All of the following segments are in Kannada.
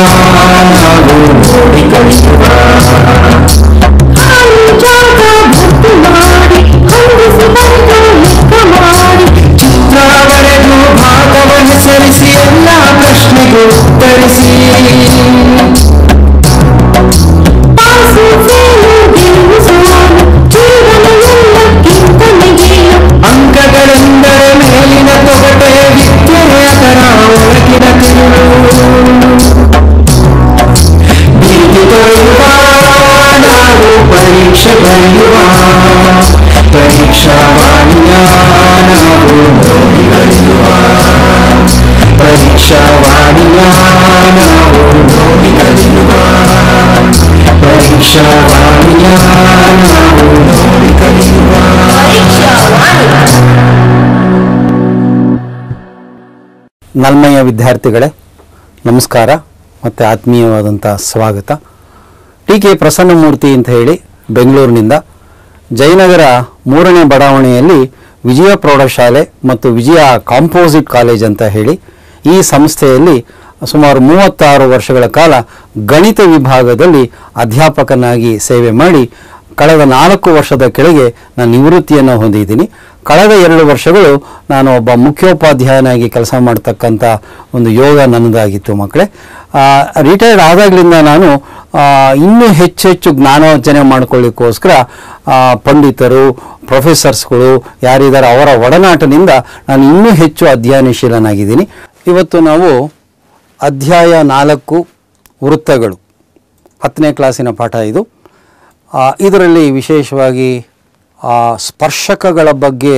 Allah ನಲ್ಮಯ ವಿದ್ಯಾರ್ಥಿಗಳೇ ನಮಸ್ಕಾರ ಮತ್ತು ಆತ್ಮೀಯವಾದಂಥ ಸ್ವಾಗತ ಟಿ ಟಿಕೆ ಪ್ರಸನ್ನಮೂರ್ತಿ ಅಂತ ಹೇಳಿ ಬೆಂಗಳೂರಿನಿಂದ ಜಯನಗರ ಮೂರನೇ ಬಡಾವಣೆಯಲ್ಲಿ ವಿಜಯ ಪ್ರೌಢಶಾಲೆ ಮತ್ತು ವಿಜಯ ಕಾಂಪೋಸಿಟ್ ಕಾಲೇಜ್ ಅಂತ ಹೇಳಿ ಈ ಸಂಸ್ಥೆಯಲ್ಲಿ ಸುಮಾರು ಮೂವತ್ತಾರು ವರ್ಷಗಳ ಕಾಲ ಗಣಿತ ವಿಭಾಗದಲ್ಲಿ ಅಧ್ಯಾಪಕನಾಗಿ ಸೇವೆ ಮಾಡಿ ಕಳೆದ ನಾಲ್ಕು ವರ್ಷದ ಕೆಳಗೆ ನಾನು ನಿವೃತ್ತಿಯನ್ನು ಹೊಂದಿದ್ದೀನಿ ಕಳೆದ ಎರಡು ವರ್ಷಗಳು ನಾನು ಒಬ್ಬ ಮುಖ್ಯೋಪಾಧ್ಯಾಯನಾಗಿ ಕೆಲಸ ಮಾಡ್ತಕ್ಕಂಥ ಒಂದು ಯೋಗ ನನ್ನದಾಗಿತ್ತು ಮಕ್ಕಳೇ ರಿಟೈರ್ಡ್ ಆದಾಗ್ಲಿಂದ ನಾನು ಇನ್ನೂ ಹೆಚ್ಚು ಹೆಚ್ಚು ಜ್ಞಾನೋರ್ಜನೆ ಮಾಡಿಕೊಳ್ಳಿಕ್ಕೋಸ್ಕರ ಪಂಡಿತರು ಪ್ರೊಫೆಸರ್ಸ್ಗಳು ಯಾರಿದ್ದಾರೆ ಅವರ ಒಡನಾಟದಿಂದ ನಾನು ಇನ್ನೂ ಹೆಚ್ಚು ಅಧ್ಯಯನಶೀಲನಾಗಿದ್ದೀನಿ ಇವತ್ತು ನಾವು ಅಧ್ಯಾಯ ನಾಲ್ಕು ವೃತ್ತಗಳು ಹತ್ತನೇ ಕ್ಲಾಸಿನ ಪಾಠ ಇದು ಇದರಲ್ಲಿ ವಿಶೇಷವಾಗಿ ಸ್ಪರ್ಶಕಗಳ ಬಗ್ಗೆ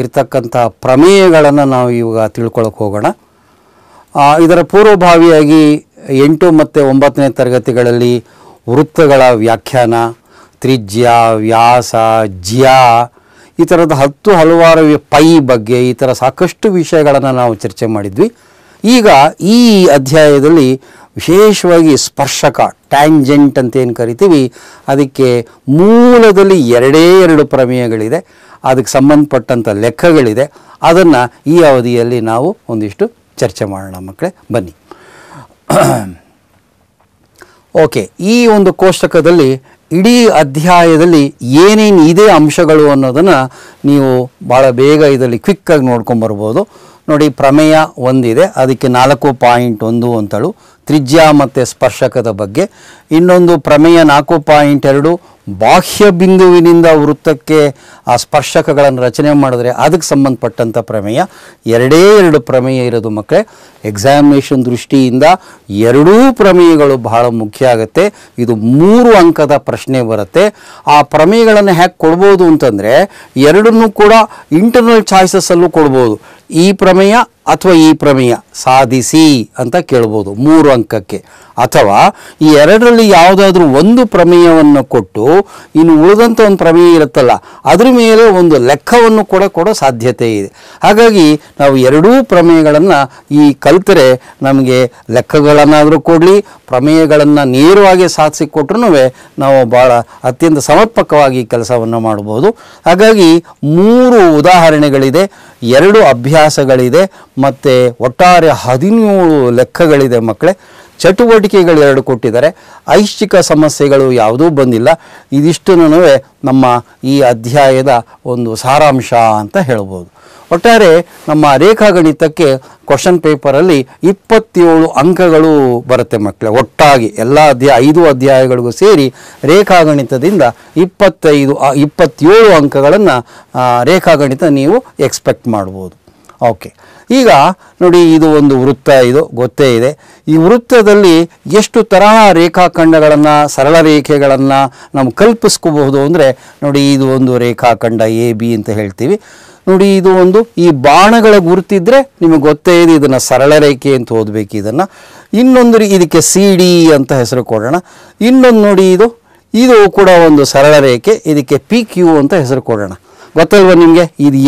ಇರತಕ್ಕಂಥ ಪ್ರಮೇಯಗಳನ್ನು ನಾವು ಇವಾಗ ತಿಳ್ಕೊಳಕ್ಕೆ ಹೋಗೋಣ ಇದರ ಪೂರ್ವಭಾವಿಯಾಗಿ ಎಂಟು ಮತ್ತು ಒಂಬತ್ತನೇ ತರಗತಿಗಳಲ್ಲಿ ವೃತ್ತಗಳ ವ್ಯಾಖ್ಯಾನ ತ್ರಿಜ್ಯ ವ್ಯಾಸ ಜ್ಯ ಈ ಥರದ ಹತ್ತು ಹಲವಾರು ಪೈ ಬಗ್ಗೆ ಈ ಥರ ಸಾಕಷ್ಟು ವಿಷಯಗಳನ್ನು ನಾವು ಚರ್ಚೆ ಮಾಡಿದ್ವಿ ಈಗ ಈ ಅಧ್ಯಾಯದಲ್ಲಿ ವಿಶೇಷವಾಗಿ ಸ್ಪರ್ಶಕ ಟ್ಯಾಂಜೆಂಟ್ ಅಂತ ಏನು ಕರಿತೀವಿ ಅದಕ್ಕೆ ಮೂಲದಲ್ಲಿ ಎರಡೇ ಎರಡು ಪ್ರಮೇಯಗಳಿದೆ ಅದಕ್ಕೆ ಸಂಬಂಧಪಟ್ಟಂಥ ಲೆಕ್ಕಗಳಿದೆ ಅದನ್ನು ಈ ಅವಧಿಯಲ್ಲಿ ನಾವು ಒಂದಿಷ್ಟು ಚರ್ಚೆ ಮಾಡೋಣ ಮಕ್ಕಳೇ ಬನ್ನಿ ಓಕೆ ಈ ಒಂದು ಕೋಷ್ಟಕದಲ್ಲಿ ಇಡೀ ಅಧ್ಯಾಯದಲ್ಲಿ ಏನೇನು ಇದೆ ಅಂಶಗಳು ಅನ್ನೋದನ್ನು ನೀವು ಭಾಳ ಬೇಗ ಇದರಲ್ಲಿ ಕ್ವಿಕ್ಕಾಗಿ ನೋಡ್ಕೊಂಬರ್ಬೋದು ನೋಡಿ ಪ್ರಮೇಯ ಒಂದಿದೆ ಅದಕ್ಕೆ ನಾಲ್ಕು ಪಾಯಿಂಟ್ ಒಂದು ಅಂತಳು ತ್ರಿಜ್ಯ ಮತ್ತು ಸ್ಪರ್ಶಕದ ಬಗ್ಗೆ ಇನ್ನೊಂದು ಪ್ರಮೇಯ ನಾಲ್ಕು ಪಾಯಿಂಟ್ ಎರಡು ಬಾಹ್ಯ ಬಿಂದುವಿನಿಂದ ವೃತ್ತಕ್ಕೆ ಆ ಸ್ಪರ್ಶಕಗಳನ್ನು ರಚನೆ ಮಾಡಿದ್ರೆ ಅದಕ್ಕೆ ಸಂಬಂಧಪಟ್ಟಂಥ ಪ್ರಮೇಯ ಎರಡೇ ಎರಡು ಪ್ರಮೇಯ ಇರೋದು ಮಕ್ಕಳೇ ಎಕ್ಸಾಮಿನೇಷನ್ ದೃಷ್ಟಿಯಿಂದ ಎರಡೂ ಪ್ರಮೇಯಗಳು ಬಹಳ ಮುಖ್ಯ ಆಗುತ್ತೆ ಇದು ಮೂರು ಅಂಕದ ಪ್ರಶ್ನೆ ಬರುತ್ತೆ ಆ ಪ್ರಮೇಯಗಳನ್ನು ಹೇಗೆ ಕೊಡ್ಬೋದು ಅಂತಂದರೆ ಎರಡನ್ನೂ ಕೂಡ ಇಂಟರ್ನಲ್ ಚಾಯ್ಸಸ್ಸಲ್ಲೂ ಕೊಡ್ಬೋದು ಈ ಪ್ರಮೇಯ ಅಥವಾ ಈ ಪ್ರಮೇಯ ಸಾಧಿಸಿ ಅಂತ ಕೇಳ್ಬೋದು ಮೂರು ಅಂಕಕ್ಕೆ ಅಥವಾ ಈ ಎರಡರಲ್ಲಿ ಯಾವುದಾದ್ರೂ ಒಂದು ಪ್ರಮೇಯವನ್ನು ಕೊಟ್ಟು ಇನ್ನು ಉಳಿದಂಥ ಒಂದು ಪ್ರಮೇಯ ಇರುತ್ತಲ್ಲ ಅದ್ರ ಮೇಲೆ ಒಂದು ಲೆಕ್ಕವನ್ನು ಕೂಡ ಕೊಡೋ ಸಾಧ್ಯತೆ ಇದೆ ಹಾಗಾಗಿ ನಾವು ಎರಡೂ ಪ್ರಮೇಯಗಳನ್ನು ಈ ಕಲ್ತರೆ ನಮಗೆ ಲೆಕ್ಕಗಳನ್ನಾದರೂ ಕೊಡಲಿ ಪ್ರಮೇಯಗಳನ್ನು ನೇರವಾಗಿ ಸಾಧಿಸಿಕೊಟ್ರೂ ನಾವು ಭಾಳ ಅತ್ಯಂತ ಸಮರ್ಪಕವಾಗಿ ಕೆಲಸವನ್ನು ಮಾಡ್ಬೋದು ಹಾಗಾಗಿ ಮೂರು ಉದಾಹರಣೆಗಳಿದೆ ಎರಡು ಅಭ್ಯಾಸಗಳಿದೆ ಮತ್ತು ಒಟ್ಟಾರೆ ಹದಿನೇಳು ಲೆಕ್ಕಗಳಿದೆ ಮಕ್ಕಳೇ ಚಟುವಟಿಕೆಗಳು ಎರಡು ಕೊಟ್ಟಿದ್ದಾರೆ ಐಶ್ಚಿಕ ಸಮಸ್ಯೆಗಳು ಯಾವುದೂ ಬಂದಿಲ್ಲ ಇದಿಷ್ಟು ನಮ್ಮ ಈ ಅಧ್ಯಾಯದ ಒಂದು ಸಾರಾಂಶ ಅಂತ ಹೇಳ್ಬೋದು ಒಟ್ಟಾರೆ ನಮ್ಮ ರೇಖಾಗಣಿತಕ್ಕೆ ಕ್ವಶನ್ ಪೇಪರಲ್ಲಿ ಇಪ್ಪತ್ತೇಳು ಅಂಕಗಳು ಬರುತ್ತೆ ಮಕ್ಕಳೇ ಒಟ್ಟಾಗಿ ಎಲ್ಲ ಅಧ್ಯಾಯ ಐದು ಅಧ್ಯಾಯಗಳಿಗೂ ಸೇರಿ ರೇಖಾಗಣಿತದಿಂದ ಇಪ್ಪತ್ತೈದು ಇಪ್ಪತ್ತೇಳು ಅಂಕಗಳನ್ನು ರೇಖಾಗಣಿತ ನೀವು ಎಕ್ಸ್ಪೆಕ್ಟ್ ಮಾಡ್ಬೋದು ಓಕೆ ಈಗ ನೋಡಿ ಇದು ಒಂದು ವೃತ್ತ ಇದು ಗೊತ್ತೇ ಇದೆ ಈ ವೃತ್ತದಲ್ಲಿ ಎಷ್ಟು ತರಹ ರೇಖಾಖಂಡಗಳನ್ನು ಸರಳ ರೇಖೆಗಳನ್ನು ನಾವು ಕಲ್ಪಿಸ್ಕೋಬಹುದು ಅಂದರೆ ನೋಡಿ ಇದು ಒಂದು ರೇಖಾಖಂಡ ಎ ಬಿ ಅಂತ ಹೇಳ್ತೀವಿ ನೋಡಿ ಇದು ಒಂದು ಈ ಬಾಣಗಳ ಗುರುತಿದ್ರೆ ನಿಮಗೆ ಗೊತ್ತೇ ಇದೆ ಇದನ್ನು ಸರಳ ರೇಖೆ ಅಂತ ಓದಬೇಕು ಇದನ್ನು ಇನ್ನೊಂದು ಇದಕ್ಕೆ ಸಿ ಡಿ ಅಂತ ಹೆಸರು ಕೊಡೋಣ ಇನ್ನೊಂದು ನೋಡಿ ಇದು ಇದು ಕೂಡ ಒಂದು ಸರಳ ರೇಖೆ ಇದಕ್ಕೆ ಪಿ ಕ್ಯೂ ಅಂತ ಹೆಸರು ಕೊಡೋಣ ಗೊತ್ತಲ್ವ ನಿಮಗೆ ಇದು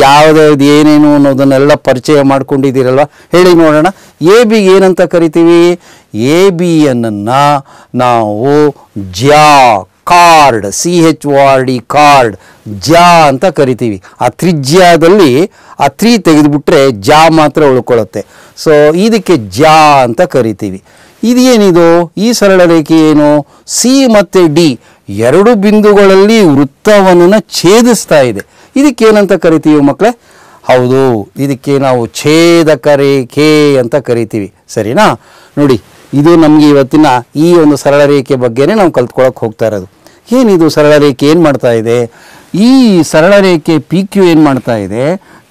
ಇದು ಏನೇನು ಅನ್ನೋದನ್ನೆಲ್ಲ ಪರಿಚಯ ಮಾಡ್ಕೊಂಡಿದ್ದೀರಲ್ವ ಹೇಳಿ ನೋಡೋಣ ಎ ಬಿ ಏನಂತ ಕರಿತೀವಿ ಎ ಬಿ ನಾವು ಜ್ಯಾ card C H R D card ಜಾ ಅಂತ ಕರಿತೀವಿ ಆ ತ್ರಿಜ್ಯಾದಲ್ಲಿ ಆ ತ್ರೀ ತೆಗೆದುಬಿಟ್ರೆ ಜಾ ಮಾತ್ರ ಉಳ್ಕೊಳ್ಳುತ್ತೆ ಸೊ ಇದಕ್ಕೆ ಜಾ ಅಂತ ಕರಿತೀವಿ ಇದೇನಿದು ಈ ಸರಳ ರೇಖೆ ಏನು ಸಿ ಮತ್ತು ಡಿ ಎರಡು ಬಿಂದುಗಳಲ್ಲಿ ವೃತ್ತವನ್ನು ಛೇದಿಸ್ತಾ ಇದೆ ಇದಕ್ಕೇನಂತ ಕರಿತೀವಿ ಮಕ್ಕಳೇ ಹೌದು ಇದಕ್ಕೆ ನಾವು ಛೇದಕ ರೇಖೆ ಅಂತ ಕರಿತೀವಿ ಸರಿನಾ ನೋಡಿ ಇದು ನಮಗೆ ಇವತ್ತಿನ ಈ ಒಂದು ಸರಳ ರೇಖೆ ಬಗ್ಗೆನೇ ನಾವು ಕಲ್ತ್ಕೊಳ್ಳೋಕೆ ಹೋಗ್ತಾ ಇರೋದು ಏನಿದು ಸರಳ ರೇಖೆ ಏನು ಮಾಡ್ತಾ ಇದೆ ಈ ಸರಳ ರೇಖೆ ಪಿ ಕ್ಯೂ ಏನು ಮಾಡ್ತಾ ಇದೆ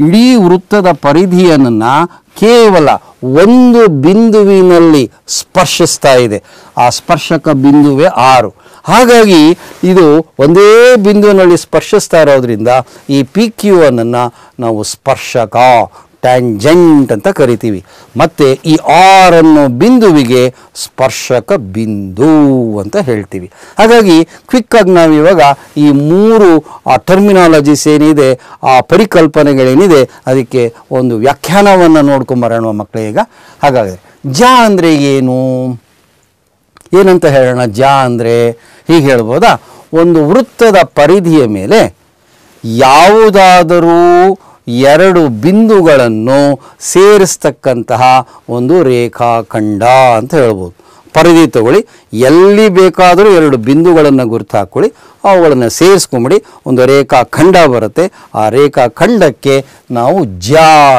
ಇಡೀ ವೃತ್ತದ ಪರಿಧಿಯನ್ನು ಕೇವಲ ಒಂದು ಬಿಂದುವಿನಲ್ಲಿ ಸ್ಪರ್ಶಿಸ್ತಾ ಇದೆ ಆ ಸ್ಪರ್ಶಕ ಬಿಂದುವೆ ಆರು ಹಾಗಾಗಿ ಇದು ಒಂದೇ ಬಿಂದುವಿನಲ್ಲಿ ಸ್ಪರ್ಶಿಸ್ತಾ ಇರೋದ್ರಿಂದ ಈ ಪಿ ಕ್ಯೂ ಅನ್ನನ್ನು ನಾವು ಸ್ಪರ್ಶಕ ಟ್ಯಾಂಜೆಂಟ್ ಅಂತ ಕರಿತೀವಿ ಮತ್ತು ಈ ಆರ್ ಅನ್ನೋ ಬಿಂದುವಿಗೆ ಸ್ಪರ್ಶಕ ಬಿಂದು ಅಂತ ಹೇಳ್ತೀವಿ ಹಾಗಾಗಿ ಕ್ವಿಕ್ಕಾಗಿ ನಾವು ಇವಾಗ ಈ ಮೂರು ಆ ಟರ್ಮಿನಾಲಜೀಸ್ ಏನಿದೆ ಆ ಪರಿಕಲ್ಪನೆಗಳೇನಿದೆ ಅದಕ್ಕೆ ಒಂದು ವ್ಯಾಖ್ಯಾನವನ್ನು ನೋಡ್ಕೊಂಬರೋಣ ಮಕ್ಕಳೀಗ ಈಗ ಹಾಗಾದರೆ ಜ ಅಂದರೆ ಏನು ಏನಂತ ಹೇಳೋಣ ಜ ಅಂದರೆ ಹೀಗೆ ಹೇಳ್ಬೋದಾ ಒಂದು ವೃತ್ತದ ಪರಿಧಿಯ ಮೇಲೆ ಯಾವುದಾದರೂ ಎರಡು ಬಿಂದುಗಳನ್ನು ಸೇರಿಸ್ತಕ್ಕಂತಹ ಒಂದು ರೇಖಾಖಂಡ ಅಂತ ಹೇಳ್ಬೋದು ಪರಿಧಿ ತಗೊಳ್ಳಿ ಎಲ್ಲಿ ಬೇಕಾದರೂ ಎರಡು ಬಿಂದುಗಳನ್ನು ಗುರುತು ಹಾಕ್ಕೊಳ್ಳಿ ಅವುಗಳನ್ನು ಸೇರಿಸ್ಕೊಂಬಿಡಿ ಒಂದು ರೇಖಾಖಂಡ ಬರುತ್ತೆ ಆ ರೇಖಾಖಂಡಕ್ಕೆ ನಾವು ಜ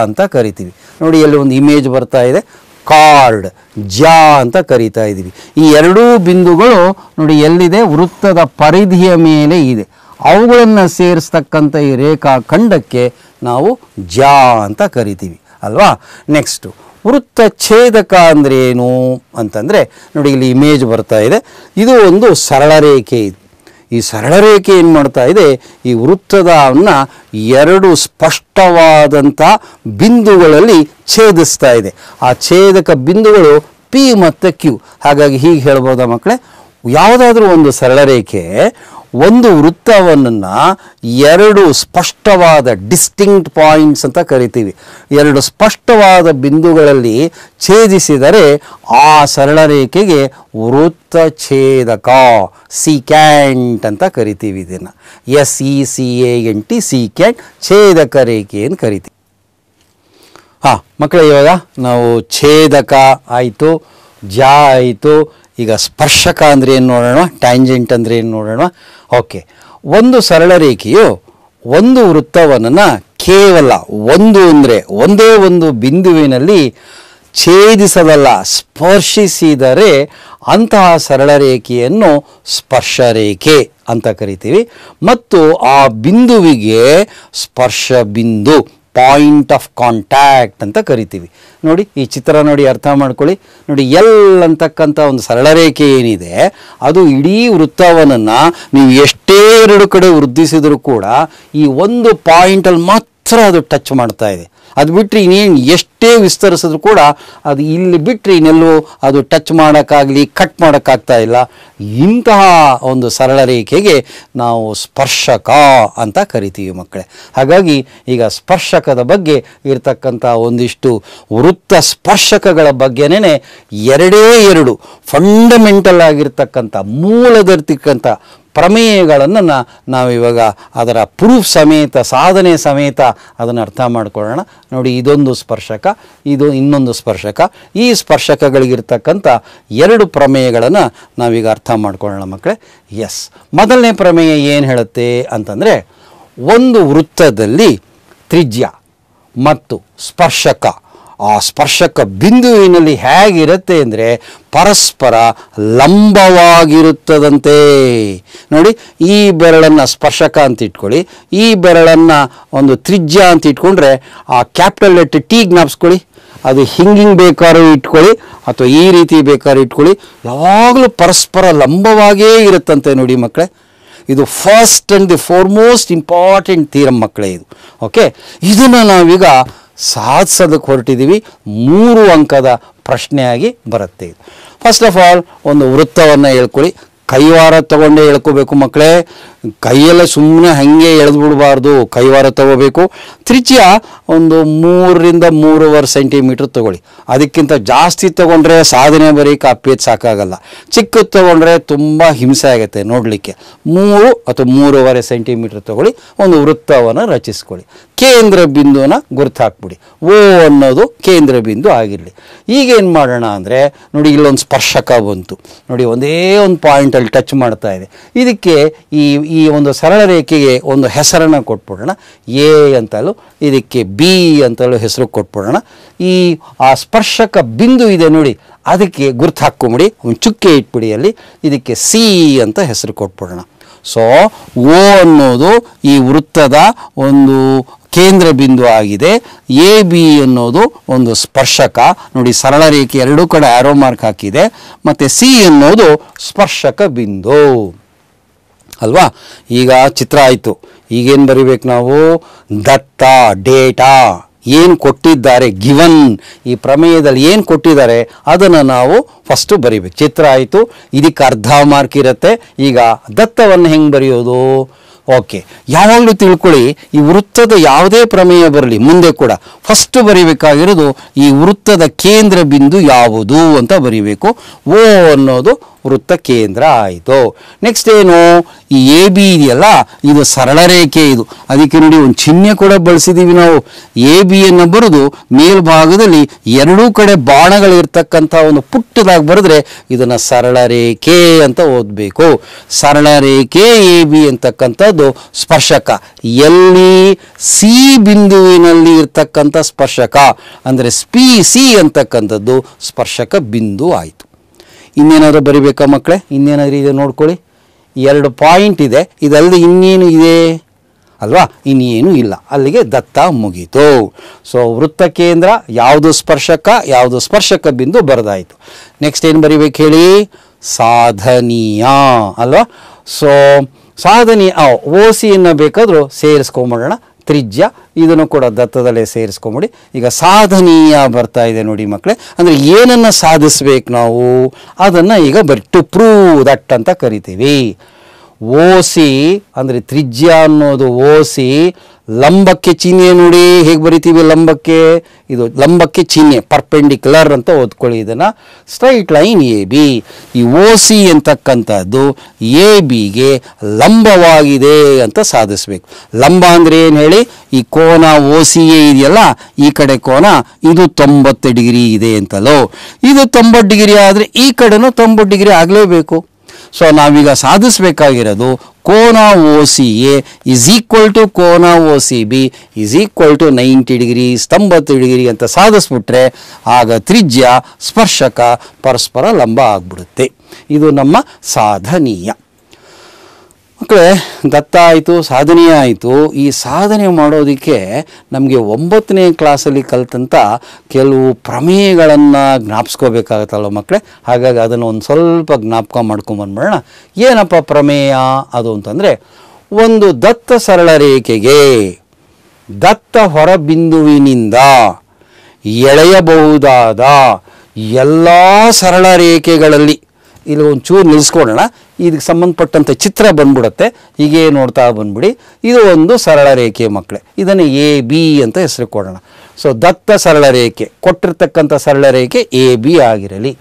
ಅಂತ ಕರಿತೀವಿ ನೋಡಿ ಎಲ್ಲಿ ಒಂದು ಇಮೇಜ್ ಬರ್ತಾ ಇದೆ ಕಾರ್ಡ್ ಜಾ ಅಂತ ಕರೀತಾ ಇದ್ದೀವಿ ಈ ಎರಡೂ ಬಿಂದುಗಳು ನೋಡಿ ಎಲ್ಲಿದೆ ವೃತ್ತದ ಪರಿಧಿಯ ಮೇಲೆ ಇದೆ ಅವುಗಳನ್ನು ಸೇರಿಸ್ತಕ್ಕಂಥ ಈ ರೇಖಾಖಂಡಕ್ಕೆ ನಾವು ಜಾ ಅಂತ ಕರಿತೀವಿ ಅಲ್ವಾ ನೆಕ್ಸ್ಟು ವೃತ್ತ ಛೇದಕ ಅಂದರೆ ಏನು ಅಂತಂದರೆ ನೋಡಿ ಇಲ್ಲಿ ಇಮೇಜ್ ಬರ್ತಾ ಇದೆ ಇದು ಒಂದು ಸರಳ ರೇಖೆ ಇದು ಈ ಸರಳ ರೇಖೆ ಏನು ಮಾಡ್ತಾ ಇದೆ ಈ ವೃತ್ತದವನ್ನು ಎರಡು ಸ್ಪಷ್ಟವಾದಂಥ ಬಿಂದುಗಳಲ್ಲಿ ಛೇದಿಸ್ತಾ ಇದೆ ಆ ಛೇದಕ ಬಿಂದುಗಳು ಪಿ ಮತ್ತು ಕ್ಯೂ ಹಾಗಾಗಿ ಹೀಗೆ ಹೇಳ್ಬೋದಾ ಮಕ್ಕಳೇ ಯಾವುದಾದ್ರೂ ಒಂದು ಸರಳ ರೇಖೆ ಒಂದು ವೃತ್ತವನ್ನು ಎರಡು ಸ್ಪಷ್ಟವಾದ ಡಿಸ್ಟಿಂಕ್ಟ್ ಪಾಯಿಂಟ್ಸ್ ಅಂತ ಕರಿತೀವಿ ಎರಡು ಸ್ಪಷ್ಟವಾದ ಬಿಂದುಗಳಲ್ಲಿ ಛೇದಿಸಿದರೆ ಆ ಸರಳ ರೇಖೆಗೆ ವೃತ್ತ ಛೇದಕ ಸಿ ಕ್ಯಾಂಟ್ ಅಂತ ಕರಿತೀವಿ ಇದನ್ನು S E C A N T secant ಛೇದಕ ರೇಖೆ ಅಂತ ಕರಿತೀವಿ ಹಾಂ ಮಕ್ಕಳ ಇವಾಗ ನಾವು ಛೇದಕ ಆಯಿತು ಜಾ ಆಯಿತು ಈಗ ಸ್ಪರ್ಶಕ ಅಂದರೆ ಏನು ನೋಡೋಣ ಟ್ಯಾಂಜೆಂಟ್ ಅಂದರೆ ಏನು ನೋಡೋಣ ಓಕೆ ಒಂದು ಸರಳ ರೇಖೆಯು ಒಂದು ವೃತ್ತವನ್ನು ಕೇವಲ ಒಂದು ಅಂದರೆ ಒಂದೇ ಒಂದು ಬಿಂದುವಿನಲ್ಲಿ ಛೇದಿಸದಲ್ಲ ಸ್ಪರ್ಶಿಸಿದರೆ ಅಂತಹ ಸರಳ ರೇಖೆಯನ್ನು ಸ್ಪರ್ಶ ರೇಖೆ ಅಂತ ಕರಿತೀವಿ ಮತ್ತು ಆ ಬಿಂದುವಿಗೆ ಸ್ಪರ್ಶ ಬಿಂದು ಪಾಯಿಂಟ್ ಆಫ್ ಕಾಂಟ್ಯಾಕ್ಟ್ ಅಂತ ಕರಿತೀವಿ ನೋಡಿ ಈ ಚಿತ್ರ ನೋಡಿ ಅರ್ಥ ಮಾಡ್ಕೊಳ್ಳಿ ನೋಡಿ ಎಲ್ ಅಂತಕ್ಕಂಥ ಒಂದು ಸರಳ ರೇಖೆ ಏನಿದೆ ಅದು ಇಡೀ ವೃತ್ತವನ್ನು ನೀವು ಎಷ್ಟೇ ಎರಡು ಕಡೆ ವೃದ್ಧಿಸಿದರೂ ಕೂಡ ಈ ಒಂದು ಪಾಯಿಂಟಲ್ಲಿ ಮಾತ್ರ ಅದು ಟಚ್ ಮಾಡ್ತಾ ಇದೆ ಅದು ಬಿಟ್ಟರೆ ಇನ್ನೇನು ಎಷ್ಟೇ ವಿಸ್ತರಿಸಿದ್ರು ಕೂಡ ಅದು ಇಲ್ಲಿ ಬಿಟ್ಟರೆ ಇನ್ನೆಲ್ಲೂ ಅದು ಟಚ್ ಮಾಡೋಕ್ಕಾಗಲಿ ಕಟ್ ಮಾಡೋಕ್ಕಾಗ್ತಾ ಇಲ್ಲ ಇಂತಹ ಒಂದು ಸರಳ ರೇಖೆಗೆ ನಾವು ಸ್ಪರ್ಶಕ ಅಂತ ಕರಿತೀವಿ ಮಕ್ಕಳೇ ಹಾಗಾಗಿ ಈಗ ಸ್ಪರ್ಶಕದ ಬಗ್ಗೆ ಇರತಕ್ಕಂಥ ಒಂದಿಷ್ಟು ವೃತ್ತ ಸ್ಪರ್ಶಕಗಳ ಬಗ್ಗೆನೇ ಎರಡೇ ಎರಡು ಫಂಡಮೆಂಟಲ್ ಆಗಿರ್ತಕ್ಕಂಥ ಮೂಲದರ್ತಿಕ್ಕಂಥ ಪ್ರಮೇಯಗಳನ್ನು ನಾವು ಅದರ ಪ್ರೂಫ್ ಸಮೇತ ಸಾಧನೆ ಸಮೇತ ಅದನ್ನು ಅರ್ಥ ಮಾಡಿಕೊಳ್ಳೋಣ ನೋಡಿ ಇದೊಂದು ಸ್ಪರ್ಶಕ ಇದು ಇನ್ನೊಂದು ಸ್ಪರ್ಶಕ ಈ ಸ್ಪರ್ಶಕಗಳಿಗಿರ್ತಕ್ಕಂಥ ಎರಡು ಪ್ರಮೇಯಗಳನ್ನು ನಾವೀಗ ಅರ್ಥ ಮಾಡ್ಕೊಳ್ಳೋಣ ಮಕ್ಕಳೇ ಎಸ್ ಮೊದಲನೇ ಪ್ರಮೇಯ ಏನು ಹೇಳುತ್ತೆ ಅಂತಂದರೆ ಒಂದು ವೃತ್ತದಲ್ಲಿ ತ್ರಿಜ್ಯ ಮತ್ತು ಸ್ಪರ್ಶಕ ಆ ಸ್ಪರ್ಶಕ ಬಿಂದುವಿನಲ್ಲಿ ಹೇಗಿರುತ್ತೆ ಅಂದರೆ ಪರಸ್ಪರ ಲಂಬವಾಗಿರುತ್ತದಂತೆ ನೋಡಿ ಈ ಬೆರಳನ್ನು ಸ್ಪರ್ಶಕ ಅಂತ ಇಟ್ಕೊಳ್ಳಿ ಈ ಬೆರಳನ್ನು ಒಂದು ತ್ರಿಜ್ಯ ಅಂತ ಇಟ್ಕೊಂಡ್ರೆ ಆ ಕ್ಯಾಪಿಟಲ್ ಲೆಟ್ ಟಿ ಜ್ಞಾಪಿಸ್ಕೊಳ್ಳಿ ಅದು ಹಿಂಗಿಂಗ್ ಬೇಕಾದ್ರೂ ಇಟ್ಕೊಳ್ಳಿ ಅಥವಾ ಈ ರೀತಿ ಬೇಕಾದ್ರೂ ಇಟ್ಕೊಳ್ಳಿ ಯಾವಾಗಲೂ ಪರಸ್ಪರ ಲಂಬವಾಗೇ ಇರುತ್ತಂತೆ ನೋಡಿ ಮಕ್ಕಳೇ ಇದು first and the foremost important theorem ಮಕ್ಕಳೇ ಇದು ಓಕೆ ಇದನ್ನು ನಾವೀಗ ಸಾಧಿಸೋದಕ್ಕೆ ಹೊರಟಿದ್ದೀವಿ ಮೂರು ಅಂಕದ ಪ್ರಶ್ನೆಯಾಗಿ ಬರುತ್ತೆ ಫಸ್ಟ್ ಆಫ್ ಆಲ್ ಒಂದು ವೃತ್ತವನ್ನು ಹೇಳ್ಕೊಳ್ಳಿ ಕೈವಾರ ತಗೊಂಡೇ ಎಳ್ಕೋಬೇಕು ಮಕ್ಕಳೇ ಕೈಯೆಲ್ಲ ಸುಮ್ಮನೆ ಹಾಗೆ ಎಳೆದು ಬಿಡಬಾರ್ದು ಕೈವಾರ ತಗೋಬೇಕು ತ್ರಿಚಿಯ ಒಂದು ಮೂರರಿಂದ ಮೂರುವರೆ ಸೆಂಟಿಮೀಟ್ರ್ ತಗೊಳ್ಳಿ ಅದಕ್ಕಿಂತ ಜಾಸ್ತಿ ತಗೊಂಡ್ರೆ ಸಾಧನೆ ಬರೀ ಕಾಪಿಯದು ಸಾಕಾಗಲ್ಲ ಚಿಕ್ಕದು ತಗೊಂಡ್ರೆ ತುಂಬ ಹಿಂಸೆ ಆಗುತ್ತೆ ನೋಡಲಿಕ್ಕೆ ಮೂರು ಅಥವಾ ಮೂರುವರೆ ಸೆಂಟಿಮೀಟ್ರ್ ತಗೊಳ್ಳಿ ಒಂದು ವೃತ್ತವನ್ನು ರಚಿಸ್ಕೊಳ್ಳಿ ಕೇಂದ್ರ ಬಿಂದುವನ್ನ ಗುರುತು ಹಾಕ್ಬಿಡಿ ಓ ಅನ್ನೋದು ಕೇಂದ್ರ ಬಿಂದು ಆಗಿರಲಿ ಈಗೇನು ಮಾಡೋಣ ಅಂದರೆ ನೋಡಿ ಇಲ್ಲೊಂದು ಸ್ಪರ್ಶಕ ಬಂತು ನೋಡಿ ಒಂದೇ ಒಂದು ಪಾಯಿಂಟ್ ಹಂತದಲ್ಲಿ ಟಚ್ ಮಾಡ್ತಾ ಇದೆ ಇದಕ್ಕೆ ಈ ಈ ಒಂದು ಸರಳ ರೇಖೆಗೆ ಒಂದು ಹೆಸರನ್ನು ಕೊಟ್ಬಿಡೋಣ ಎ ಅಂತಲೂ ಇದಕ್ಕೆ ಬಿ ಅಂತಲೂ ಹೆಸರು ಕೊಟ್ಬಿಡೋಣ ಈ ಆ ಸ್ಪರ್ಶಕ ಬಿಂದು ಇದೆ ನೋಡಿ ಅದಕ್ಕೆ ಗುರ್ತು ಹಾಕ್ಕೊಂಬಿಡಿ ಒಂದು ಚುಕ್ಕೆ ಇಟ್ಬಿಡಿ ಅಲ್ಲಿ ಇದಕ್ಕೆ ಸಿ ಅಂತ ಹೆಸರು ಕೊಟ್ಬಿಡೋಣ ಸೊ ಓ ಅನ್ನೋದು ಈ ವೃತ್ತದ ಒಂದು ಕೇಂದ್ರ ಬಿಂದು ಆಗಿದೆ ಎ ಬಿ ಅನ್ನೋದು ಒಂದು ಸ್ಪರ್ಶಕ ನೋಡಿ ಸರಳ ರೇಖೆ ಎರಡೂ ಕಡೆ ಆರೋ ಮಾರ್ಕ್ ಹಾಕಿದೆ ಮತ್ತು ಸಿ ಅನ್ನೋದು ಸ್ಪರ್ಶಕ ಬಿಂದು ಅಲ್ವಾ ಈಗ ಚಿತ್ರ ಆಯಿತು ಈಗೇನು ಬರಿಬೇಕು ನಾವು ದತ್ತ ಡೇಟಾ ಏನು ಕೊಟ್ಟಿದ್ದಾರೆ ಗಿವನ್ ಈ ಪ್ರಮೇಯದಲ್ಲಿ ಏನು ಕೊಟ್ಟಿದ್ದಾರೆ ಅದನ್ನು ನಾವು ಫಸ್ಟು ಬರಿಬೇಕು ಚಿತ್ರ ಆಯಿತು ಇದಕ್ಕೆ ಅರ್ಧ ಮಾರ್ಕ್ ಇರುತ್ತೆ ಈಗ ದತ್ತವನ್ನು ಹೆಂಗೆ ಬರೆಯೋದು ಓಕೆ ಯಾವಾಗಲೂ ತಿಳ್ಕೊಳ್ಳಿ ಈ ವೃತ್ತದ ಯಾವುದೇ ಪ್ರಮೇಯ ಬರಲಿ ಮುಂದೆ ಕೂಡ ಫಸ್ಟ್ ಬರಿಬೇಕಾಗಿರೋದು ಈ ವೃತ್ತದ ಕೇಂದ್ರ ಬಿಂದು ಯಾವುದು ಅಂತ ಬರಿಬೇಕು ಓ ಅನ್ನೋದು ವೃತ್ತ ಕೇಂದ್ರ ಆಯಿತು ನೆಕ್ಸ್ಟ್ ಏನು ಈ ಎ ಬಿ ಇದೆಯಲ್ಲ ಇದು ಸರಳ ರೇಖೆ ಇದು ಅದಕ್ಕೆ ನೋಡಿ ಒಂದು ಚಿಹ್ನೆ ಕೂಡ ಬಳಸಿದ್ದೀವಿ ನಾವು ಎ ಬಿಯನ್ನು ಬರೆದು ಮೇಲ್ಭಾಗದಲ್ಲಿ ಎರಡೂ ಕಡೆ ಬಾಣಗಳಿರ್ತಕ್ಕಂಥ ಒಂದು ಪುಟ್ಟದಾಗಿ ಬರೆದ್ರೆ ಇದನ್ನು ಸರಳ ರೇಖೆ ಅಂತ ಓದಬೇಕು ಸರಳ ರೇಖೆ ಎ ಬಿ ಅಂತಕ್ಕಂಥದ್ದು ಸ್ಪರ್ಶಕ ಎಲ್ಲಿ ಸಿ ಬಿಂದುವಿನಲ್ಲಿ ಇರ್ತಕ್ಕಂಥ ಸ್ಪರ್ಶಕ ಅಂದರೆ ಸ್ಪಿ ಸಿ ಅಂತಕ್ಕಂಥದ್ದು ಸ್ಪರ್ಶಕ ಬಿಂದು ಆಯಿತು ಇನ್ನೇನಾದರೂ ಬರಿಬೇಕಾ ಮಕ್ಕಳೇ ಇನ್ನೇನಾದರೂ ಇದೆ ನೋಡ್ಕೊಳ್ಳಿ ಎರಡು ಪಾಯಿಂಟ್ ಇದೆ ಇದಲ್ಲದೆ ಇನ್ನೇನು ಇದೆ ಅಲ್ವಾ ಇನ್ನೇನು ಇಲ್ಲ ಅಲ್ಲಿಗೆ ದತ್ತ ಮುಗೀತು ಸೊ ವೃತ್ತ ಕೇಂದ್ರ ಯಾವುದು ಸ್ಪರ್ಶಕ ಯಾವುದು ಸ್ಪರ್ಶಕ ಬಿಂದು ಬರದಾಯಿತು ನೆಕ್ಸ್ಟ್ ಏನು ಬರಿಬೇಕು ಹೇಳಿ ಸಾಧನೀಯ ಅಲ್ವಾ ಸೊ ಸಾಧನೀಯ ಓ ಸಿಯನ್ನು ಬೇಕಾದರೂ ಸೇರಿಸ್ಕೊಂಬಿಡೋಣ ತ್ರಿಜ್ಯ ಇದನ್ನು ಕೂಡ ದತ್ತದಲ್ಲೇ ಸೇರಿಸ್ಕೊಂಬಿಡಿ ಈಗ ಸಾಧನೀಯ ಬರ್ತಾ ಇದೆ ನೋಡಿ ಮಕ್ಕಳೇ ಅಂದರೆ ಏನನ್ನು ಸಾಧಿಸ್ಬೇಕು ನಾವು ಅದನ್ನು ಈಗ ಬರ್ ಟು ಪ್ರೂವ್ ದಟ್ ಅಂತ ಕರಿತೀವಿ ಓಸಿ ಅಂದರೆ ತ್ರಿಜ್ಯ ಅನ್ನೋದು ಓಸಿ ಲಂಬಕ್ಕೆ ಚಿಹ್ನೆ ನೋಡಿ ಹೇಗೆ ಬರಿತೀವಿ ಲಂಬಕ್ಕೆ ಇದು ಲಂಬಕ್ಕೆ ಚಿಹ್ನೆ ಪರ್ಪೆಂಡಿಕ್ಯುಲರ್ ಅಂತ ಓದ್ಕೊಳ್ಳಿ ಇದನ್ನು ಸ್ಟ್ರೈಟ್ ಲೈನ್ ಎ ಬಿ ಈ ಓ ಸಿ ಅಂತಕ್ಕಂಥದ್ದು ಎ ಬಿಗೆ ಲಂಬವಾಗಿದೆ ಅಂತ ಸಾಧಿಸ್ಬೇಕು ಲಂಬ ಅಂದರೆ ಏನು ಹೇಳಿ ಈ ಕೋನ ಓ ಸಿ ಎ ಇದೆಯಲ್ಲ ಈ ಕಡೆ ಕೋನ ಇದು ತೊಂಬತ್ತು ಡಿಗ್ರಿ ಇದೆ ಅಂತಲೋ ಇದು ತೊಂಬತ್ತು ಡಿಗ್ರಿ ಆದರೆ ಈ ಕಡೆನೂ ತೊಂಬತ್ತು ಡಿಗ್ರಿ ಆಗಲೇಬೇಕು ಸೊ ನಾವೀಗ ಸಾಧಿಸಬೇಕಾಗಿರೋದು ಕೋನ O C A is equal to ಕೋನ O C B is equal to ninety degree ತೊಂಬತ್ತು ಡಿಗ್ರಿ ಅಂತ ಸಾಧಿಸ್ಬಿಟ್ರೆ ಆಗ ತ್ರಿಜ್ಯ ಸ್ಪರ್ಶಕ ಪರಸ್ಪರ ಲಂಬ ಆಗ್ಬಿಡುತ್ತೆ ಇದು ನಮ್ಮ ಸಾಧನೀಯ ಮಕ್ಕಳೇ ದತ್ತ ಆಯಿತು ಸಾಧನೆ ಆಯಿತು ಈ ಸಾಧನೆ ಮಾಡೋದಕ್ಕೆ ನಮಗೆ ಒಂಬತ್ತನೇ ಕ್ಲಾಸಲ್ಲಿ ಕಲಿತಂಥ ಕೆಲವು ಪ್ರಮೇಯಗಳನ್ನು ಜ್ಞಾಪಿಸ್ಕೋಬೇಕಾಗತ್ತಲ್ಲ ಮಕ್ಕಳೇ ಹಾಗಾಗಿ ಅದನ್ನು ಒಂದು ಸ್ವಲ್ಪ ಜ್ಞಾಪಕ ಮಾಡ್ಕೊಂಬಂದ್ಬಿಡೋಣ ಏನಪ್ಪ ಪ್ರಮೇಯ ಅದು ಅಂತಂದರೆ ಒಂದು ದತ್ತ ಸರಳ ರೇಖೆಗೆ ದತ್ತ ಹೊರಬಿಂದುವಿನಿಂದ ಎಳೆಯಬಹುದಾದ ಎಲ್ಲ ಸರಳ ರೇಖೆಗಳಲ್ಲಿ ಇಲ್ಲಿ ಒಂಚೂರು ನಿಲ್ಲಿಸ್ಕೊಡೋಣ ಇದಕ್ಕೆ ಸಂಬಂಧಪಟ್ಟಂಥ ಚಿತ್ರ ಬಂದ್ಬಿಡುತ್ತೆ ಹೀಗೆ ನೋಡ್ತಾ ಬಂದ್ಬಿಡಿ ಇದು ಒಂದು ಸರಳ ರೇಖೆ ಮಕ್ಕಳೇ ಇದನ್ನು ಎ ಬಿ ಅಂತ ಹೆಸರು ಕೊಡೋಣ ಸೊ ದತ್ತ ಸರಳ ರೇಖೆ ಕೊಟ್ಟಿರ್ತಕ್ಕಂಥ ಸರಳ ರೇಖೆ ಎ ಬಿ ಆಗಿರಲಿ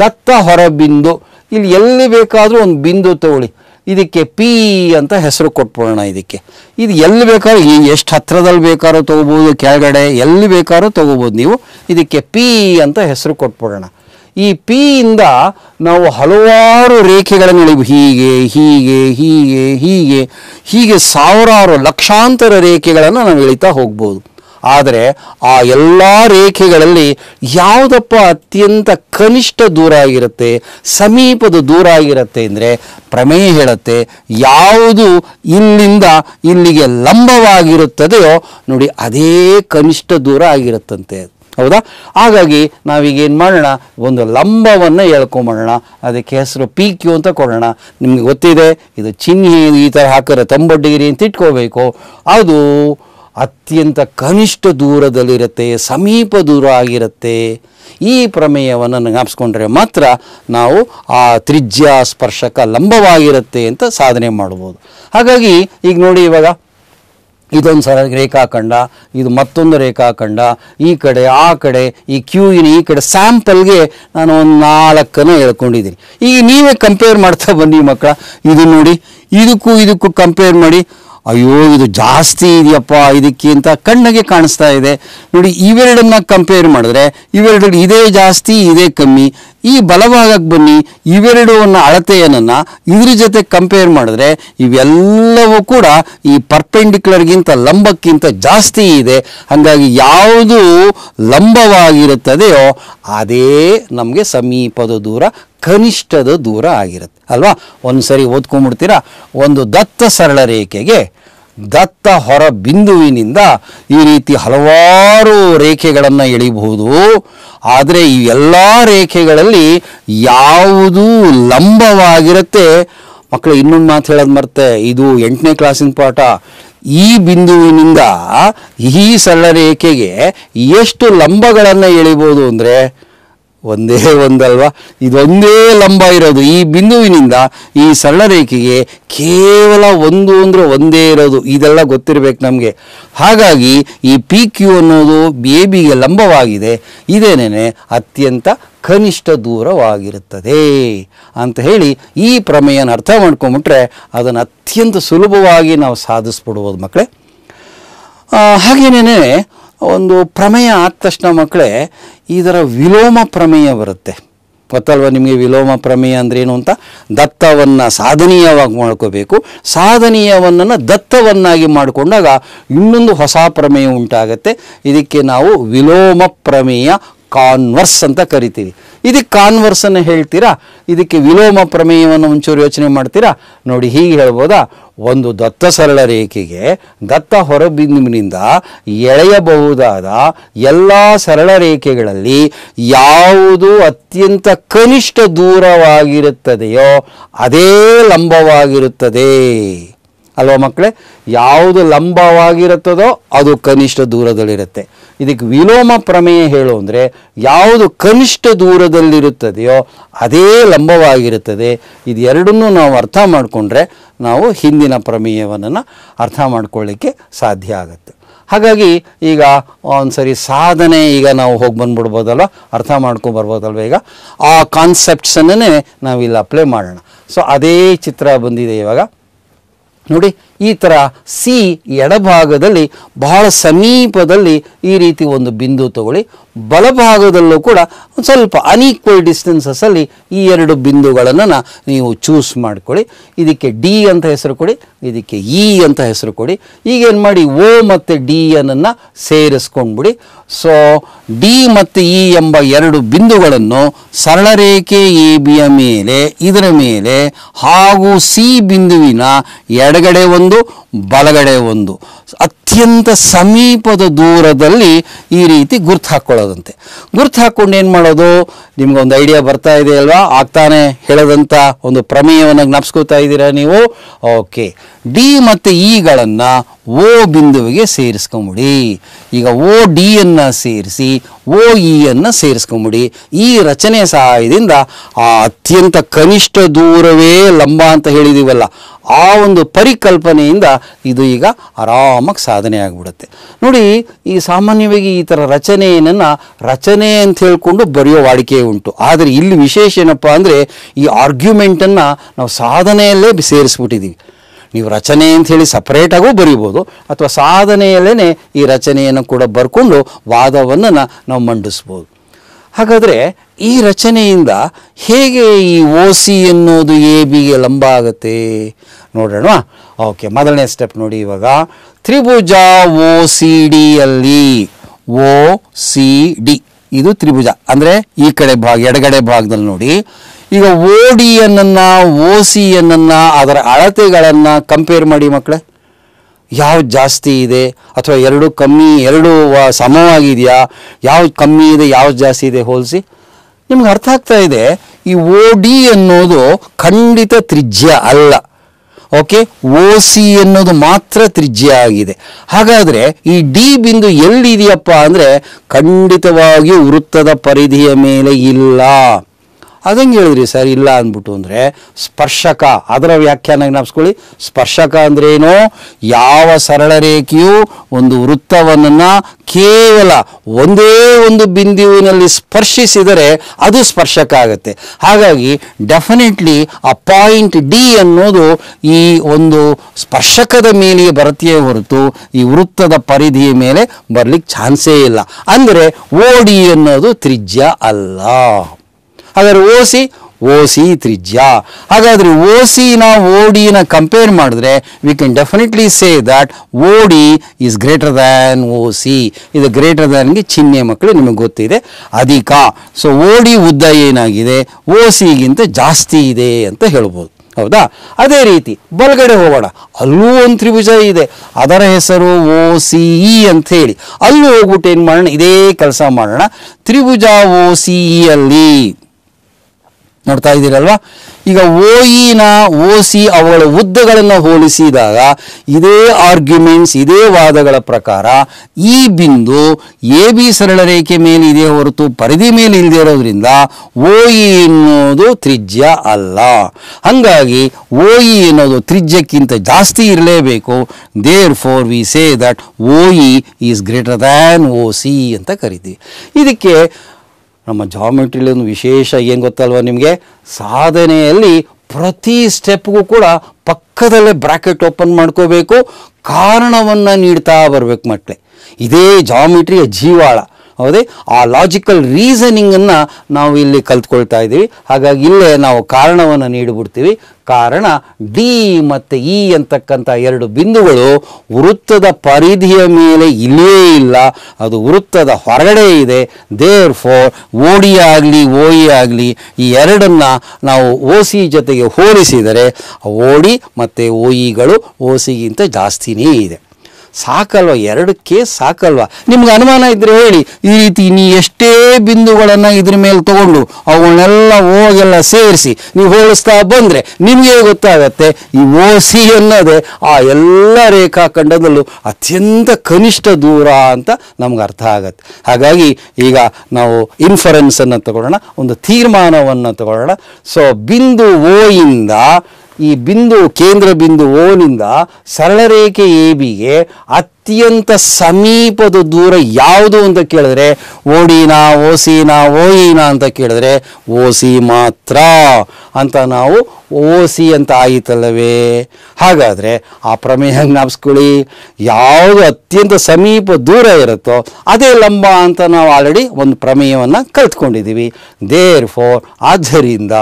ದತ್ತ ಹೊರ ಬಿಂದು ಇಲ್ಲಿ ಎಲ್ಲಿ ಬೇಕಾದರೂ ಒಂದು ಬಿಂದು ತಗೊಳ್ಳಿ ಇದಕ್ಕೆ ಪಿ ಅಂತ ಹೆಸರು ಕೊಟ್ಬಿಡೋಣ ಇದಕ್ಕೆ ಇದು ಎಲ್ಲಿ ಬೇಕಾದ್ರೂ ಈ ಎಷ್ಟು ಹತ್ತಿರದಲ್ಲಿ ಬೇಕಾದ್ರೂ ತೊಗೋಬೋದು ಕೆಳಗಡೆ ಎಲ್ಲಿ ಬೇಕಾದ್ರೂ ತೊಗೋಬೋದು ನೀವು ಇದಕ್ಕೆ ಪಿ ಅಂತ ಹೆಸರು ಕೊಟ್ಬಿಡೋಣ ಈ ಪಿಯಿಂದ ನಾವು ಹಲವಾರು ರೇಖೆಗಳನ್ನು ಎಳೆಯುವ ಹೀಗೆ ಹೀಗೆ ಹೀಗೆ ಹೀಗೆ ಹೀಗೆ ಸಾವಿರಾರು ಲಕ್ಷಾಂತರ ರೇಖೆಗಳನ್ನು ನಾವು ಎಳಿತಾ ಹೋಗ್ಬೋದು ಆದರೆ ಆ ಎಲ್ಲ ರೇಖೆಗಳಲ್ಲಿ ಯಾವುದಪ್ಪ ಅತ್ಯಂತ ಕನಿಷ್ಠ ದೂರ ಆಗಿರುತ್ತೆ ಸಮೀಪದ ದೂರ ಆಗಿರುತ್ತೆ ಅಂದರೆ ಪ್ರಮೇಯ ಹೇಳುತ್ತೆ ಯಾವುದು ಇಲ್ಲಿಂದ ಇಲ್ಲಿಗೆ ಲಂಬವಾಗಿರುತ್ತದೆಯೋ ನೋಡಿ ಅದೇ ಕನಿಷ್ಠ ದೂರ ಆಗಿರುತ್ತಂತೆ ಹೌದಾ ಹಾಗಾಗಿ ನಾವೀಗೇನು ಮಾಡೋಣ ಒಂದು ಲಂಬವನ್ನು ಎಳ್ಕೊಂಬೋಣ ಅದಕ್ಕೆ ಹೆಸರು ಪಿ ಕ್ಯೂ ಅಂತ ಕೊಡೋಣ ನಿಮಗೆ ಗೊತ್ತಿದೆ ಇದು ಚಿಹ್ನೆ ಈ ಥರ ಹಾಕಿದ್ರೆ ಡಿಗ್ರಿ ಅಂತ ಇಟ್ಕೋಬೇಕು ಅದು ಅತ್ಯಂತ ಕನಿಷ್ಠ ದೂರದಲ್ಲಿರುತ್ತೆ ಸಮೀಪ ದೂರ ಆಗಿರುತ್ತೆ ಈ ಪ್ರಮೇಯವನ್ನು ಜ್ಞಾಪಿಸ್ಕೊಂಡ್ರೆ ಮಾತ್ರ ನಾವು ಆ ತ್ರಿಜ್ಯ ಸ್ಪರ್ಶಕ ಲಂಬವಾಗಿರುತ್ತೆ ಅಂತ ಸಾಧನೆ ಮಾಡ್ಬೋದು ಹಾಗಾಗಿ ಈಗ ನೋಡಿ ಇವಾಗ ಇದೊಂದು ಸಲ ರೇಖಾಖಂಡ ಇದು ಮತ್ತೊಂದು ರೇಖಾಖಂಡ ಈ ಕಡೆ ಆ ಕಡೆ ಈ ಕ್ಯೂ ಇನ್ ಈ ಕಡೆ ಸ್ಯಾಂಪಲ್ಗೆ ನಾನು ಒಂದು ನಾಲ್ಕನ್ನು ಹೇಳ್ಕೊಂಡಿದ್ದೀನಿ ಈಗ ನೀವೇ ಕಂಪೇರ್ ಮಾಡ್ತಾ ಬನ್ನಿ ಮಕ್ಕಳ ಇದು ನೋಡಿ ಇದಕ್ಕೂ ಇದಕ್ಕೂ ಕಂಪೇರ್ ಮಾಡಿ ಅಯ್ಯೋ ಇದು ಜಾಸ್ತಿ ಇದೆಯಪ್ಪ ಇದಕ್ಕಿಂತ ಕಣ್ಣಿಗೆ ಕಾಣಿಸ್ತಾ ಇದೆ ನೋಡಿ ಇವೆರಡನ್ನ ಕಂಪೇರ್ ಮಾಡಿದ್ರೆ ಇವೆರಡು ಇದೇ ಜಾಸ್ತಿ ಇದೇ ಕಮ್ಮಿ ಈ ಬಲಭಾಗಕ್ಕೆ ಬನ್ನಿ ಅನ್ನೋ ಅಳತೆಯನ್ನು ಇದ್ರ ಜೊತೆ ಕಂಪೇರ್ ಮಾಡಿದ್ರೆ ಇವೆಲ್ಲವೂ ಕೂಡ ಈ ಪರ್ಪೆಂಡಿಕ್ಯುಲರ್ಗಿಂತ ಲಂಬಕ್ಕಿಂತ ಜಾಸ್ತಿ ಇದೆ ಹಾಗಾಗಿ ಯಾವುದು ಲಂಬವಾಗಿರುತ್ತದೆಯೋ ಅದೇ ನಮಗೆ ಸಮೀಪದ ದೂರ ಕನಿಷ್ಠದ ದೂರ ಆಗಿರುತ್ತೆ ಅಲ್ವಾ ಒಂದು ಸರಿ ಓದ್ಕೊಂಡ್ಬಿಡ್ತೀರಾ ಒಂದು ದತ್ತ ಸರಳ ರೇಖೆಗೆ ದತ್ತ ಹೊರ ಬಿಂದುವಿನಿಂದ ಈ ರೀತಿ ಹಲವಾರು ರೇಖೆಗಳನ್ನು ಎಳಿಬಹುದು ಆದರೆ ಈ ಎಲ್ಲ ರೇಖೆಗಳಲ್ಲಿ ಯಾವುದೂ ಲಂಬವಾಗಿರುತ್ತೆ ಮಕ್ಕಳು ಇನ್ನೊಂದು ಮಾತು ಹೇಳೋದು ಮರ್ತೆ ಇದು ಎಂಟನೇ ಕ್ಲಾಸಿನ ಪಾಠ ಈ ಬಿಂದುವಿನಿಂದ ಈ ಸರಳ ರೇಖೆಗೆ ಎಷ್ಟು ಲಂಬಗಳನ್ನು ಎಳಿಬೋದು ಅಂದರೆ ಒಂದೇ ಒಂದಲ್ವಾ ಇದೊಂದೇ ಲಂಬ ಇರೋದು ಈ ಬಿಂದುವಿನಿಂದ ಈ ಸರಳ ರೇಖೆಗೆ ಕೇವಲ ಒಂದು ಅಂದರೆ ಒಂದೇ ಇರೋದು ಇದೆಲ್ಲ ಗೊತ್ತಿರಬೇಕು ನಮಗೆ ಹಾಗಾಗಿ ಈ ಪಿ ಕ್ಯೂ ಅನ್ನೋದು ಎ ಬಿಗೆ ಲಂಬವಾಗಿದೆ ಇದೇನೇ ಅತ್ಯಂತ ಕನಿಷ್ಠ ದೂರವಾಗಿರುತ್ತದೆ ಅಂತ ಹೇಳಿ ಈ ಪ್ರಮೇಯನ ಅರ್ಥ ಮಾಡ್ಕೊಂಬಿಟ್ರೆ ಅದನ್ನು ಅತ್ಯಂತ ಸುಲಭವಾಗಿ ನಾವು ಸಾಧಿಸ್ಬಿಡ್ಬೋದು ಮಕ್ಕಳೇ ಹಾಗೇನೇ ಒಂದು ಪ್ರಮೇಯ ಆದ ತಕ್ಷಣ ಮಕ್ಕಳೇ ಇದರ ವಿಲೋಮ ಪ್ರಮೇಯ ಬರುತ್ತೆ ಗೊತ್ತಲ್ವ ನಿಮಗೆ ವಿಲೋಮ ಪ್ರಮೇಯ ಅಂದ್ರೇನು ಅಂತ ದತ್ತವನ್ನು ಸಾಧನೀಯವಾಗಿ ಮಾಡ್ಕೋಬೇಕು ಸಾಧನೀಯವನ್ನು ದತ್ತವನ್ನಾಗಿ ಮಾಡಿಕೊಂಡಾಗ ಇನ್ನೊಂದು ಹೊಸ ಪ್ರಮೇಯ ಉಂಟಾಗತ್ತೆ ಇದಕ್ಕೆ ನಾವು ವಿಲೋಮ ಪ್ರಮೇಯ ಕಾನ್ವರ್ಸ್ ಅಂತ ಕರಿತೀವಿ ಇದಕ್ಕೆ ಕಾನ್ವರ್ಸ್ ಅನ್ನು ಹೇಳ್ತೀರಾ ಇದಕ್ಕೆ ವಿಲೋಮ ಪ್ರಮೇಯವನ್ನು ಒಂಚೂರು ಯೋಚನೆ ಮಾಡ್ತೀರಾ ನೋಡಿ ಹೀಗೆ ಹೇಳ್ಬೋದಾ ಒಂದು ದತ್ತ ಸರಳ ರೇಖೆಗೆ ದತ್ತ ಹೊರಬಿಂದುವಿನಿಂದ ಎಳೆಯಬಹುದಾದ ಎಲ್ಲ ಸರಳ ರೇಖೆಗಳಲ್ಲಿ ಯಾವುದು ಅತ್ಯಂತ ಕನಿಷ್ಠ ದೂರವಾಗಿರುತ್ತದೆಯೋ ಅದೇ ಲಂಬವಾಗಿರುತ್ತದೆ ಅಲ್ವಾ ಮಕ್ಕಳೇ ಯಾವುದು ಲಂಬವಾಗಿರುತ್ತದೋ ಅದು ಕನಿಷ್ಠ ದೂರದಲ್ಲಿರುತ್ತೆ ಇದಕ್ಕೆ ವಿಲೋಮ ಪ್ರಮೇಯ ಹೇಳು ಅಂದರೆ ಯಾವುದು ಕನಿಷ್ಠ ದೂರದಲ್ಲಿರುತ್ತದೆಯೋ ಅದೇ ಲಂಬವಾಗಿರುತ್ತದೆ ಇದು ಎರಡನ್ನೂ ನಾವು ಅರ್ಥ ಮಾಡಿಕೊಂಡ್ರೆ ನಾವು ಹಿಂದಿನ ಪ್ರಮೇಯವನ್ನು ಅರ್ಥ ಮಾಡ್ಕೊಳ್ಳಿಕ್ಕೆ ಸಾಧ್ಯ ಆಗುತ್ತೆ ಹಾಗಾಗಿ ಈಗ ಒಂದು ಸರಿ ಸಾಧನೆ ಈಗ ನಾವು ಹೋಗಿ ಬಂದ್ಬಿಡ್ಬೋದಲ್ವ ಅರ್ಥ ಮಾಡ್ಕೊಬರ್ಬೋದಲ್ವ ಈಗ ಆ ಕಾನ್ಸೆಪ್ಟ್ಸನ್ನೇ ನಾವಿಲ್ಲಿ ಅಪ್ಲೈ ಮಾಡೋಣ ಸೊ ಅದೇ ಚಿತ್ರ ಬಂದಿದೆ ಇವಾಗ ನೋಡಿ ಈ ಥರ ಸಿ ಎಡಭಾಗದಲ್ಲಿ ಬಹಳ ಸಮೀಪದಲ್ಲಿ ಈ ರೀತಿ ಒಂದು ಬಿಂದು ತಗೊಳ್ಳಿ ಬಲಭಾಗದಲ್ಲೂ ಕೂಡ ಒಂದು ಸ್ವಲ್ಪ ಅನ್ಈಕ್ವಲ್ ಡಿಸ್ಟೆನ್ಸಸ್ಸಲ್ಲಿ ಈ ಎರಡು ಬಿಂದುಗಳನ್ನು ನೀವು ಚೂಸ್ ಮಾಡಿಕೊಳ್ಳಿ ಇದಕ್ಕೆ ಡಿ ಅಂತ ಹೆಸರು ಕೊಡಿ ಇದಕ್ಕೆ ಇ e ಅಂತ ಹೆಸರು ಕೊಡಿ ಈಗೇನು ಮಾಡಿ ಓ ಮತ್ತು ಡಿ ಎನನ್ನು ಸೇರಿಸ್ಕೊಂಡ್ಬಿಡಿ ಸೊ ಡಿ ಮತ್ತು ಇ e ಎಂಬ ಎರಡು ಬಿಂದುಗಳನ್ನು ಸರಳ ರೇಖೆ ಎ ಬಿಯ ಮೇಲೆ ಇದರ ಮೇಲೆ ಹಾಗೂ ಸಿ ಬಿಂದುವಿನ ಎಡಗಡೆ ಒಂದು ಬಲಗಡೆ ಒಂದು ಹತ್ತು ಅತ್ಯಂತ ಸಮೀಪದ ದೂರದಲ್ಲಿ ಈ ರೀತಿ ಗುರ್ತು ಹಾಕ್ಕೊಳ್ಳೋದಂತೆ ಗುರ್ತು ಹಾಕ್ಕೊಂಡು ಏನು ಮಾಡೋದು ಒಂದು ಐಡಿಯಾ ಬರ್ತಾ ಇದೆ ಅಲ್ವಾ ಆಗ್ತಾನೆ ಹೇಳದಂಥ ಒಂದು ಪ್ರಮೇಯವನ್ನು ಜ್ಞಾಪಿಸ್ಕೋತಾ ಇದ್ದೀರಾ ನೀವು ಓಕೆ ಡಿ ಮತ್ತು ಇಗಳನ್ನು ಓ ಬಿಂದುವಿಗೆ ಸೇರಿಸ್ಕೊಂಬಿಡಿ ಈಗ ಓ ಡಿಯನ್ನು ಸೇರಿಸಿ ಓ ಇಯನ್ನು ಸೇರಿಸ್ಕೊಂಬಿಡಿ ಈ ರಚನೆ ಸಹಾಯದಿಂದ ಆ ಅತ್ಯಂತ ಕನಿಷ್ಠ ದೂರವೇ ಲಂಬ ಅಂತ ಹೇಳಿದೀವಲ್ಲ ಆ ಒಂದು ಪರಿಕಲ್ಪನೆಯಿಂದ ಇದು ಈಗ ಆರಾಮಾಗಿ ಸಾಧ್ಯ ಸಾಧನೆ ಆಗ್ಬಿಡುತ್ತೆ ನೋಡಿ ಈ ಸಾಮಾನ್ಯವಾಗಿ ಈ ಥರ ರಚನೆಯನ್ನು ರಚನೆ ಅಂತ ಹೇಳಿಕೊಂಡು ಬರೆಯೋ ವಾಡಿಕೆ ಉಂಟು ಆದರೆ ಇಲ್ಲಿ ವಿಶೇಷ ಏನಪ್ಪ ಅಂದರೆ ಈ ಆರ್ಗ್ಯುಮೆಂಟನ್ನು ನಾವು ಸಾಧನೆಯಲ್ಲೇ ಸೇರಿಸ್ಬಿಟ್ಟಿದ್ದೀವಿ ನೀವು ರಚನೆ ಅಂಥೇಳಿ ಸಪ್ರೇಟಾಗೂ ಬರೀಬೋದು ಅಥವಾ ಸಾಧನೆಯಲ್ಲೇ ಈ ರಚನೆಯನ್ನು ಕೂಡ ಬರ್ಕೊಂಡು ವಾದವನ್ನು ನಾವು ಮಂಡಿಸ್ಬೋದು ಹಾಗಾದರೆ ಈ ರಚನೆಯಿಂದ ಹೇಗೆ ಈ ಓ ಸಿ ಅನ್ನೋದು ಎ ಬಿಗೆ ಲಂಬ ಆಗುತ್ತೆ ನೋಡೋಣ ಓಕೆ ಮೊದಲನೇ ಸ್ಟೆಪ್ ನೋಡಿ ಇವಾಗ ತ್ರಿಭುಜ ಓ ಸಿ ಡಿಯಲ್ಲಿ ಓ ಸಿ ಡಿ ಇದು ತ್ರಿಭುಜ ಅಂದರೆ ಈ ಕಡೆ ಭಾಗ ಎಡಗಡೆ ಭಾಗದಲ್ಲಿ ನೋಡಿ ಈಗ ಓ ಡಿ ಎನ್ನನ್ನು ಓ ಸಿ ಎನ್ನನ್ನು ಅದರ ಅಳತೆಗಳನ್ನು ಕಂಪೇರ್ ಮಾಡಿ ಮಕ್ಕಳೇ ಯಾವ ಜಾಸ್ತಿ ಇದೆ ಅಥವಾ ಎರಡು ಕಮ್ಮಿ ಎರಡು ಸಮವಾಗಿದೆಯಾ ಯಾವ ಕಮ್ಮಿ ಇದೆ ಯಾವ್ದು ಜಾಸ್ತಿ ಇದೆ ಹೋಲಿಸಿ ನಿಮ್ಗೆ ಅರ್ಥ ಆಗ್ತಾ ಇದೆ ಈ ಓ ಡಿ ಅನ್ನೋದು ಖಂಡಿತ ತ್ರಿಜ್ಯ ಅಲ್ಲ ಓಕೆ ಓ ಸಿ ಅನ್ನೋದು ಮಾತ್ರ ತ್ರಿಜ್ಯ ಆಗಿದೆ ಹಾಗಾದರೆ ಈ ಡಿ ಬಿಂದು ಎಲ್ಲಿದೆಯಪ್ಪ ಅಂದರೆ ಖಂಡಿತವಾಗಿಯೂ ವೃತ್ತದ ಪರಿಧಿಯ ಮೇಲೆ ಇಲ್ಲ ಅದಂಗೆ ಹೇಳಿದ್ರಿ ಸರ್ ಇಲ್ಲ ಅಂದ್ಬಿಟ್ಟು ಅಂದರೆ ಸ್ಪರ್ಶಕ ಅದರ ವ್ಯಾಖ್ಯಾನ ಜ್ಞಾಪಿಸ್ಕೊಳ್ಳಿ ಸ್ಪರ್ಶಕ ಅಂದ್ರೇನು ಯಾವ ಸರಳ ರೇಖೆಯು ಒಂದು ವೃತ್ತವನ್ನು ಕೇವಲ ಒಂದೇ ಒಂದು ಬಿಂದುವಿನಲ್ಲಿ ಸ್ಪರ್ಶಿಸಿದರೆ ಅದು ಸ್ಪರ್ಶಕ ಆಗುತ್ತೆ ಹಾಗಾಗಿ ಡೆಫಿನೆಟ್ಲಿ ಆ ಪಾಯಿಂಟ್ ಡಿ ಅನ್ನೋದು ಈ ಒಂದು ಸ್ಪರ್ಶಕದ ಮೇಲೆಯೇ ಬರುತ್ತೆಯೇ ಹೊರತು ಈ ವೃತ್ತದ ಪರಿಧಿಯ ಮೇಲೆ ಬರಲಿಕ್ಕೆ ಚಾನ್ಸೇ ಇಲ್ಲ ಅಂದರೆ ಓಡಿ ಅನ್ನೋದು ತ್ರಿಜ್ಯ ಅಲ್ಲ ಹಾಗಾದ್ರೆ ಓ ಸಿ ಓ ಸಿ ತ್ರಿಜ್ಯ ಹಾಗಾದರೆ ಓ ಸಿನ ಓ ಡಿನ ಕಂಪೇರ್ ಮಾಡಿದ್ರೆ we can definitely say that O D is greater than O C ಇದು ಗ್ರೇಟರ್ ದ್ಯಾನ್ಗೆ ಚಿಹ್ನೆ ಮಕ್ಕಳು ನಿಮಗೆ ಗೊತ್ತಿದೆ ಅಧಿಕ ಸೊ ಓ ಡಿ ಉದ್ದ ಏನಾಗಿದೆ ಓ ಸಿಗಿಂತ ಜಾಸ್ತಿ ಇದೆ ಅಂತ ಹೇಳ್ಬೋದು ಹೌದಾ ಅದೇ ರೀತಿ ಬಲಗಡೆ ಹೋಗೋಣ ಅಲ್ಲೂ ಒಂದು ತ್ರಿಭುಜ ಇದೆ ಅದರ ಹೆಸರು ಓ ಸಿ ಇ ಅಂತ ಹೇಳಿ ಅಲ್ಲೂ ಹೋಗ್ಬಿಟ್ಟು ಏನು ಮಾಡೋಣ ಇದೇ ಕೆಲಸ ಮಾಡೋಣ ತ್ರಿಭುಜ ಓ ಸಿ ಇ ಅಲ್ಲಿ ನೋಡ್ತಾ ಇದ್ದೀರಲ್ವಾ ಈಗ ಇನ ಓ ಸಿ ಅವುಗಳ ಉದ್ದಗಳನ್ನು ಹೋಲಿಸಿದಾಗ ಇದೇ ಆರ್ಗ್ಯುಮೆಂಟ್ಸ್ ಇದೇ ವಾದಗಳ ಪ್ರಕಾರ ಈ ಬಿಂದು ಎ ಬಿ ಸರಳ ರೇಖೆ ಮೇಲೆ ಇದೇ ಹೊರತು ಪರಿಧಿ ಮೇಲೆ ಇಲ್ಲದೆ ಇರೋದ್ರಿಂದ ಓ ಇ ಎನ್ನುವುದು ತ್ರಿಜ್ಯ ಅಲ್ಲ ಹಾಗಾಗಿ ಓ ಇ ಎನ್ನುವುದು ತ್ರಿಜ್ಯಕ್ಕಿಂತ ಜಾಸ್ತಿ ಇರಲೇಬೇಕು therefore we say that O E is greater than O C ಅಂತ ಕರಿತೀವಿ ಇದಕ್ಕೆ ನಮ್ಮ ಜಾಮೆಟ್ರಿಲಿ ಒಂದು ವಿಶೇಷ ಏನು ಗೊತ್ತಲ್ವ ನಿಮಗೆ ಸಾಧನೆಯಲ್ಲಿ ಪ್ರತಿ ಸ್ಟೆಪ್ಗೂ ಕೂಡ ಪಕ್ಕದಲ್ಲೇ ಬ್ರಾಕೆಟ್ ಓಪನ್ ಮಾಡ್ಕೋಬೇಕು ಕಾರಣವನ್ನು ನೀಡ್ತಾ ಬರಬೇಕು ಮಟ್ಟೆ ಇದೇ ಜಾಮೆಟ್ರಿಯ ಜೀವಾಳ ಹೌದೇ ಆ ಲಾಜಿಕಲ್ ರೀಸನಿಂಗನ್ನು ನಾವು ಇಲ್ಲಿ ಕಲ್ತ್ಕೊಳ್ತಾ ಇದ್ದೀವಿ ಹಾಗಾಗಿ ಇಲ್ಲೇ ನಾವು ಕಾರಣವನ್ನು ನೀಡಿಬಿಡ್ತೀವಿ ಕಾರಣ ಡಿ ಮತ್ತು ಇ e ಅಂತಕ್ಕಂಥ ಎರಡು ಬಿಂದುಗಳು ವೃತ್ತದ ಪರಿಧಿಯ ಮೇಲೆ ಇಲ್ಲೇ ಇಲ್ಲ ಅದು ವೃತ್ತದ ಹೊರಗಡೆ ಇದೆ ದೇರ್ ಫೋರ್ ಓಡಿ ಆಗಲಿ ಓ ಇ ಆಗಲಿ ಈ ಎರಡನ್ನು ನಾವು ಓ ಸಿ ಜೊತೆಗೆ ಹೋಲಿಸಿದರೆ ಓಡಿ ಮತ್ತು ಓ ಇಗಳು e ಓ ಸಿಗಿಂತ ಜಾಸ್ತಿನೇ ಇದೆ ಸಾಕಲ್ವ ಎರಡು ಕೇಸ್ ಸಾಕಲ್ವ ನಿಮ್ಗೆ ಅನುಮಾನ ಇದ್ದರೆ ಹೇಳಿ ಈ ರೀತಿ ನೀ ಎಷ್ಟೇ ಬಿಂದುಗಳನ್ನು ಇದ್ರ ಮೇಲೆ ತಗೊಂಡು ಅವುಗಳನ್ನೆಲ್ಲ ಓಗೆಲ್ಲ ಸೇರಿಸಿ ನೀವು ಹೋಲಿಸ್ತಾ ಬಂದರೆ ನಿಮಗೆ ಗೊತ್ತಾಗತ್ತೆ ಈ ಓ ಸಿ ಅನ್ನೋದೇ ಆ ಎಲ್ಲ ರೇಖಾಖಂಡದಲ್ಲೂ ಅತ್ಯಂತ ಕನಿಷ್ಠ ದೂರ ಅಂತ ನಮ್ಗೆ ಅರ್ಥ ಆಗತ್ತೆ ಹಾಗಾಗಿ ಈಗ ನಾವು ಇನ್ಫರೆನ್ಸನ್ನು ತಗೊಳ್ಳೋಣ ಒಂದು ತೀರ್ಮಾನವನ್ನು ತಗೊಳ್ಳೋಣ ಸೊ ಬಿಂದು ಓಯಿಂದ ಇಂದ ಈ ಬಿಂದು ಕೇಂದ್ರ ಬಿಂದು ಓನಿಂದ ಸರಳ ರೇಖೆ ಎ ಬಿಗೆ ಹತ್ತು ಅತ್ಯಂತ ಸಮೀಪದ ದೂರ ಯಾವುದು ಅಂತ ಕೇಳಿದ್ರೆ ಓಡಿನ ಓಸಿನ ಓಯಿನ ಅಂತ ಕೇಳಿದ್ರೆ ಓಸಿ ಮಾತ್ರ ಅಂತ ನಾವು ಓಸಿ ಅಂತ ಆಯಿತಲ್ಲವೇ ಹಾಗಾದರೆ ಆ ಪ್ರಮೇಯ ಜ್ಞಾಪಿಸ್ಕೊಳ್ಳಿ ಯಾವುದು ಅತ್ಯಂತ ಸಮೀಪ ದೂರ ಇರುತ್ತೋ ಅದೇ ಲಂಬ ಅಂತ ನಾವು ಆಲ್ರೆಡಿ ಒಂದು ಪ್ರಮೇಯವನ್ನು ಕಲ್ತ್ಕೊಂಡಿದ್ದೀವಿ ದೇರ್ ಫೋರ್ ಆದ್ದರಿಂದ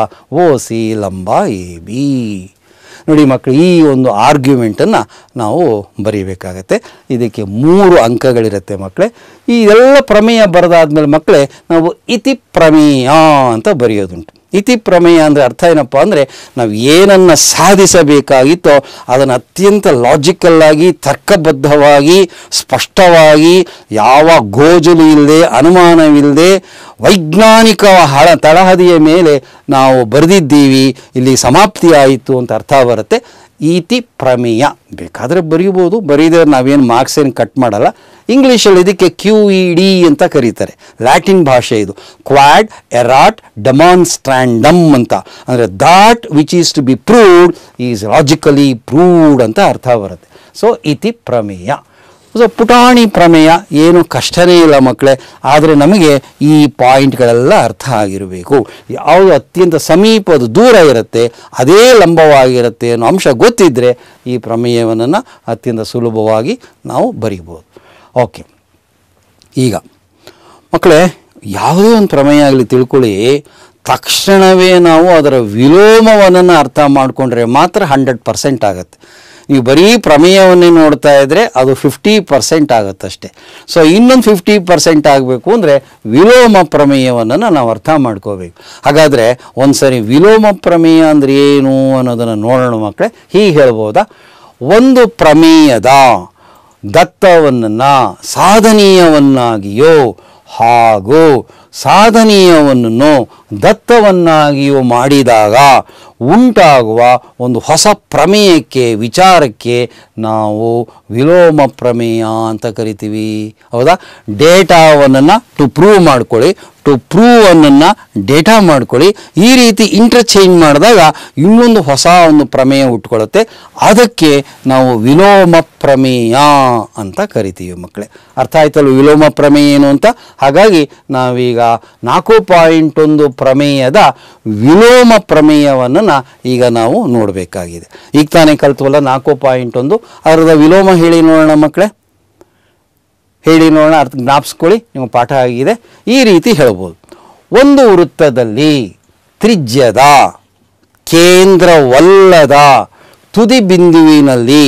ಓಸಿ ಲಂಬ ಎ ಬಿ ನೋಡಿ ಮಕ್ಕಳು ಈ ಒಂದು ಆರ್ಗ್ಯುಮೆಂಟನ್ನು ನಾವು ಬರೀಬೇಕಾಗತ್ತೆ ಇದಕ್ಕೆ ಮೂರು ಅಂಕಗಳಿರುತ್ತೆ ಮಕ್ಕಳೇ ಈ ಎಲ್ಲ ಪ್ರಮೇಯ ಬರೆದಾದ್ಮೇಲೆ ಮಕ್ಕಳೇ ನಾವು ಇತಿ ಪ್ರಮೇಯ ಅಂತ ಬರೆಯೋದುಂಟು ಇತಿ ಪ್ರಮೇಯ ಅಂದರೆ ಅರ್ಥ ಏನಪ್ಪ ಅಂದರೆ ನಾವು ಏನನ್ನು ಸಾಧಿಸಬೇಕಾಗಿತ್ತೋ ಅದನ್ನು ಅತ್ಯಂತ ಲಾಜಿಕಲ್ಲಾಗಿ ತರ್ಕಬದ್ಧವಾಗಿ ಸ್ಪಷ್ಟವಾಗಿ ಯಾವ ಗೋಜಲು ಇಲ್ಲದೆ ಅನುಮಾನವಿಲ್ಲದೆ ವೈಜ್ಞಾನಿಕ ಹಳ ತಳಹದಿಯ ಮೇಲೆ ನಾವು ಬರೆದಿದ್ದೀವಿ ಇಲ್ಲಿ ಸಮಾಪ್ತಿಯಾಯಿತು ಅಂತ ಅರ್ಥ ಬರುತ್ತೆ ಈತಿ ಪ್ರಮೇಯ ಬೇಕಾದರೆ ಬರೀಬೋದು ಬರೀದೇ ನಾವೇನು ಮಾರ್ಕ್ಸ್ ಏನು ಕಟ್ ಮಾಡಲ್ಲ ಇಂಗ್ಲೀಷಲ್ಲಿ ಇದಕ್ಕೆ ಕ್ಯೂ ಇ ಡಿ ಅಂತ ಕರೀತಾರೆ ಲ್ಯಾಟಿನ್ ಭಾಷೆ ಇದು ಕ್ವಾಡ್ ಎರಾಟ್ ಡೆಮಾನ್ಸ್ಟ್ರ್ಯಾಂಡಮ್ ಅಂತ ಅಂದರೆ that which is to be proved is logically proved ಅಂತ ಅರ್ಥ ಬರುತ್ತೆ ಸೊ ಇತಿ ಪ್ರಮೇಯ ಸೊ ಪುಟಾಣಿ ಪ್ರಮೇಯ ಏನು ಕಷ್ಟನೇ ಇಲ್ಲ ಮಕ್ಕಳೇ ಆದರೆ ನಮಗೆ ಈ ಪಾಯಿಂಟ್ಗಳೆಲ್ಲ ಅರ್ಥ ಆಗಿರಬೇಕು ಯಾವುದು ಅತ್ಯಂತ ಸಮೀಪದ ದೂರ ಇರುತ್ತೆ ಅದೇ ಲಂಬವಾಗಿರುತ್ತೆ ಅನ್ನೋ ಅಂಶ ಗೊತ್ತಿದ್ದರೆ ಈ ಪ್ರಮೇಯವನ್ನು ಅತ್ಯಂತ ಸುಲಭವಾಗಿ ನಾವು ಬರೀಬೋದು ಓಕೆ ಈಗ ಮಕ್ಕಳೇ ಯಾವುದೇ ಒಂದು ಪ್ರಮೇಯ ಆಗಲಿ ತಿಳ್ಕೊಳ್ಳಿ ತಕ್ಷಣವೇ ನಾವು ಅದರ ವಿಲೋಮವನ್ನು ಅರ್ಥ ಮಾಡಿಕೊಂಡ್ರೆ ಮಾತ್ರ ಹಂಡ್ರೆಡ್ ಪರ್ಸೆಂಟ್ ಆಗುತ್ತೆ ನೀವು ಬರೀ ಪ್ರಮೇಯವನ್ನೇ ನೋಡ್ತಾ ಇದ್ದರೆ ಅದು ಫಿಫ್ಟಿ ಪರ್ಸೆಂಟ್ ಆಗುತ್ತಷ್ಟೆ ಸೊ ಇನ್ನೊಂದು ಫಿಫ್ಟಿ ಪರ್ಸೆಂಟ್ ಆಗಬೇಕು ಅಂದರೆ ವಿಲೋಮ ಪ್ರಮೇಯವನ್ನು ನಾವು ಅರ್ಥ ಮಾಡ್ಕೋಬೇಕು ಹಾಗಾದರೆ ಒಂದು ಸರಿ ವಿಲೋಮ ಪ್ರಮೇಯ ಅಂದರೆ ಏನು ಅನ್ನೋದನ್ನು ನೋಡೋಣ ಮಕ್ಕಳೇ ಹೀಗೆ ಹೇಳ್ಬೋದಾ ಒಂದು ಪ್ರಮೇಯದ ದತ್ತವನ್ನು ಸಾಧನೀಯವನ್ನಾಗಿಯೋ ಹಾಗೂ ಸಾಧನೀಯವನ್ನು ದತ್ತವನ್ನಾಗಿಯೂ ಮಾಡಿದಾಗ ಉಂಟಾಗುವ ಒಂದು ಹೊಸ ಪ್ರಮೇಯಕ್ಕೆ ವಿಚಾರಕ್ಕೆ ನಾವು ವಿಲೋಮ ಪ್ರಮೇಯ ಅಂತ ಕರಿತೀವಿ ಹೌದಾ ಡೇಟಾವನ್ನು ಟು ಪ್ರೂವ್ ಮಾಡ್ಕೊಳ್ಳಿ ಟು ಪ್ರೂವ್ ಅನ್ನನ್ನು ಡೇಟಾ ಮಾಡ್ಕೊಳ್ಳಿ ಈ ರೀತಿ ಇಂಟರ್ಚೇಂಜ್ ಮಾಡಿದಾಗ ಇನ್ನೊಂದು ಹೊಸ ಒಂದು ಪ್ರಮೇಯ ಉಟ್ಕೊಳ್ಳುತ್ತೆ ಅದಕ್ಕೆ ನಾವು ವಿಲೋಮ ಪ್ರಮೇಯ ಅಂತ ಕರಿತೀವಿ ಮಕ್ಕಳೇ ಅರ್ಥ ಆಯ್ತಲ್ಲ ವಿಲೋಮ ಪ್ರಮೇಯ ಏನು ಅಂತ ಹಾಗಾಗಿ ನಾವೀಗ ನಾಲ್ಕು ಪಾಯಿಂಟ್ ಒಂದು ಪ್ರಮೇಯದ ವಿಲೋಮ ಪ್ರಮೇಯವನ್ನು ಈಗ ನಾವು ನೋಡಬೇಕಾಗಿದೆ ಈಗ ತಾನೇ ಕಲ್ತವಲ್ಲ ನಾಲ್ಕು ಪಾಯಿಂಟ್ ಒಂದು ಅದರದ ವಿಲೋಮ ಹೇಳಿ ನೋಡೋಣ ಮಕ್ಕಳೇ ಹೇಳಿ ನೋಡೋಣ ಅರ್ಥ ಜ್ಞಾಪಿಸ್ಕೊಳ್ಳಿ ನಿಮ್ಮ ಪಾಠ ಆಗಿದೆ ಈ ರೀತಿ ಹೇಳ್ಬೋದು ಒಂದು ವೃತ್ತದಲ್ಲಿ ತ್ರಿಜ್ಯದ ಕೇಂದ್ರವಲ್ಲದ ತುದಿ ಬಿಂದುವಿನಲ್ಲಿ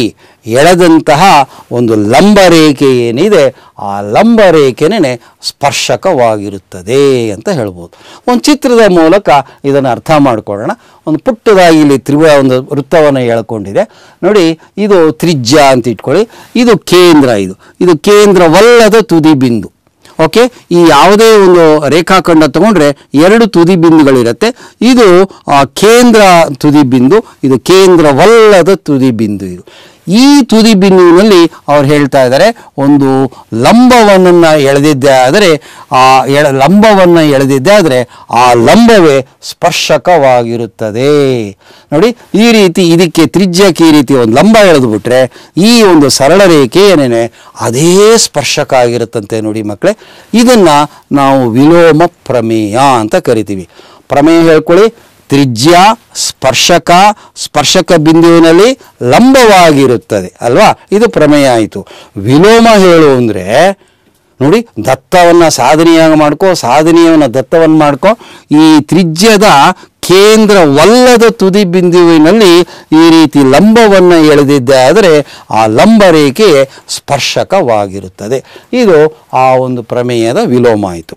ಎಳೆದಂತಹ ಒಂದು ಲಂಬ ರೇಖೆ ಏನಿದೆ ಆ ಲಂಬ ರೇಖೆನೇ ಸ್ಪರ್ಶಕವಾಗಿರುತ್ತದೆ ಅಂತ ಹೇಳ್ಬೋದು ಒಂದು ಚಿತ್ರದ ಮೂಲಕ ಇದನ್ನು ಅರ್ಥ ಮಾಡಿಕೊಳ್ಳೋಣ ಒಂದು ಪುಟ್ಟದಾಗಿ ಇಲ್ಲಿ ತ್ರಿವ ಒಂದು ವೃತ್ತವನ್ನು ಹೇಳ್ಕೊಂಡಿದೆ ನೋಡಿ ಇದು ತ್ರಿಜ್ಯ ಅಂತ ಇಟ್ಕೊಳ್ಳಿ ಇದು ಕೇಂದ್ರ ಇದು ಇದು ಕೇಂದ್ರವಲ್ಲದ ತುದಿ ಬಿಂದು ಓಕೆ ಈ ಯಾವುದೇ ಒಂದು ರೇಖಾಖಂಡ ತಗೊಂಡ್ರೆ ಎರಡು ತುದಿ ಬಿಂದುಗಳಿರುತ್ತೆ ಇದು ಕೇಂದ್ರ ತುದಿ ಬಿಂದು ಇದು ಕೇಂದ್ರವಲ್ಲದ ತುದಿ ಬಿಂದು ಇದು ಈ ತುದಿ ಬಿಂದುವಿನಲ್ಲಿ ಅವ್ರು ಹೇಳ್ತಾ ಇದ್ದಾರೆ ಒಂದು ಲಂಬವನ್ನು ಎಳೆದಿದ್ದೇ ಆದರೆ ಆ ಎಳ ಲಂಬವನ್ನು ಎಳೆದಿದ್ದೇ ಆದರೆ ಆ ಲಂಬವೇ ಸ್ಪರ್ಶಕವಾಗಿರುತ್ತದೆ ನೋಡಿ ಈ ರೀತಿ ಇದಕ್ಕೆ ತ್ರಿಜ್ಯಕ್ಕೆ ಈ ರೀತಿ ಒಂದು ಲಂಬ ಎಳೆದುಬಿಟ್ರೆ ಈ ಒಂದು ಸರಳ ರೇಖೆ ಏನೇನೆ ಅದೇ ಸ್ಪರ್ಶಕ ಆಗಿರುತ್ತಂತೆ ನೋಡಿ ಮಕ್ಕಳೇ ಇದನ್ನು ನಾವು ವಿಲೋಮ ಪ್ರಮೇಯ ಅಂತ ಕರಿತೀವಿ ಪ್ರಮೇಯ ಹೇಳ್ಕೊಳ್ಳಿ ತ್ರಿಜ್ಯ ಸ್ಪರ್ಶಕ ಸ್ಪರ್ಶಕ ಬಿಂದುವಿನಲ್ಲಿ ಲಂಬವಾಗಿರುತ್ತದೆ ಅಲ್ವಾ ಇದು ಪ್ರಮೇಯ ಆಯಿತು ವಿಲೋಮ ಹೇಳು ಅಂದರೆ ನೋಡಿ ದತ್ತವನ್ನು ಸಾಧನೆಯಾಗಿ ಮಾಡ್ಕೋ ಸಾಧನೆಯನ್ನು ದತ್ತವನ್ನು ಮಾಡ್ಕೋ ಈ ತ್ರಿಜ್ಯದ ಕೇಂದ್ರವಲ್ಲದ ತುದಿ ಬಿಂದುವಿನಲ್ಲಿ ಈ ರೀತಿ ಲಂಬವನ್ನು ಎಳೆದಿದ್ದೆ ಆದರೆ ಆ ಲಂಬ ರೇಖೆ ಸ್ಪರ್ಶಕವಾಗಿರುತ್ತದೆ ಇದು ಆ ಒಂದು ಪ್ರಮೇಯದ ವಿಲೋಮ ಆಯಿತು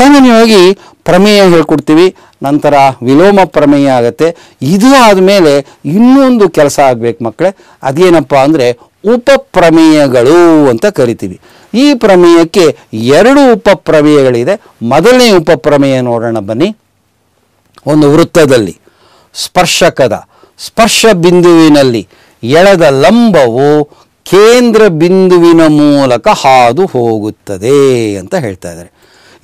ಸಾಮಾನ್ಯವಾಗಿ ಪ್ರಮೇಯ ಹೇಳ್ಕೊಡ್ತೀವಿ ನಂತರ ವಿಲೋಮ ಪ್ರಮೇಯ ಆಗುತ್ತೆ ಇದು ಆದಮೇಲೆ ಇನ್ನೊಂದು ಕೆಲಸ ಆಗಬೇಕು ಮಕ್ಕಳೇ ಅದೇನಪ್ಪ ಅಂದರೆ ಉಪಪ್ರಮೇಯಗಳು ಅಂತ ಕರಿತೀವಿ ಈ ಪ್ರಮೇಯಕ್ಕೆ ಎರಡು ಉಪಪ್ರಮೇಯಗಳಿದೆ ಮೊದಲನೇ ಉಪಪ್ರಮೇಯ ನೋಡೋಣ ಬನ್ನಿ ಒಂದು ವೃತ್ತದಲ್ಲಿ ಸ್ಪರ್ಶಕದ ಸ್ಪರ್ಶ ಬಿಂದುವಿನಲ್ಲಿ ಎಳೆದ ಲಂಬವು ಕೇಂದ್ರ ಬಿಂದುವಿನ ಮೂಲಕ ಹಾದು ಹೋಗುತ್ತದೆ ಅಂತ ಹೇಳ್ತಾ ಇದ್ದಾರೆ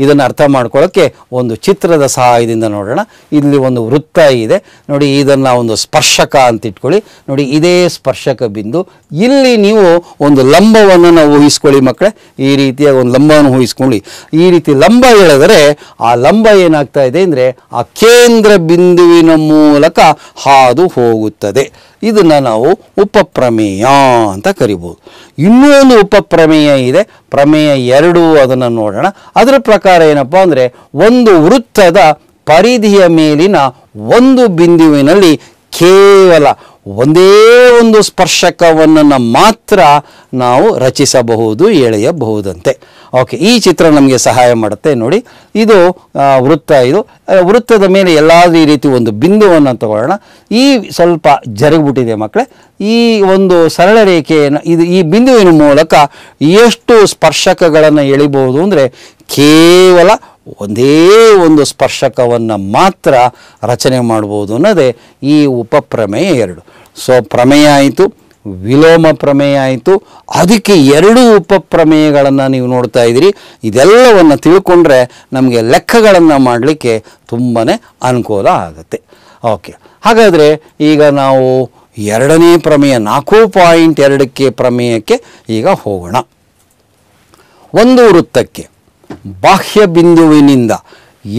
ಇದನ್ನು ಅರ್ಥ ಮಾಡ್ಕೊಳ್ಳೋಕ್ಕೆ ಒಂದು ಚಿತ್ರದ ಸಹಾಯದಿಂದ ನೋಡೋಣ ಇಲ್ಲಿ ಒಂದು ವೃತ್ತ ಇದೆ ನೋಡಿ ಇದನ್ನು ಒಂದು ಸ್ಪರ್ಶಕ ಅಂತ ಇಟ್ಕೊಳ್ಳಿ ನೋಡಿ ಇದೇ ಸ್ಪರ್ಶಕ ಬಿಂದು ಇಲ್ಲಿ ನೀವು ಒಂದು ಲಂಬವನ್ನು ನಾವು ಊಹಿಸ್ಕೊಳ್ಳಿ ಮಕ್ಕಳೇ ಈ ರೀತಿಯಾಗಿ ಒಂದು ಲಂಬವನ್ನು ಊಹಿಸ್ಕೊಳ್ಳಿ ಈ ರೀತಿ ಲಂಬ ಹೇಳಿದರೆ ಆ ಲಂಬ ಏನಾಗ್ತಾ ಇದೆ ಅಂದರೆ ಆ ಕೇಂದ್ರ ಬಿಂದುವಿನ ಮೂಲಕ ಹಾದು ಹೋಗುತ್ತದೆ ಇದನ್ನು ನಾವು ಉಪಪ್ರಮೇಯ ಅಂತ ಕರಿಬೋದು ಇನ್ನೂ ಒಂದು ಉಪಪ್ರಮೇಯ ಇದೆ ಪ್ರಮೇಯ ಎರಡು ಅದನ್ನು ನೋಡೋಣ ಅದರ ಪ್ರಕಾರ ಏನಪ್ಪ ಅಂದರೆ ಒಂದು ವೃತ್ತದ ಪರಿಧಿಯ ಮೇಲಿನ ಒಂದು ಬಿಂದುವಿನಲ್ಲಿ ಕೇವಲ ಒಂದೇ ಒಂದು ಸ್ಪರ್ಶಕವನ್ನು ಮಾತ್ರ ನಾವು ರಚಿಸಬಹುದು ಎಳೆಯಬಹುದಂತೆ ಓಕೆ ಈ ಚಿತ್ರ ನಮಗೆ ಸಹಾಯ ಮಾಡುತ್ತೆ ನೋಡಿ ಇದು ವೃತ್ತ ಇದು ವೃತ್ತದ ಮೇಲೆ ಎಲ್ಲ ಈ ರೀತಿ ಒಂದು ಬಿಂದುವನ್ನು ತಗೊಳ್ಳೋಣ ಈ ಸ್ವಲ್ಪ ಜರುಗಿಬಿಟ್ಟಿದೆ ಮಕ್ಕಳೇ ಈ ಒಂದು ಸರಳ ರೇಖೆಯನ್ನು ಇದು ಈ ಬಿಂದುವಿನ ಮೂಲಕ ಎಷ್ಟು ಸ್ಪರ್ಶಕಗಳನ್ನು ಎಳಿಬಹುದು ಅಂದರೆ ಕೇವಲ ಒಂದೇ ಒಂದು ಸ್ಪರ್ಶಕವನ್ನು ಮಾತ್ರ ರಚನೆ ಮಾಡ್ಬೋದು ಅನ್ನೋದೇ ಈ ಉಪಪ್ರಮೇಯ ಎರಡು ಸೊ ಪ್ರಮೇಯ ಆಯಿತು ವಿಲೋಮ ಪ್ರಮೇಯ ಆಯಿತು ಅದಕ್ಕೆ ಎರಡು ಉಪಪ್ರಮೇಯಗಳನ್ನು ನೀವು ನೋಡ್ತಾ ಇದ್ದೀರಿ ಇದೆಲ್ಲವನ್ನು ತಿಳ್ಕೊಂಡ್ರೆ ನಮಗೆ ಲೆಕ್ಕಗಳನ್ನು ಮಾಡಲಿಕ್ಕೆ ತುಂಬಾ ಅನುಕೂಲ ಆಗುತ್ತೆ ಓಕೆ ಹಾಗಾದರೆ ಈಗ ನಾವು ಎರಡನೇ ಪ್ರಮೇಯ ನಾಲ್ಕು ಪಾಯಿಂಟ್ ಎರಡಕ್ಕೆ ಪ್ರಮೇಯಕ್ಕೆ ಈಗ ಹೋಗೋಣ ಒಂದು ವೃತ್ತಕ್ಕೆ ಬಾಹ್ಯ ಬಿಂದುವಿನಿಂದ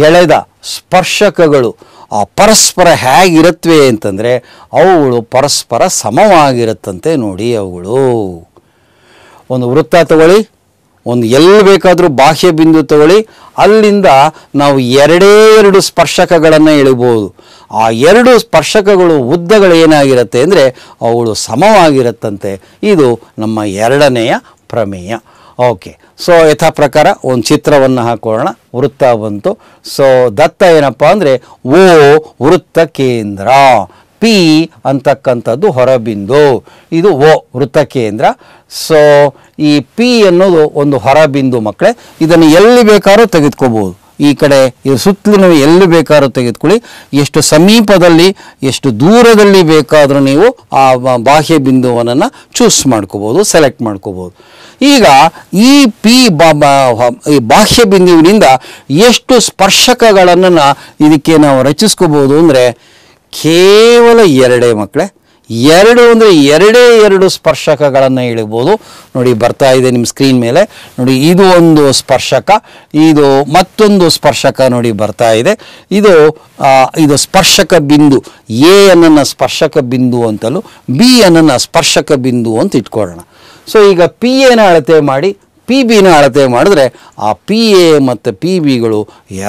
ಎಳೆದ ಸ್ಪರ್ಶಕಗಳು ಆ ಪರಸ್ಪರ ಹೇಗಿರುತ್ತವೆ ಅಂತಂದರೆ ಅವುಗಳು ಪರಸ್ಪರ ಸಮವಾಗಿರುತ್ತಂತೆ ನೋಡಿ ಅವುಗಳು ಒಂದು ವೃತ್ತ ತಗೊಳ್ಳಿ ಒಂದು ಎಲ್ಲಿ ಬೇಕಾದರೂ ಬಾಹ್ಯ ಬಿಂದು ತಗೊಳ್ಳಿ ಅಲ್ಲಿಂದ ನಾವು ಎರಡೇ ಎರಡು ಸ್ಪರ್ಶಕಗಳನ್ನು ಎಳಿಬೋದು ಆ ಎರಡು ಸ್ಪರ್ಶಕಗಳು ಉದ್ದಗಳು ಏನಾಗಿರುತ್ತೆ ಅಂದರೆ ಅವುಗಳು ಸಮವಾಗಿರುತ್ತಂತೆ ಇದು ನಮ್ಮ ಎರಡನೆಯ ಪ್ರಮೇಯ ಓಕೆ ಸೊ ಯಥಾ ಪ್ರಕಾರ ಒಂದು ಚಿತ್ರವನ್ನು ಹಾಕೋಣ ವೃತ್ತ ಬಂತು ಸೊ ದತ್ತ ಏನಪ್ಪ ಅಂದರೆ ಓ ವೃತ್ತ ಕೇಂದ್ರ ಪಿ ಅಂತಕ್ಕಂಥದ್ದು ಹೊರಬಿಂದು ಇದು ಓ ವೃತ್ತ ಕೇಂದ್ರ ಸೊ ಈ ಪಿ ಅನ್ನೋದು ಒಂದು ಹೊರಬಿಂದು ಮಕ್ಕಳೇ ಇದನ್ನು ಎಲ್ಲಿ ಬೇಕಾದ್ರೂ ತೆಗೆದುಕೋಬೋದು ಈ ಕಡೆ ಸುತ್ತಲೂ ನೀವು ಎಲ್ಲಿ ಬೇಕಾದ್ರೂ ತೆಗೆದುಕೊಳ್ಳಿ ಎಷ್ಟು ಸಮೀಪದಲ್ಲಿ ಎಷ್ಟು ದೂರದಲ್ಲಿ ಬೇಕಾದರೂ ನೀವು ಆ ಬಾಹ್ಯ ಬಿಂದುವನ್ನು ಚೂಸ್ ಮಾಡ್ಕೋಬೋದು ಸೆಲೆಕ್ಟ್ ಮಾಡ್ಕೋಬೋದು ಈಗ ಈ ಪಿ ಈ ಬಾಹ್ಯ ಬಿಂದುವಿನಿಂದ ಎಷ್ಟು ಸ್ಪರ್ಶಕಗಳನ್ನು ಇದಕ್ಕೆ ನಾವು ರಚಿಸ್ಕೋಬೋದು ಅಂದರೆ ಕೇವಲ ಎರಡೇ ಮಕ್ಕಳೇ ಎರಡು ಅಂದರೆ ಎರಡೇ ಎರಡು ಸ್ಪರ್ಶಕಗಳನ್ನು ಇಳಿಬೋದು ನೋಡಿ ಬರ್ತಾ ಇದೆ ನಿಮ್ಮ ಸ್ಕ್ರೀನ್ ಮೇಲೆ ನೋಡಿ ಇದು ಒಂದು ಸ್ಪರ್ಶಕ ಇದು ಮತ್ತೊಂದು ಸ್ಪರ್ಶಕ ನೋಡಿ ಬರ್ತಾ ಇದೆ ಇದು ಇದು ಸ್ಪರ್ಶಕ ಬಿಂದು ಎ ಅನ್ನನ್ನು ಸ್ಪರ್ಶಕ ಬಿಂದು ಅಂತಲೂ ಬಿ ಅನ್ನನ್ನು ಸ್ಪರ್ಶಕ ಬಿಂದು ಅಂತ ಇಟ್ಕೊಳ್ಳೋಣ ಸೊ ಈಗ ಪಿ ಎನ ಅಳತೆ ಮಾಡಿ ಪಿ ಬಿನ ಅಳತೆ ಮಾಡಿದ್ರೆ ಆ ಪಿ ಎ ಮತ್ತು ಪಿ ಬಿಗಳು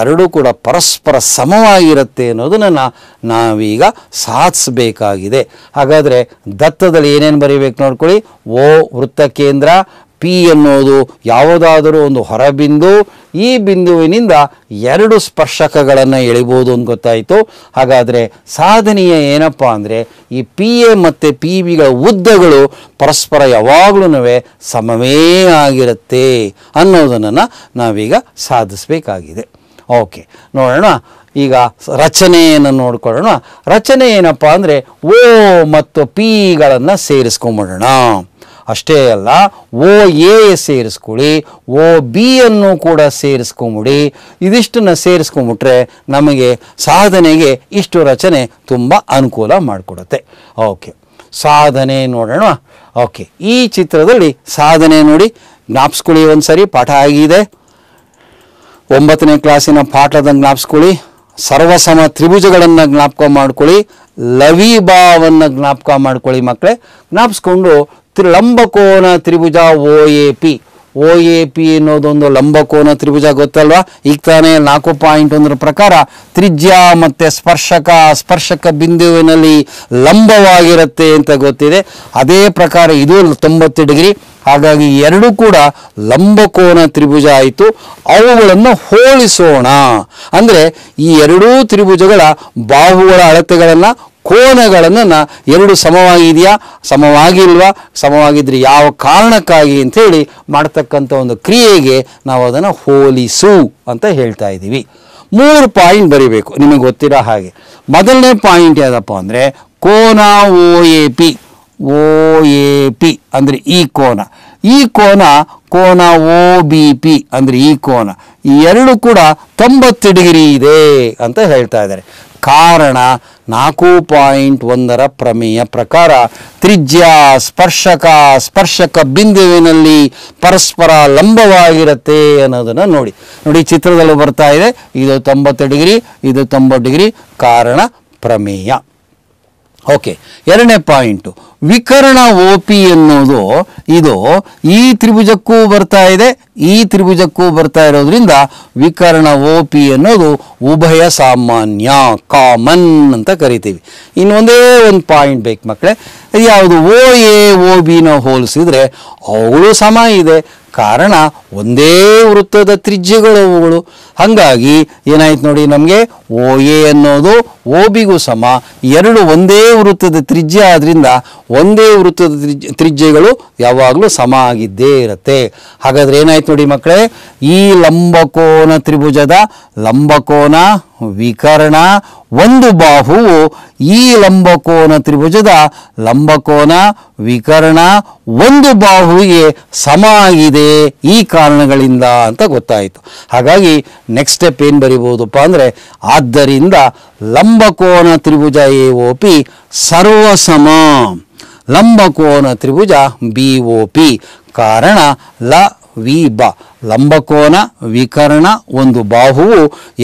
ಎರಡೂ ಕೂಡ ಪರಸ್ಪರ ಸಮವಾಗಿರುತ್ತೆ ಅನ್ನೋದನ್ನು ನಾವೀಗ ಸಾಧಿಸಬೇಕಾಗಿದೆ ಹಾಗಾದರೆ ದತ್ತದಲ್ಲಿ ಏನೇನು ಬರೀಬೇಕು ನೋಡ್ಕೊಳ್ಳಿ ಓ ವೃತ್ತ ಕೇಂದ್ರ ಪಿ ಅನ್ನೋದು ಯಾವುದಾದರೂ ಒಂದು ಹೊರಬಿಂದು ಈ ಬಿಂದುವಿನಿಂದ ಎರಡು ಸ್ಪರ್ಶಕಗಳನ್ನು ಎಳಿಬೋದು ಅಂತ ಗೊತ್ತಾಯಿತು ಹಾಗಾದರೆ ಸಾಧನೆಯ ಏನಪ್ಪ ಅಂದರೆ ಈ ಪಿ ಎ ಮತ್ತು ಪಿ ಬಿಗಳ ಉದ್ದಗಳು ಪರಸ್ಪರ ಯಾವಾಗಲೂ ಸಮವೇ ಆಗಿರುತ್ತೆ ಅನ್ನೋದನ್ನು ನಾವೀಗ ಸಾಧಿಸಬೇಕಾಗಿದೆ ಓಕೆ ನೋಡೋಣ ಈಗ ರಚನೆಯನ್ನು ನೋಡ್ಕೊಳ್ಳೋಣ ರಚನೆ ಏನಪ್ಪ ಅಂದರೆ ಓ ಮತ್ತು ಪಿಗಳನ್ನು ಸೇರಿಸ್ಕೊಂಬಿಡೋಣ ಅಷ್ಟೇ ಅಲ್ಲ ಓ ಎ ಸೇರಿಸ್ಕೊಳ್ಳಿ ಓ ಬಿ ಅನ್ನು ಕೂಡ ಸೇರಿಸ್ಕೊಂಬಿಡಿ ಇದಿಷ್ಟನ್ನು ಸೇರಿಸ್ಕೊಂಬಿಟ್ರೆ ನಮಗೆ ಸಾಧನೆಗೆ ಇಷ್ಟು ರಚನೆ ತುಂಬ ಅನುಕೂಲ ಮಾಡಿಕೊಡುತ್ತೆ ಓಕೆ ಸಾಧನೆ ನೋಡೋಣ ಓಕೆ ಈ ಚಿತ್ರದಲ್ಲಿ ಸಾಧನೆ ನೋಡಿ ಜ್ಞಾಪಿಸ್ಕೊಳ್ಳಿ ಒಂದು ಸರಿ ಪಾಠ ಆಗಿದೆ ಒಂಬತ್ತನೇ ಕ್ಲಾಸಿನ ಪಾಠದ ಜ್ಞಾಪಿಸ್ಕೊಳ್ಳಿ ಸರ್ವಸಮ ತ್ರಿಭುಜಗಳನ್ನು ಜ್ಞಾಪಕ ಮಾಡ್ಕೊಳ್ಳಿ ಲವಿಭಾವನ್ನು ಜ್ಞಾಪಕ ಮಾಡ್ಕೊಳ್ಳಿ ಮಕ್ಕಳೇ ಜ್ಞಾಪಿಸ್ಕೊಂಡು ಲಂಬಕೋನ ತ್ರಿಭುಜ O A P O A P ಅನ್ನೋದೊಂದು ಲಂಬಕೋನ ತ್ರಿಭುಜ ಗೊತ್ತಲ್ವಾ ಈಗ ತಾನೇ ನಾಲ್ಕು ಪಾಯಿಂಟ್ ಒಂದರ ಪ್ರಕಾರ ತ್ರಿಜ್ಯ ಮತ್ತು ಸ್ಪರ್ಶಕ ಸ್ಪರ್ಶಕ ಬಿಂದುವಿನಲ್ಲಿ ಲಂಬವಾಗಿರುತ್ತೆ ಅಂತ ಗೊತ್ತಿದೆ ಅದೇ ಪ್ರಕಾರ ಇದು ತೊಂಬತ್ತು ಡಿಗ್ರಿ ಹಾಗಾಗಿ ಎರಡೂ ಕೂಡ ಲಂಬಕೋನ ತ್ರಿಭುಜ ಆಯಿತು ಅವುಗಳನ್ನು ಹೋಲಿಸೋಣ ಅಂದರೆ ಈ ಎರಡೂ ತ್ರಿಭುಜಗಳ ಬಾಹುಗಳ ಅಳತೆಗಳನ್ನು ಕೋನಗಳನ್ನು ನಾ ಎರಡು ಸಮವಾಗಿದೆಯಾ ಸಮವಾಗಿಲ್ವಾ ಸಮವಾಗಿದ್ರೆ ಯಾವ ಕಾರಣಕ್ಕಾಗಿ ಅಂಥೇಳಿ ಮಾಡ್ತಕ್ಕಂಥ ಒಂದು ಕ್ರಿಯೆಗೆ ನಾವು ಅದನ್ನು ಹೋಲಿಸು ಅಂತ ಹೇಳ್ತಾ ಇದ್ದೀವಿ ಮೂರು ಪಾಯಿಂಟ್ ಬರೀಬೇಕು ನಿಮಗೆ ಗೊತ್ತಿರೋ ಹಾಗೆ ಮೊದಲನೇ ಪಾಯಿಂಟ್ ಯಾವುದಪ್ಪ ಅಂದರೆ ಕೋನ O A P O A P ಅಂದರೆ ಈ ಕೋನ ಈ ಕೋನ ಕೋನ ಓ ಬಿ ಪಿ ಅಂದರೆ ಈ ಕೋನ ಈ ಎರಡು ಕೂಡ ತೊಂಬತ್ತು ಡಿಗ್ರಿ ಇದೆ ಅಂತ ಹೇಳ್ತಾ ಇದ್ದಾರೆ ಕಾರಣ ನಾಲ್ಕು ಪಾಯಿಂಟ್ ಒಂದರ ಪ್ರಮೇಯ ಪ್ರಕಾರ ತ್ರಿಜ್ಯ ಸ್ಪರ್ಶಕ ಸ್ಪರ್ಶಕ ಬಿಂದುವಿನಲ್ಲಿ ಪರಸ್ಪರ ಲಂಬವಾಗಿರುತ್ತೆ ಅನ್ನೋದನ್ನು ನೋಡಿ ನೋಡಿ ಚಿತ್ರದಲ್ಲಿ ಬರ್ತಾ ಇದೆ ಇದು ತೊಂಬತ್ತು ಡಿಗ್ರಿ ಇದು ತೊಂಬತ್ತು ಡಿಗ್ರಿ ಕಾರಣ ಪ್ರಮೇಯ ಓಕೆ ಎರಡನೇ ಪಾಯಿಂಟು ವಿಕರ್ಣ ಓ ಪಿ ಎನ್ನುವುದು ಇದು ಈ ತ್ರಿಭುಜಕ್ಕೂ ಬರ್ತಾ ಇದೆ ಈ ತ್ರಿಭುಜಕ್ಕೂ ಬರ್ತಾ ಇರೋದ್ರಿಂದ ವಿಕರ್ಣ ಓ ಪಿ ಅನ್ನೋದು ಉಭಯ ಸಾಮಾನ್ಯ ಕಾಮನ್ ಅಂತ ಕರಿತೀವಿ ಇನ್ನೊಂದೇ ಒಂದು ಪಾಯಿಂಟ್ ಬೇಕು ಮಕ್ಕಳೇ ಯಾವುದು ಓ ಎ ಓ ಬಿನ ಹೋಲಿಸಿದ್ರೆ ಅವಳು ಸಮ ಇದೆ ಕಾರಣ ಒಂದೇ ವೃತ್ತದ ಅವುಗಳು ಹಾಗಾಗಿ ಏನಾಯ್ತು ನೋಡಿ ನಮಗೆ ಓ ಎ ಅನ್ನೋದು ಓ ಬಿಗೂ ಸಮ ಎರಡು ಒಂದೇ ವೃತ್ತದ ತ್ರಿಜ್ಯ ಆದ್ದರಿಂದ ಒಂದೇ ವೃತ್ತದ ತ್ರಿಜ್ಯಗಳು ಯಾವಾಗಲೂ ಸಮ ಆಗಿದ್ದೇ ಇರುತ್ತೆ ಹಾಗಾದರೆ ಏನಾಯ್ತು ನೋಡಿ ಮಕ್ಕಳೇ ಈ ಲಂಬಕೋನ ತ್ರಿಭುಜದ ಲಂಬಕೋನ ವಿಕರ್ಣ ಒಂದು ಬಾಹುವು ಈ ಲಂಬಕೋನ ತ್ರಿಭುಜದ ಲಂಬಕೋನ ವಿಕರ್ಣ ಒಂದು ಬಾಹುವಿಗೆ ಸಮ ಆಗಿದೆ ಈ ಕಾರಣಗಳಿಂದ ಅಂತ ಗೊತ್ತಾಯಿತು ಹಾಗಾಗಿ ನೆಕ್ಸ್ಟ್ ಸ್ಟೆಪ್ ಏನು ಬರಿಬೋದಪ್ಪ ಅಂದರೆ ಆದ್ದರಿಂದ ಲಂಬಕೋನ ತ್ರಿಭುಜ ಎ ಒ ಪಿ ಸರ್ವಸಮ ಲಂಬಕೋನ ತ್ರಿಭುಜ ಬಿ ಓ ಪಿ ಕಾರಣ ಲ ವಿ ಬ ಲಂಬಕೋನ ವಿಕರ್ಣ ಒಂದು ಬಾಹುವು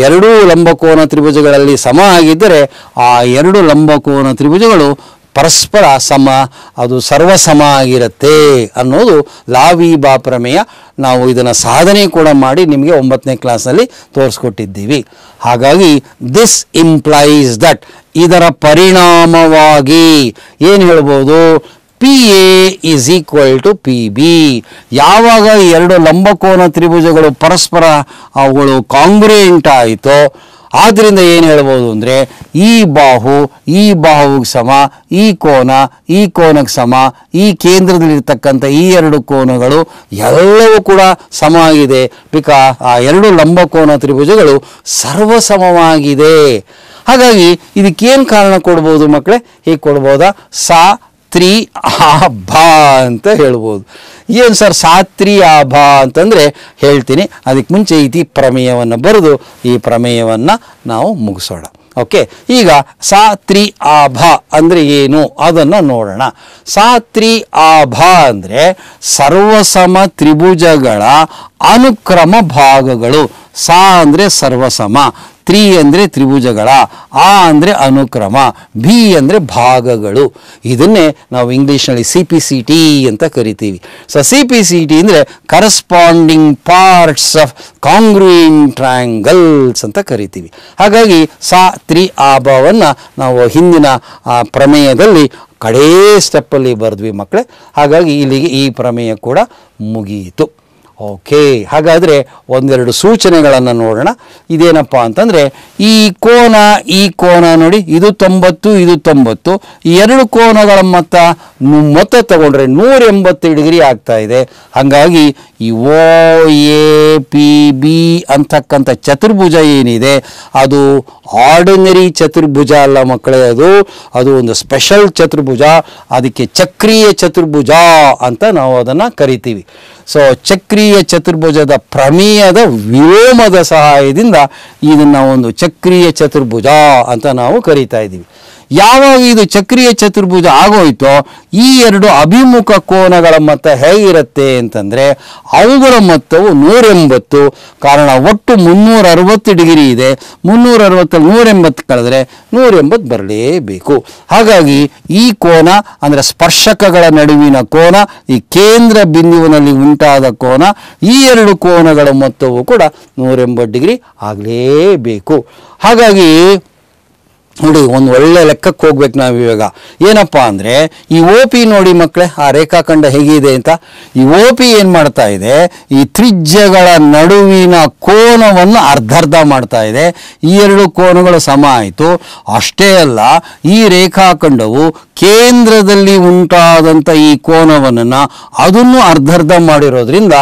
ಎರಡೂ ಲಂಬಕೋನ ತ್ರಿಭುಜಗಳಲ್ಲಿ ಸಮ ಆಗಿದ್ದರೆ ಆ ಎರಡು ಲಂಬಕೋನ ತ್ರಿಭುಜಗಳು ಪರಸ್ಪರ ಸಮ ಅದು ಸರ್ವಸಮ ಆಗಿರುತ್ತೆ ಅನ್ನೋದು ಲಾವಿ ಬಾ ಪ್ರಮೇಯ ನಾವು ಇದನ್ನು ಸಾಧನೆ ಕೂಡ ಮಾಡಿ ನಿಮಗೆ ಒಂಬತ್ತನೇ ಕ್ಲಾಸ್ನಲ್ಲಿ ತೋರಿಸ್ಕೊಟ್ಟಿದ್ದೀವಿ ಹಾಗಾಗಿ ದಿಸ್ ಇಂಪ್ಲೈಸ್ ದಟ್ ಇದರ ಪರಿಣಾಮವಾಗಿ ಏನು ಹೇಳ್ಬೋದು P A is equal to P B ಯಾವಾಗ ಎರಡು ಲಂಬಕೋನ ತ್ರಿಭುಜಗಳು ಪರಸ್ಪರ ಅವುಗಳು ಕಾಂಗ್ರಿಯೆಂಟ್ ಆಯಿತೋ ಆದ್ದರಿಂದ ಏನು ಹೇಳ್ಬೋದು ಅಂದರೆ ಈ ಬಾಹು ಈ ಬಾಹುಗೆ ಸಮ ಈ ಕೋನ ಈ ಕೋನಕ್ಕೆ ಸಮ ಈ ಕೇಂದ್ರದಲ್ಲಿರ್ತಕ್ಕಂಥ ಈ ಎರಡು ಕೋನಗಳು ಎಲ್ಲವೂ ಕೂಡ ಸಮ ಆಗಿದೆ ಬಿಕಾ ಆ ಎರಡು ಲಂಬಕೋನ ತ್ರಿಭುಜಗಳು ಸರ್ವಸಮವಾಗಿದೆ ಹಾಗಾಗಿ ಇದಕ್ಕೇನು ಕಾರಣ ಕೊಡ್ಬೋದು ಮಕ್ಕಳೇ ಹೀಗೆ ಕೊಡ್ಬೋದಾ ಸಾ ಸಾತ್ರಿ ಆಭಾ ಅಂತ ಹೇಳ್ಬೋದು ಏನು ಸರ್ ಸಾತ್ರಿ ಆಭಾ ಅಂತಂದರೆ ಹೇಳ್ತೀನಿ ಅದಕ್ಕೆ ಮುಂಚೆ ಇತಿ ಪ್ರಮೇಯವನ್ನು ಬರೆದು ಈ ಪ್ರಮೇಯವನ್ನು ನಾವು ಮುಗಿಸೋಣ ಓಕೆ ಈಗ ಸಾತ್ರಿ ಆಭಾ ಅಂದರೆ ಏನು ಅದನ್ನು ನೋಡೋಣ ಸಾತ್ರಿ ಆಭ ಅಂದರೆ ಸರ್ವಸಮ ತ್ರಿಭುಜಗಳ ಅನುಕ್ರಮ ಭಾಗಗಳು ಸಾ ಅಂದರೆ ಸರ್ವಸಮ ತ್ರೀ ಅಂದರೆ ತ್ರಿಭುಜಗಳ ಆ ಅಂದರೆ ಅನುಕ್ರಮ ಬಿ ಅಂದರೆ ಭಾಗಗಳು ಇದನ್ನೇ ನಾವು ಇಂಗ್ಲೀಷ್ನಲ್ಲಿ ಸಿ ಪಿ ಸಿ ಟಿ ಅಂತ ಕರಿತೀವಿ so C P C T ಅಂದರೆ corresponding parts of congruent triangles ಅಂತ ಕರಿತೀವಿ ಹಾಗಾಗಿ ಸಾ ತ್ರಿ ಆಭವನ್ನು ನಾವು ಹಿಂದಿನ ಪ್ರಮೇಯದಲ್ಲಿ ಕಡೇ ಸ್ಟೆಪ್ಪಲ್ಲಿ ಬರೆದ್ವಿ ಮಕ್ಕಳೇ ಹಾಗಾಗಿ ಇಲ್ಲಿಗೆ ಈ ಪ್ರಮೇಯ ಕೂಡ ಮುಗಿಯಿತು ಓಕೆ ಹಾಗಾದರೆ ಒಂದೆರಡು ಸೂಚನೆಗಳನ್ನು ನೋಡೋಣ ಇದೇನಪ್ಪ ಅಂತಂದರೆ ಈ ಕೋನ ಈ ಕೋನ ನೋಡಿ ಇದು ತೊಂಬತ್ತು ಇದು ತೊಂಬತ್ತು ಈ ಎರಡು ಕೋನಗಳ ಮೊತ್ತ ಮೊತ್ತ ತಗೊಂಡ್ರೆ ನೂರ ಎಂಬತ್ತು ಡಿಗ್ರಿ ಆಗ್ತಾ ಇದೆ ಹಾಗಾಗಿ ಈ ಓ ಎ ಪಿ ಬಿ ಅಂತಕ್ಕಂಥ ಚತುರ್ಭುಜ ಏನಿದೆ ಅದು ಆರ್ಡಿನರಿ ಚತುರ್ಭುಜ ಅಲ್ಲ ಮಕ್ಕಳೇ ಅದು ಅದು ಒಂದು ಸ್ಪೆಷಲ್ ಚತುರ್ಭುಜ ಅದಕ್ಕೆ ಚಕ್ರೀಯ ಚತುರ್ಭುಜ ಅಂತ ನಾವು ಅದನ್ನು ಕರಿತೀವಿ ಸೊ ಚಕ್ರೀಯ ಚತುರ್ಭುಜದ ಪ್ರಮೇಯದ ವಿಲೋಮದ ಸಹಾಯದಿಂದ ಇದನ್ನು ಒಂದು ಚಕ್ರೀಯ ಚತುರ್ಭುಜ ಅಂತ ನಾವು ಕರಿತಾ ಇದ್ದೀವಿ ಯಾವಾಗ ಇದು ಚಕ್ರೀಯ ಚತುರ್ಭುಜ ಆಗೋಯ್ತೋ ಈ ಎರಡು ಅಭಿಮುಖ ಕೋನಗಳ ಮೊತ್ತ ಹೇಗಿರುತ್ತೆ ಅಂತಂದರೆ ಅವುಗಳ ಮೊತ್ತವು ನೂರೆಂಬತ್ತು ಕಾರಣ ಒಟ್ಟು ಮುನ್ನೂರ ಅರವತ್ತು ಡಿಗ್ರಿ ಇದೆ ಮುನ್ನೂರ ನೂರ ನೂರೆಂಬತ್ತು ಕಳೆದ್ರೆ ನೂರೆಂಬತ್ತು ಬರಲೇಬೇಕು ಹಾಗಾಗಿ ಈ ಕೋನ ಅಂದರೆ ಸ್ಪರ್ಶಕಗಳ ನಡುವಿನ ಕೋನ ಈ ಕೇಂದ್ರ ಬಿಂದುವಿನಲ್ಲಿ ಉಂಟಾದ ಕೋನ ಈ ಎರಡು ಕೋನಗಳ ಮೊತ್ತವು ಕೂಡ ನೂರೆಂಬತ್ತು ಡಿಗ್ರಿ ಆಗಲೇಬೇಕು ಹಾಗಾಗಿ ನೋಡಿ ಒಂದು ಒಳ್ಳೆ ಲೆಕ್ಕಕ್ಕೆ ಹೋಗ್ಬೇಕು ನಾವು ಇವಾಗ ಏನಪ್ಪ ಅಂದರೆ ಈ ಓ ಪಿ ನೋಡಿ ಮಕ್ಕಳೇ ಆ ರೇಖಾಖಂಡ ಹೇಗಿದೆ ಅಂತ ಈ ಓ ಪಿ ಏನು ಮಾಡ್ತಾ ಇದೆ ಈ ತ್ರಿಜ್ಯಗಳ ನಡುವಿನ ಕೋನವನ್ನು ಅರ್ಧರ್ಧ ಮಾಡ್ತಾ ಇದೆ ಈ ಎರಡು ಕೋನಗಳು ಸಮ ಆಯಿತು ಅಷ್ಟೇ ಅಲ್ಲ ಈ ರೇಖಾಖಂಡವು ಕೇಂದ್ರದಲ್ಲಿ ಉಂಟಾದಂಥ ಈ ಕೋನವನ್ನು ಅದನ್ನು ಅರ್ಧರ್ಧ ಮಾಡಿರೋದ್ರಿಂದ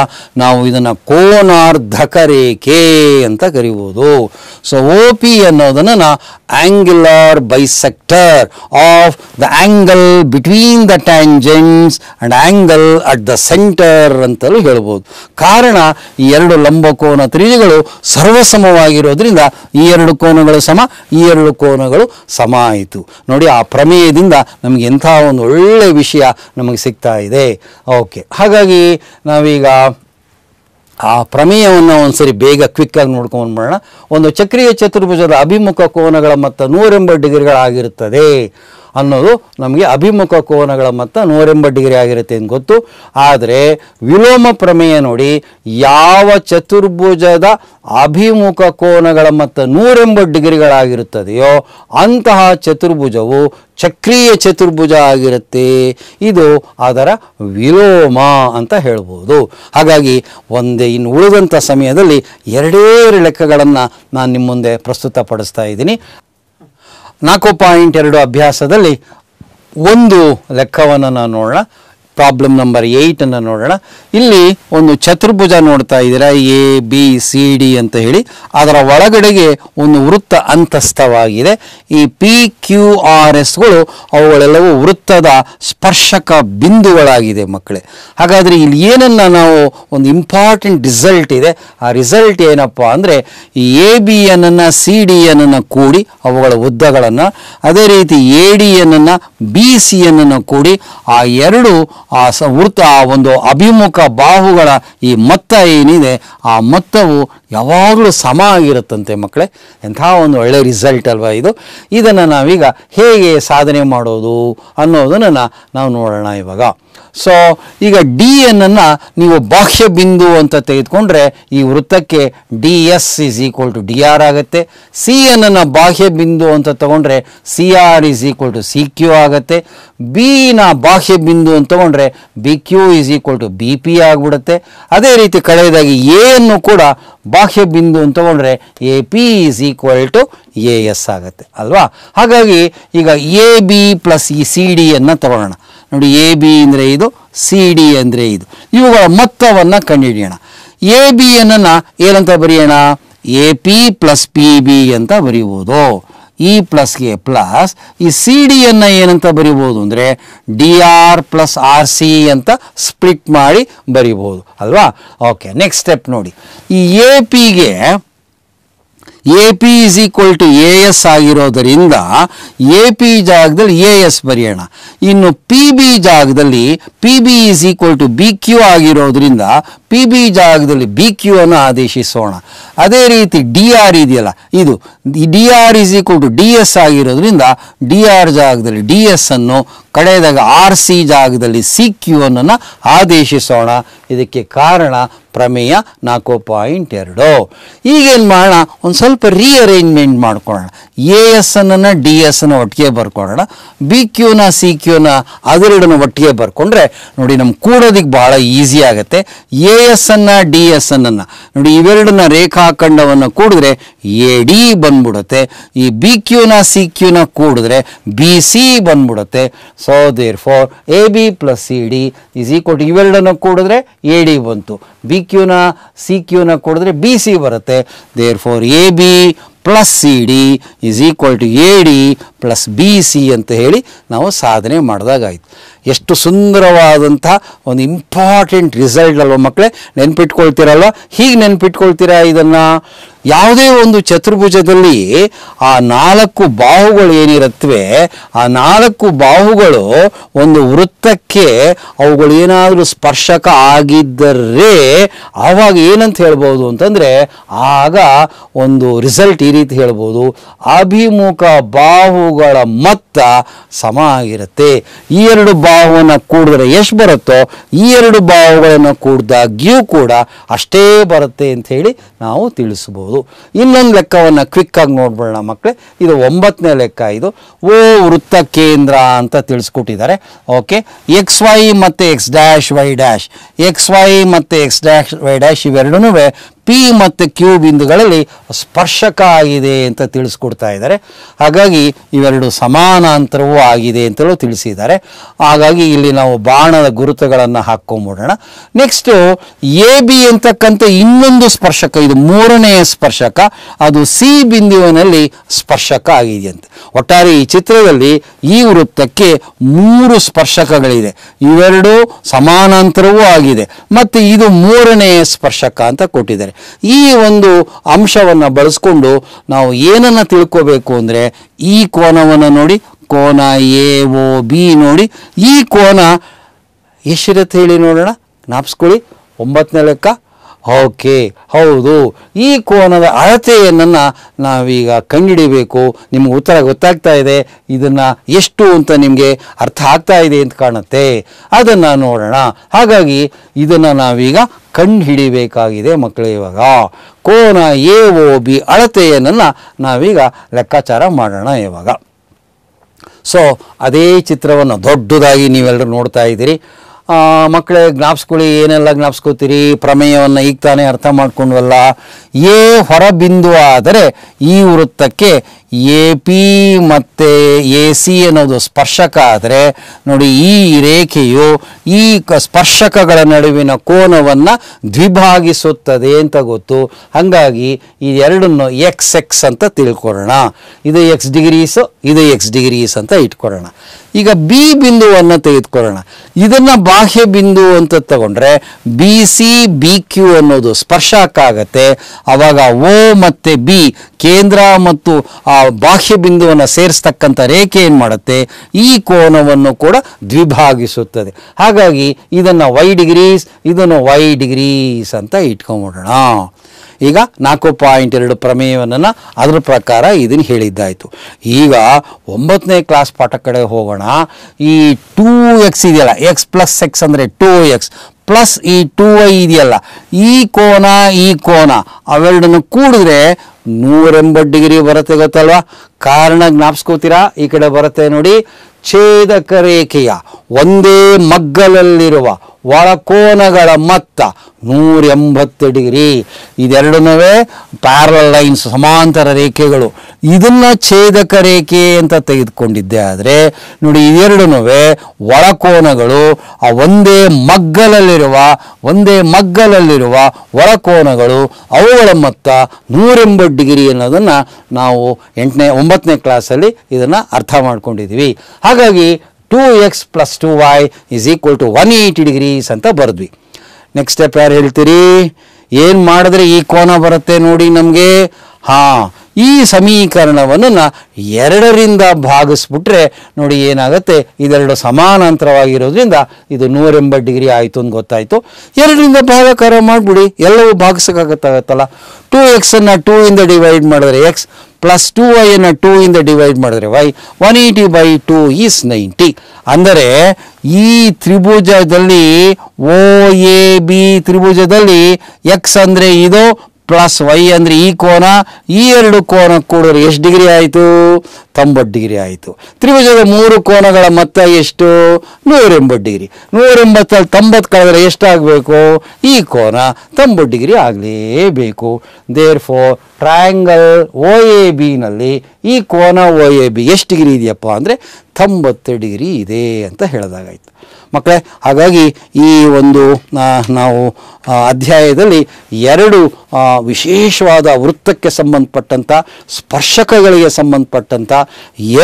ನಾವು ಇದನ್ನು ಕೋನಾರ್ಧಕ ರೇಖೆ ಅಂತ ಕರಿಬೋದು ಸೊ ಓ ಪಿ ಅನ್ನೋದನ್ನು ಆ್ಯಂಗಿಲ್ angular bisector of the angle between the tangents and angle at the center ಅಂತಲೂ ಹೇಳ್ಬೋದು ಕಾರಣ ಈ ಎರಡು ಲಂಬಕೋನ ತ್ರಿಜ್ಯಗಳು ಸರ್ವಸಮವಾಗಿರೋದ್ರಿಂದ ಈ ಎರಡು ಕೋನಗಳು ಸಮ ಈ ಎರಡು ಕೋನಗಳು ಸಮ ಆಯಿತು ನೋಡಿ ಆ ಪ್ರಮೇಯದಿಂದ ನಮಗೆ ಎಂಥ ಒಂದು ಒಳ್ಳೆಯ ವಿಷಯ ನಮಗೆ ಸಿಗ್ತಾ ಇದೆ ಓಕೆ ಹಾಗಾಗಿ ನಾವೀಗ ಆ ಪ್ರಮೇಯವನ್ನು ಒಂದ್ಸರಿ ಬೇಗ ಕ್ವಿಕ್ಕಾಗಿ ನೋಡ್ಕೊಂಡು ಮಾಡೋಣ ಒಂದು ಚಕ್ರೀಯ ಚತುರ್ಭುಜದ ಅಭಿಮುಖ ಕೋನಗಳ ಮತ್ತು ನೂರೆಂಬತ್ತು ಡಿಗ್ರಿಗಳಾಗಿರುತ್ತದೆ ಅನ್ನೋದು ನಮಗೆ ಅಭಿಮುಖ ಕೋನಗಳ ಮೊತ್ತ ನೂರೆಂಬತ್ತು ಡಿಗ್ರಿ ಆಗಿರುತ್ತೆ ಅಂತ ಗೊತ್ತು ಆದರೆ ವಿಲೋಮ ಪ್ರಮೇಯ ನೋಡಿ ಯಾವ ಚತುರ್ಭುಜದ ಅಭಿಮುಖ ಕೋನಗಳ ಮೊತ್ತ ನೂರೆಂಬತ್ತು ಡಿಗ್ರಿಗಳಾಗಿರುತ್ತದೆಯೋ ಅಂತಹ ಚತುರ್ಭುಜವು ಚಕ್ರೀಯ ಚತುರ್ಭುಜ ಆಗಿರುತ್ತೆ ಇದು ಅದರ ವಿಲೋಮ ಅಂತ ಹೇಳ್ಬೋದು ಹಾಗಾಗಿ ಒಂದೇ ಇನ್ನು ಉಳಿದಂಥ ಸಮಯದಲ್ಲಿ ಎರಡೇ ಲೆಕ್ಕಗಳನ್ನು ನಾನು ನಿಮ್ಮ ಮುಂದೆ ಪ್ರಸ್ತುತಪಡಿಸ್ತಾ ಇದ್ದೀನಿ ನಾಲ್ಕು ಪಾಯಿಂಟ್ ಎರಡು ಅಭ್ಯಾಸದಲ್ಲಿ ಒಂದು ಲೆಕ್ಕವನ್ನು ನಾವು ನೋಡೋಣ ಪ್ರಾಬ್ಲಮ್ ನಂಬರ್ ಏಯ್ಟನ್ನು ನೋಡೋಣ ಇಲ್ಲಿ ಒಂದು ಚತುರ್ಭುಜ ನೋಡ್ತಾ ಇದ್ದೀರಾ ಎ ಬಿ ಸಿ ಡಿ ಅಂತ ಹೇಳಿ ಅದರ ಒಳಗಡೆಗೆ ಒಂದು ವೃತ್ತ ಅಂತಸ್ಥವಾಗಿದೆ ಈ ಪಿ ಕ್ಯೂ ಆರ್ ಎಸ್ಗಳು ಅವುಗಳೆಲ್ಲವೂ ವೃತ್ತದ ಸ್ಪರ್ಶಕ ಬಿಂದುಗಳಾಗಿದೆ ಮಕ್ಕಳೇ ಹಾಗಾದರೆ ಇಲ್ಲಿ ಏನನ್ನು ನಾವು ಒಂದು ಇಂಪಾರ್ಟೆಂಟ್ ರಿಸಲ್ಟ್ ಇದೆ ಆ ರಿಸಲ್ಟ್ ಏನಪ್ಪ ಅಂದರೆ ಈ ಎ ಬಿ ಎನನ್ನು ಸಿ ಡಿ ಎನನ್ನು ಕೂಡಿ ಅವುಗಳ ಉದ್ದಗಳನ್ನು ಅದೇ ರೀತಿ ಎ ಡಿ ಎನನ್ನು ಬಿ ಸಿ ಎನನ್ನು ಕೂಡಿ ಆ ಎರಡು ಆ ಸ ವೃತ್ತ ಆ ಒಂದು ಅಭಿಮುಖ ಬಾಹುಗಳ ಈ ಮೊತ್ತ ಏನಿದೆ ಆ ಮೊತ್ತವು ಯಾವಾಗಲೂ ಸಮ ಆಗಿರುತ್ತಂತೆ ಮಕ್ಕಳೇ ಎಂಥ ಒಂದು ಒಳ್ಳೆ ರಿಸಲ್ಟ್ ಅಲ್ವಾ ಇದು ಇದನ್ನು ನಾವೀಗ ಹೇಗೆ ಸಾಧನೆ ಮಾಡೋದು ಅನ್ನೋದನ್ನು ನಾವು ನೋಡೋಣ ಇವಾಗ ಸೊ ಈಗ ಡಿ ಎನ್ನನ್ನು ನೀವು ಬಾಹ್ಯ ಬಿಂದು ಅಂತ ತೆಗೆದುಕೊಂಡ್ರೆ ಈ ವೃತ್ತಕ್ಕೆ D S is equal to D R ಆಗುತ್ತೆ ಸಿ ಎನ್ನನ್ನು ಬಾಹ್ಯ ಬಿಂದು ಅಂತ ತಗೊಂಡ್ರೆ C R is equal to C Q ಆಗುತ್ತೆ ಬಿನ ಬಾಹ್ಯ ಬಿಂದು ಅಂತ ತಗೊಂಡ್ರೆ B Q is equal to B P ಆಗಿಬಿಡುತ್ತೆ ಅದೇ ರೀತಿ ಕಳೆಯದಾಗಿ ಎ ಅನ್ನು ಕೂಡ ಬಾಹ್ಯ ಬಿಂದು ಅಂತ ತಗೊಂಡ್ರೆ A P is equal to A S ಆಗುತ್ತೆ ಅಲ್ವಾ ಹಾಗಾಗಿ ಈಗ ಎ ಬಿ ಪ್ಲಸ್ ಈ ಸಿ ಡಿ ಅನ್ನು ತಗೊಳ್ಳೋಣ ನೋಡಿ ಎ ಬಿ ಅಂದರೆ ಇದು ಸಿ ಡಿ ಅಂದರೆ ಇದು ಇವುಗಳ ಮೊತ್ತವನ್ನು ಕಂಡುಹಿಡಿಯೋಣ ಎ ಬಿ ಏನನ್ನು ಏನಂತ ಬರೆಯೋಣ A P plus P B ಅಂತ ಬರೆಯುವುದು ಇ ಪ್ಲಸ್ಗೆ ಪ್ಲಸ್ ಈ ಸಿ ಡಿಯನ್ನು ಏನಂತ ಬರಿಬೋದು ಅಂದರೆ D R plus R C ಅಂತ ಸ್ಪ್ಲಿಟ್ ಮಾಡಿ ಬರಿಬೋದು ಅಲ್ವಾ ಓಕೆ ನೆಕ್ಸ್ಟ್ ಸ್ಟೆಪ್ ನೋಡಿ ಈ ಎ ಪಿಗೆ A P is equal to A S ಆಗಿರೋದರಿಂದ ಎ ಪಿ ಜಾಗದಲ್ಲಿ ಎ ಎಸ್ ಬರೆಯೋಣ ಇನ್ನು ಪಿ ಬಿ ಜಾಗದಲ್ಲಿ P B is equal to B Q ಆಗಿರೋದ್ರಿಂದ ಪಿ ಬಿ ಜಾಗದಲ್ಲಿ ಬಿ ಕ್ಯೂ ಅನ್ನು ಆದೇಶಿಸೋಣ ಅದೇ ರೀತಿ ಡಿ ಆರ್ ಇದೆಯಲ್ಲ ಇದು D R is equal to D S ಆಗಿರೋದ್ರಿಂದ ಡಿ ಆರ್ ಜಾಗದಲ್ಲಿ ಡಿ ಎಸ್ ಅನ್ನು ಕಳೆದಾಗ ಆರ್ ಸಿ ಜಾಗದಲ್ಲಿ ಸಿ ಕ್ಯೂ ಅನ್ನು ಆದೇಶಿಸೋಣ ಇದಕ್ಕೆ ಕಾರಣ ಪ್ರಮೇಯ ನಾಲ್ಕು ಪಾಯಿಂಟ್ ಎರಡು ಈಗೇನು ಮಾಡೋಣ ಒಂದು ಸ್ವಲ್ಪ ರೀಅರೇಂಜ್ಮೆಂಟ್ ಮಾಡ್ಕೊಳ್ಳೋಣ ಎ ಎಸ್ ಅನ್ನ ಡಿ ಎಸ್ ಅನ್ನ ಒಟ್ಟಿಗೆ ಬರ್ಕೊಳ್ಳೋಣ ಬಿ ಕ್ಯೂನ ಸಿ ಕ್ಯೂನ ಅದೆರಡನ್ನು ಒಟ್ಟಿಗೆ ಬರ್ಕೊಂಡ್ರೆ ನೋಡಿ ನಮ್ಗೆ ಕೂಡೋದಕ್ಕೆ ಭಾಳ ಈಸಿ ಆಗುತ್ತೆ ಎ ಎಸ್ ಅನ್ನ ಡಿ ಎಸ್ ಅನ್ನನ್ನು ನೋಡಿ ಇವೆರಡನ್ನ ರೇಖಾಖಂಡವನ್ನು ಕೂಡಿದ್ರೆ ಎ ಡಿ ಬಂದ್ಬಿಡುತ್ತೆ ಈ ಬಿ ಕ್ಯೂನ ಸಿ ಕ್ಯೂನ ಕೂಡಿದ್ರೆ ಬಿ ಸಿ ಬಂದ್ಬಿಡುತ್ತೆ so therefore A B plus C D is equal to ಇವೆರಡನ್ನು ಕೂಡಿದ್ರೆ ಎ ಡಿ ಬಂತು ಬಿ ಕ್ಯೂನ ಸಿ ಕ್ಯೂನ ಕೂಡಿದ್ರೆ ಬಿ ಸಿ ಬರುತ್ತೆ therefore A B plus C D is equal to A D plus B C ಅಂತ ಹೇಳಿ ನಾವು ಸಾಧನೆ ಮಾಡಿದಾಗಾಯಿತು ಎಷ್ಟು ಸುಂದರವಾದಂಥ ಒಂದು ಇಂಪಾರ್ಟೆಂಟ್ ರಿಸಲ್ಟ್ ಅಲ್ವ ಮಕ್ಕಳೇ ನೆನ್ಪಿಟ್ಕೊಳ್ತೀರಲ್ವ ಹೀಗೆ ನೆನ್ಪಿಟ್ಕೊಳ್ತೀರಾ ಇದನ್ನು ಯಾವುದೇ ಒಂದು ಚತುರ್ಭುಜದಲ್ಲಿ ಆ ನಾಲ್ಕು ಬಾಹುಗಳು ಏನಿರುತ್ತವೆ ಆ ನಾಲ್ಕು ಬಾಹುಗಳು ಒಂದು ವೃತ್ತಕ್ಕೆ ಅವುಗಳು ಏನಾದರೂ ಸ್ಪರ್ಶಕ ಆಗಿದ್ದರೆ ಆವಾಗ ಏನಂತ ಹೇಳ್ಬೋದು ಅಂತಂದರೆ ಆಗ ಒಂದು ರಿಸಲ್ಟ್ ಈ ರೀತಿ ಹೇಳ್ಬೋದು ಅಭಿಮುಖ ಬಾಹುಗಳ ಮೊತ್ತ ಸಮ ಆಗಿರುತ್ತೆ ಈ ಎರಡು ಬಾಹುವನ್ನು ಕೂಡಿದ್ರೆ ಎಷ್ಟು ಬರುತ್ತೋ ಈ ಎರಡು ಬಾಹುಗಳನ್ನು ಕೂಡಿದಾಗ್ಯೂ ಕೂಡ ಅಷ್ಟೇ ಬರುತ್ತೆ ಅಂತ ಹೇಳಿ ನಾವು ತಿಳಿಸ್ಬೋದು ಇನ್ನೊಂದು ಲೆಕ್ಕವನ್ನು ಕ್ವಿಕ್ಕಾಗಿ ನೋಡ್ಬೋಣ ಮಕ್ಕಳೇ ಇದು ಒಂಬತ್ತನೇ ಲೆಕ್ಕ ಇದು ಓ ವೃತ್ತ ಕೇಂದ್ರ ಅಂತ ತಿಳಿಸ್ಕೊಟ್ಟಿದ್ದಾರೆ ಓಕೆ ಎಕ್ಸ್ ವೈ ಮತ್ತು X dash Y dash X Y ಮತ್ತು ಎಕ್ಸ್ ಡ್ಯಾಶ್ ವೈ ಡ್ಯಾಶ್ ಇವೆರಡೂ ಪಿ ಮತ್ತು ಕ್ಯೂ ಬಿಂದುಗಳಲ್ಲಿ ಸ್ಪರ್ಶಕ ಆಗಿದೆ ಅಂತ ತಿಳಿಸ್ಕೊಡ್ತಾ ಇದ್ದಾರೆ ಹಾಗಾಗಿ ಇವೆರಡು ಸಮಾನಾಂತರವೂ ಆಗಿದೆ ಅಂತಲೂ ತಿಳಿಸಿದ್ದಾರೆ ಹಾಗಾಗಿ ಇಲ್ಲಿ ನಾವು ಬಾಣದ ಗುರುತುಗಳನ್ನು ಹಾಕ್ಕೊಂಬಿಡೋಣ ನೆಕ್ಸ್ಟು ಎ ಬಿ ಅಂತಕ್ಕಂಥ ಇನ್ನೊಂದು ಸ್ಪರ್ಶಕ ಇದು ಮೂರನೆಯ ಸ್ಪರ್ಶಕ ಅದು ಸಿ ಬಿಂದುವಿನಲ್ಲಿ ಸ್ಪರ್ಶಕ ಆಗಿದೆಯಂತೆ ಒಟ್ಟಾರೆ ಈ ಚಿತ್ರದಲ್ಲಿ ಈ ವೃತ್ತಕ್ಕೆ ಮೂರು ಸ್ಪರ್ಶಕಗಳಿದೆ ಇವೆರಡೂ ಸಮಾನಾಂತರವೂ ಆಗಿದೆ ಮತ್ತು ಇದು ಮೂರನೆಯ ಸ್ಪರ್ಶಕ ಅಂತ ಕೊಟ್ಟಿದ್ದಾರೆ ಈ ಒಂದು ಅಂಶವನ್ನು ಬಳಸ್ಕೊಂಡು ನಾವು ಏನನ್ನು ತಿಳ್ಕೋಬೇಕು ಅಂದರೆ ಈ ಕೋನವನ್ನು ನೋಡಿ ಕೋನ ಎ ಓ ಬಿ ನೋಡಿ ಈ ಕೋನ ಎಷ್ಟಿರುತ್ತೆ ಹೇಳಿ ನೋಡೋಣ ಜ್ಞಾಪಿಸ್ಕೊಳ್ಳಿ ಒಂಬತ್ತನೇ ಲೆಕ್ಕ ಓಕೆ ಹೌದು ಈ ಕೋನದ ಅಳತೆಯನ್ನು ನಾವೀಗ ಕಂಡುಹಿಡಿಯಬೇಕು ನಿಮ್ಗೆ ಉತ್ತರ ಗೊತ್ತಾಗ್ತಾ ಇದೆ ಇದನ್ನು ಎಷ್ಟು ಅಂತ ನಿಮಗೆ ಅರ್ಥ ಆಗ್ತಾ ಇದೆ ಅಂತ ಕಾಣುತ್ತೆ ಅದನ್ನು ನೋಡೋಣ ಹಾಗಾಗಿ ಇದನ್ನು ನಾವೀಗ ಕಂಡು ಹಿಡಿಬೇಕಾಗಿದೆ ಮಕ್ಕಳು ಇವಾಗ ಕೋನ ಎ ಓ ಬಿ ಅಳತೆಯನ್ನು ನಾವೀಗ ಲೆಕ್ಕಾಚಾರ ಮಾಡೋಣ ಇವಾಗ ಸೊ ಅದೇ ಚಿತ್ರವನ್ನು ದೊಡ್ಡದಾಗಿ ನೀವೆಲ್ಲರೂ ನೋಡ್ತಾ ಇದ್ದೀರಿ ಮಕ್ಕಳೇ ಜ್ಞಾಪಿಸ್ಕೊಳ್ಳಿ ಏನೆಲ್ಲ ಜ್ಞಾಪಿಸ್ಕೋತೀರಿ ಪ್ರಮೇಯವನ್ನು ಈಗ ತಾನೇ ಅರ್ಥ ಮಾಡ್ಕೊಂಡ್ವಲ್ಲ ಏ ಹೊರಬಿಂದು ಆದರೆ ಈ ವೃತ್ತಕ್ಕೆ ಎ ಪಿ ಮತ್ತು ಎ ಸಿ ಅನ್ನೋದು ಸ್ಪರ್ಶಕ ಆದರೆ ನೋಡಿ ಈ ರೇಖೆಯು ಈ ಕ ಸ್ಪರ್ಶಕಗಳ ನಡುವಿನ ಕೋನವನ್ನು ದ್ವಿಭಾಗಿಸುತ್ತದೆ ಅಂತ ಗೊತ್ತು ಹಾಗಾಗಿ ಈ ಎರಡನ್ನು ಎಕ್ಸ್ ಎಕ್ಸ್ ಅಂತ ತಿಳ್ಕೊಳ್ಳೋಣ ಇದು ಎಕ್ಸ್ ಡಿಗ್ರೀಸು ಇದು ಎಕ್ಸ್ ಡಿಗ್ರೀಸ್ ಅಂತ ಇಟ್ಕೊಳ್ಳೋಣ ಈಗ ಬಿ ಬಿಂದುವನ್ನು ತೆಗೆದುಕೊಳ್ಳೋಣ ಇದನ್ನು ಬಾಹ್ಯ ಬಿಂದು ಅಂತ ತಗೊಂಡ್ರೆ ಬಿ ಸಿ ಬಿ ಕ್ಯೂ ಅನ್ನೋದು ಸ್ಪರ್ಶಕ್ಕಾಗತ್ತೆ ಆವಾಗ ಓ ಮತ್ತು ಬಿ ಕೇಂದ್ರ ಮತ್ತು ಆ ಬಾಹ್ಯ ಬಿಂದುವನ್ನು ಸೇರಿಸ್ತಕ್ಕಂಥ ರೇಖೆ ಏನು ಮಾಡುತ್ತೆ ಈ ಕೋನವನ್ನು ಕೂಡ ದ್ವಿಭಾಗಿಸುತ್ತದೆ ಹಾಗಾಗಿ ಇದನ್ನು ವೈ ಡಿಗ್ರೀಸ್ ಇದನ್ನು ವೈ ಡಿಗ್ರೀಸ್ ಅಂತ ಇಟ್ಕೊಂಬಿಡೋಣ ಈಗ ನಾಲ್ಕು ಪಾಯಿಂಟ್ ಎರಡು ಪ್ರಮೇಯವನ್ನು ಅದರ ಪ್ರಕಾರ ಇದನ್ನು ಹೇಳಿದ್ದಾಯಿತು ಈಗ ಒಂಬತ್ತನೇ ಕ್ಲಾಸ್ ಪಾಠ ಕಡೆ ಹೋಗೋಣ ಈ ಟೂ ಎಕ್ಸ್ ಇದೆಯಲ್ಲ ಎಕ್ಸ್ ಪ್ಲಸ್ ಎಕ್ಸ್ ಅಂದರೆ ಟೂ ಎಕ್ಸ್ ಪ್ಲಸ್ ಈ ಟೂ ವೈ ಇದೆಯಲ್ಲ ಈ ಕೋನ ಈ ಕೋನ ಅವೆರಡನ್ನು ಕೂಡಿದ್ರೆ ನೂರೆಂಬತ್ತು ಡಿಗ್ರಿ ಬರುತ್ತೆ ಗೊತ್ತಲ್ವಾ ಕಾರಣ ಜ್ಞಾಪಿಸ್ಕೋತೀರಾ ಈ ಕಡೆ ಬರುತ್ತೆ ನೋಡಿ ಛೇದಕ ರೇಖೆಯ ಒಂದೇ ಮಗ್ಗಲಲ್ಲಿರುವ ಒಳಕೋನಗಳ ಮೊತ್ತ ಎಂಬತ್ತು ಡಿಗ್ರಿ ಇದೆರಡನ್ನೂ ಪ್ಯಾರಲ್ ಲೈನ್ಸ್ ಸಮಾಂತರ ರೇಖೆಗಳು ಇದನ್ನು ಛೇದಕ ರೇಖೆ ಅಂತ ತೆಗೆದುಕೊಂಡಿದ್ದೆ ಆದರೆ ನೋಡಿ ಇದೆರಡನ್ನೂ ಒಳಕೋನಗಳು ಆ ಒಂದೇ ಮಗ್ಗಲಲ್ಲಿರುವ ಒಂದೇ ಮಗ್ಗಲಲ್ಲಿರುವ ಒಳಕೋನಗಳು ಅವುಗಳ ಮೊತ್ತ ನೂರೆಂಬತ್ತು ಡಿಗ್ರಿ ಅನ್ನೋದನ್ನು ನಾವು ಎಂಟನೇ ಒಂಬತ್ತನೇ ಕ್ಲಾಸಲ್ಲಿ ಇದನ್ನು ಅರ್ಥ ಮಾಡ್ಕೊಂಡಿದ್ದೀವಿ ಹಾಗಾಗಿ two X plus two Y is equal to one eighty degrees ಅಂತ ಬರೆದ್ವಿ ನೆಕ್ಸ್ಟ್ ಸ್ಟೆಪ್ ಯಾರು ಹೇಳ್ತೀರಿ ಏನು ಮಾಡಿದ್ರೆ ಈ ಕೋನ ಬರುತ್ತೆ ನೋಡಿ ನಮಗೆ ಹಾಂ ಈ ಸಮೀಕರಣವನ್ನು ಎರಡರಿಂದ ಭಾಗಿಸ್ಬಿಟ್ರೆ ನೋಡಿ ಏನಾಗುತ್ತೆ ಇದೆರಡು ಸಮಾನಾಂತರವಾಗಿರೋದ್ರಿಂದ ಇದು ನೂರೆಂಬತ್ತು ಡಿಗ್ರಿ ಆಯಿತು ಅಂತ ಗೊತ್ತಾಯಿತು ಎರಡರಿಂದ ಭಾಗಕಾರ ಮಾಡಿಬಿಡಿ ಎಲ್ಲವೂ ಭಾಗಿಸೋಕ್ಕಾಗತ್ತಾಗತ್ತಲ್ಲ ಟೂ ಎಕ್ಸನ್ನು ಟೂ ಇಂದ ಡಿವೈಡ್ ಮಾಡಿದ್ರೆ ಎಕ್ಸ್ ಪ್ಲಸ್ ಟು ವೈಯನ್ನು ಟೂ ಇಂದ ಡಿವೈಡ್ ಮಾಡಿದ್ರೆ Y one eighty by two is ninety ಅಂದರೆ ಈ ತ್ರಿಭುಜದಲ್ಲಿ ಓ ಎ ಬಿ ತ್ರಿಭುಜದಲ್ಲಿ ಎಕ್ಸ್ ಅಂದರೆ ಇದು ಪ್ಲಸ್ ವೈ ಅಂದರೆ ಈ ಕೋನ ಈ ಎರಡು ಕೋನ ಕೂಡಿದ್ರೆ ಎಷ್ಟು ಡಿಗ್ರಿ ಆಯಿತು ತೊಂಬತ್ತು ಡಿಗ್ರಿ ಆಯಿತು ತ್ರಿಭುಜದ ಮೂರು ಕೋನಗಳ ಮೊತ್ತ ಎಷ್ಟು ನೂರೆಂಬತ್ತು ಡಿಗ್ರಿ ನೂರೆಂಬತ್ತಲ್ಲಿ ತೊಂಬತ್ತು ಕಳೆದ್ರೆ ಎಷ್ಟಾಗಬೇಕು ಈ ಕೋನ ತೊಂಬತ್ತು ಡಿಗ್ರಿ ಆಗಲೇಬೇಕು therefore triangle O A ಬಿನಲ್ಲಿ ಈ ಕೋನ ಓ ಎ ಬಿ ಎಷ್ಟು ಡಿಗ್ರಿ ಇದೆಯಪ್ಪ ಅಂದರೆ ತೊಂಬತ್ತು ಡಿಗ್ರಿ ಇದೆ ಅಂತ ಹೇಳಿದಾಗಾಯಿತು ಮಕ್ಕಳೇ ಹಾಗಾಗಿ ಈ ಒಂದು ನಾವು ಅಧ್ಯಾಯದಲ್ಲಿ ಎರಡು ವಿಶೇಷವಾದ ವೃತ್ತಕ್ಕೆ ಸಂಬಂಧಪಟ್ಟಂಥ ಸ್ಪರ್ಶಕಗಳಿಗೆ ಸಂಬಂಧಪಟ್ಟಂಥ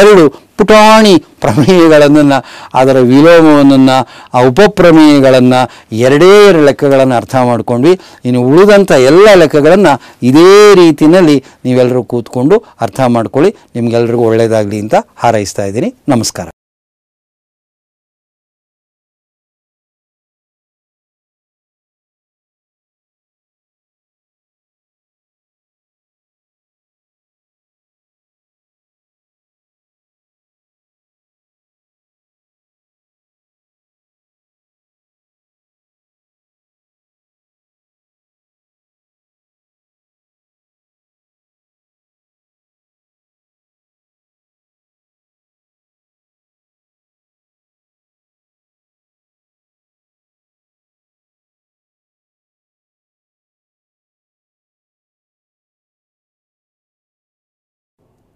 ಎರಡು ಪುಟಾಣಿ ಪ್ರಮೇಯಗಳನ್ನು ಅದರ ವಿಲೋಮವನ್ನು ಆ ಉಪಪ್ರಮೇಯಗಳನ್ನು ಎರಡೇ ಎರಡು ಲೆಕ್ಕಗಳನ್ನು ಅರ್ಥ ಮಾಡಿಕೊಂಡ್ವಿ ಇನ್ನು ಉಳಿದಂಥ ಎಲ್ಲ ಲೆಕ್ಕಗಳನ್ನು ಇದೇ ರೀತಿಯಲ್ಲಿ ನೀವೆಲ್ಲರೂ ಕೂತ್ಕೊಂಡು ಅರ್ಥ ಮಾಡ್ಕೊಳ್ಳಿ ನಿಮಗೆಲ್ಲರಿಗೂ ಒಳ್ಳೆಯದಾಗಲಿ ಅಂತ ಹಾರೈಸ್ತಾ ಇದ್ದೀನಿ ನಮಸ್ಕಾರ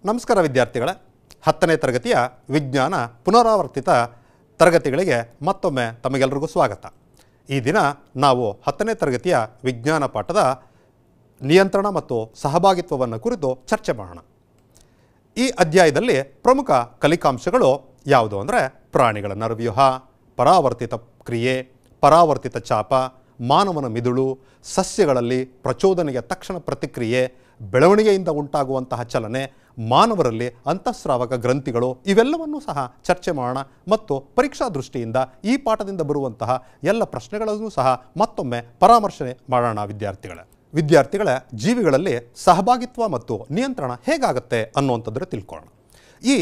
ನಮಸ್ಕಾರ ವಿದ್ಯಾರ್ಥಿಗಳೇ ಹತ್ತನೇ ತರಗತಿಯ ವಿಜ್ಞಾನ ಪುನರಾವರ್ತಿತ ತರಗತಿಗಳಿಗೆ ಮತ್ತೊಮ್ಮೆ ತಮಗೆಲ್ಲರಿಗೂ ಸ್ವಾಗತ ಈ ದಿನ ನಾವು ಹತ್ತನೇ ತರಗತಿಯ ವಿಜ್ಞಾನ ಪಾಠದ ನಿಯಂತ್ರಣ ಮತ್ತು ಸಹಭಾಗಿತ್ವವನ್ನು ಕುರಿತು ಚರ್ಚೆ ಮಾಡೋಣ ಈ ಅಧ್ಯಾಯದಲ್ಲಿ ಪ್ರಮುಖ ಕಲಿಕಾಂಶಗಳು ಯಾವುದು ಅಂದರೆ ಪ್ರಾಣಿಗಳ ನರವ್ಯೂಹ ಪರಾವರ್ತಿತ ಕ್ರಿಯೆ ಪರಾವರ್ತಿತ ಚಾಪ ಮಾನವನ ಮಿದುಳು ಸಸ್ಯಗಳಲ್ಲಿ ಪ್ರಚೋದನೆಗೆ ತಕ್ಷಣ ಪ್ರತಿಕ್ರಿಯೆ ಬೆಳವಣಿಗೆಯಿಂದ ಉಂಟಾಗುವಂತಹ ಚಲನೆ ಮಾನವರಲ್ಲಿ ಅಂತಃಸ್ರಾವಕ ಗ್ರಂಥಿಗಳು ಇವೆಲ್ಲವನ್ನೂ ಸಹ ಚರ್ಚೆ ಮಾಡೋಣ ಮತ್ತು ಪರೀಕ್ಷಾ ದೃಷ್ಟಿಯಿಂದ ಈ ಪಾಠದಿಂದ ಬರುವಂತಹ ಎಲ್ಲ ಪ್ರಶ್ನೆಗಳನ್ನು ಸಹ ಮತ್ತೊಮ್ಮೆ ಪರಾಮರ್ಶನೆ ಮಾಡೋಣ ವಿದ್ಯಾರ್ಥಿಗಳೇ ವಿದ್ಯಾರ್ಥಿಗಳ ಜೀವಿಗಳಲ್ಲಿ ಸಹಭಾಗಿತ್ವ ಮತ್ತು ನಿಯಂತ್ರಣ ಹೇಗಾಗುತ್ತೆ ಅನ್ನುವಂಥದ್ರೆ ತಿಳ್ಕೊಳ್ಳೋಣ ಈ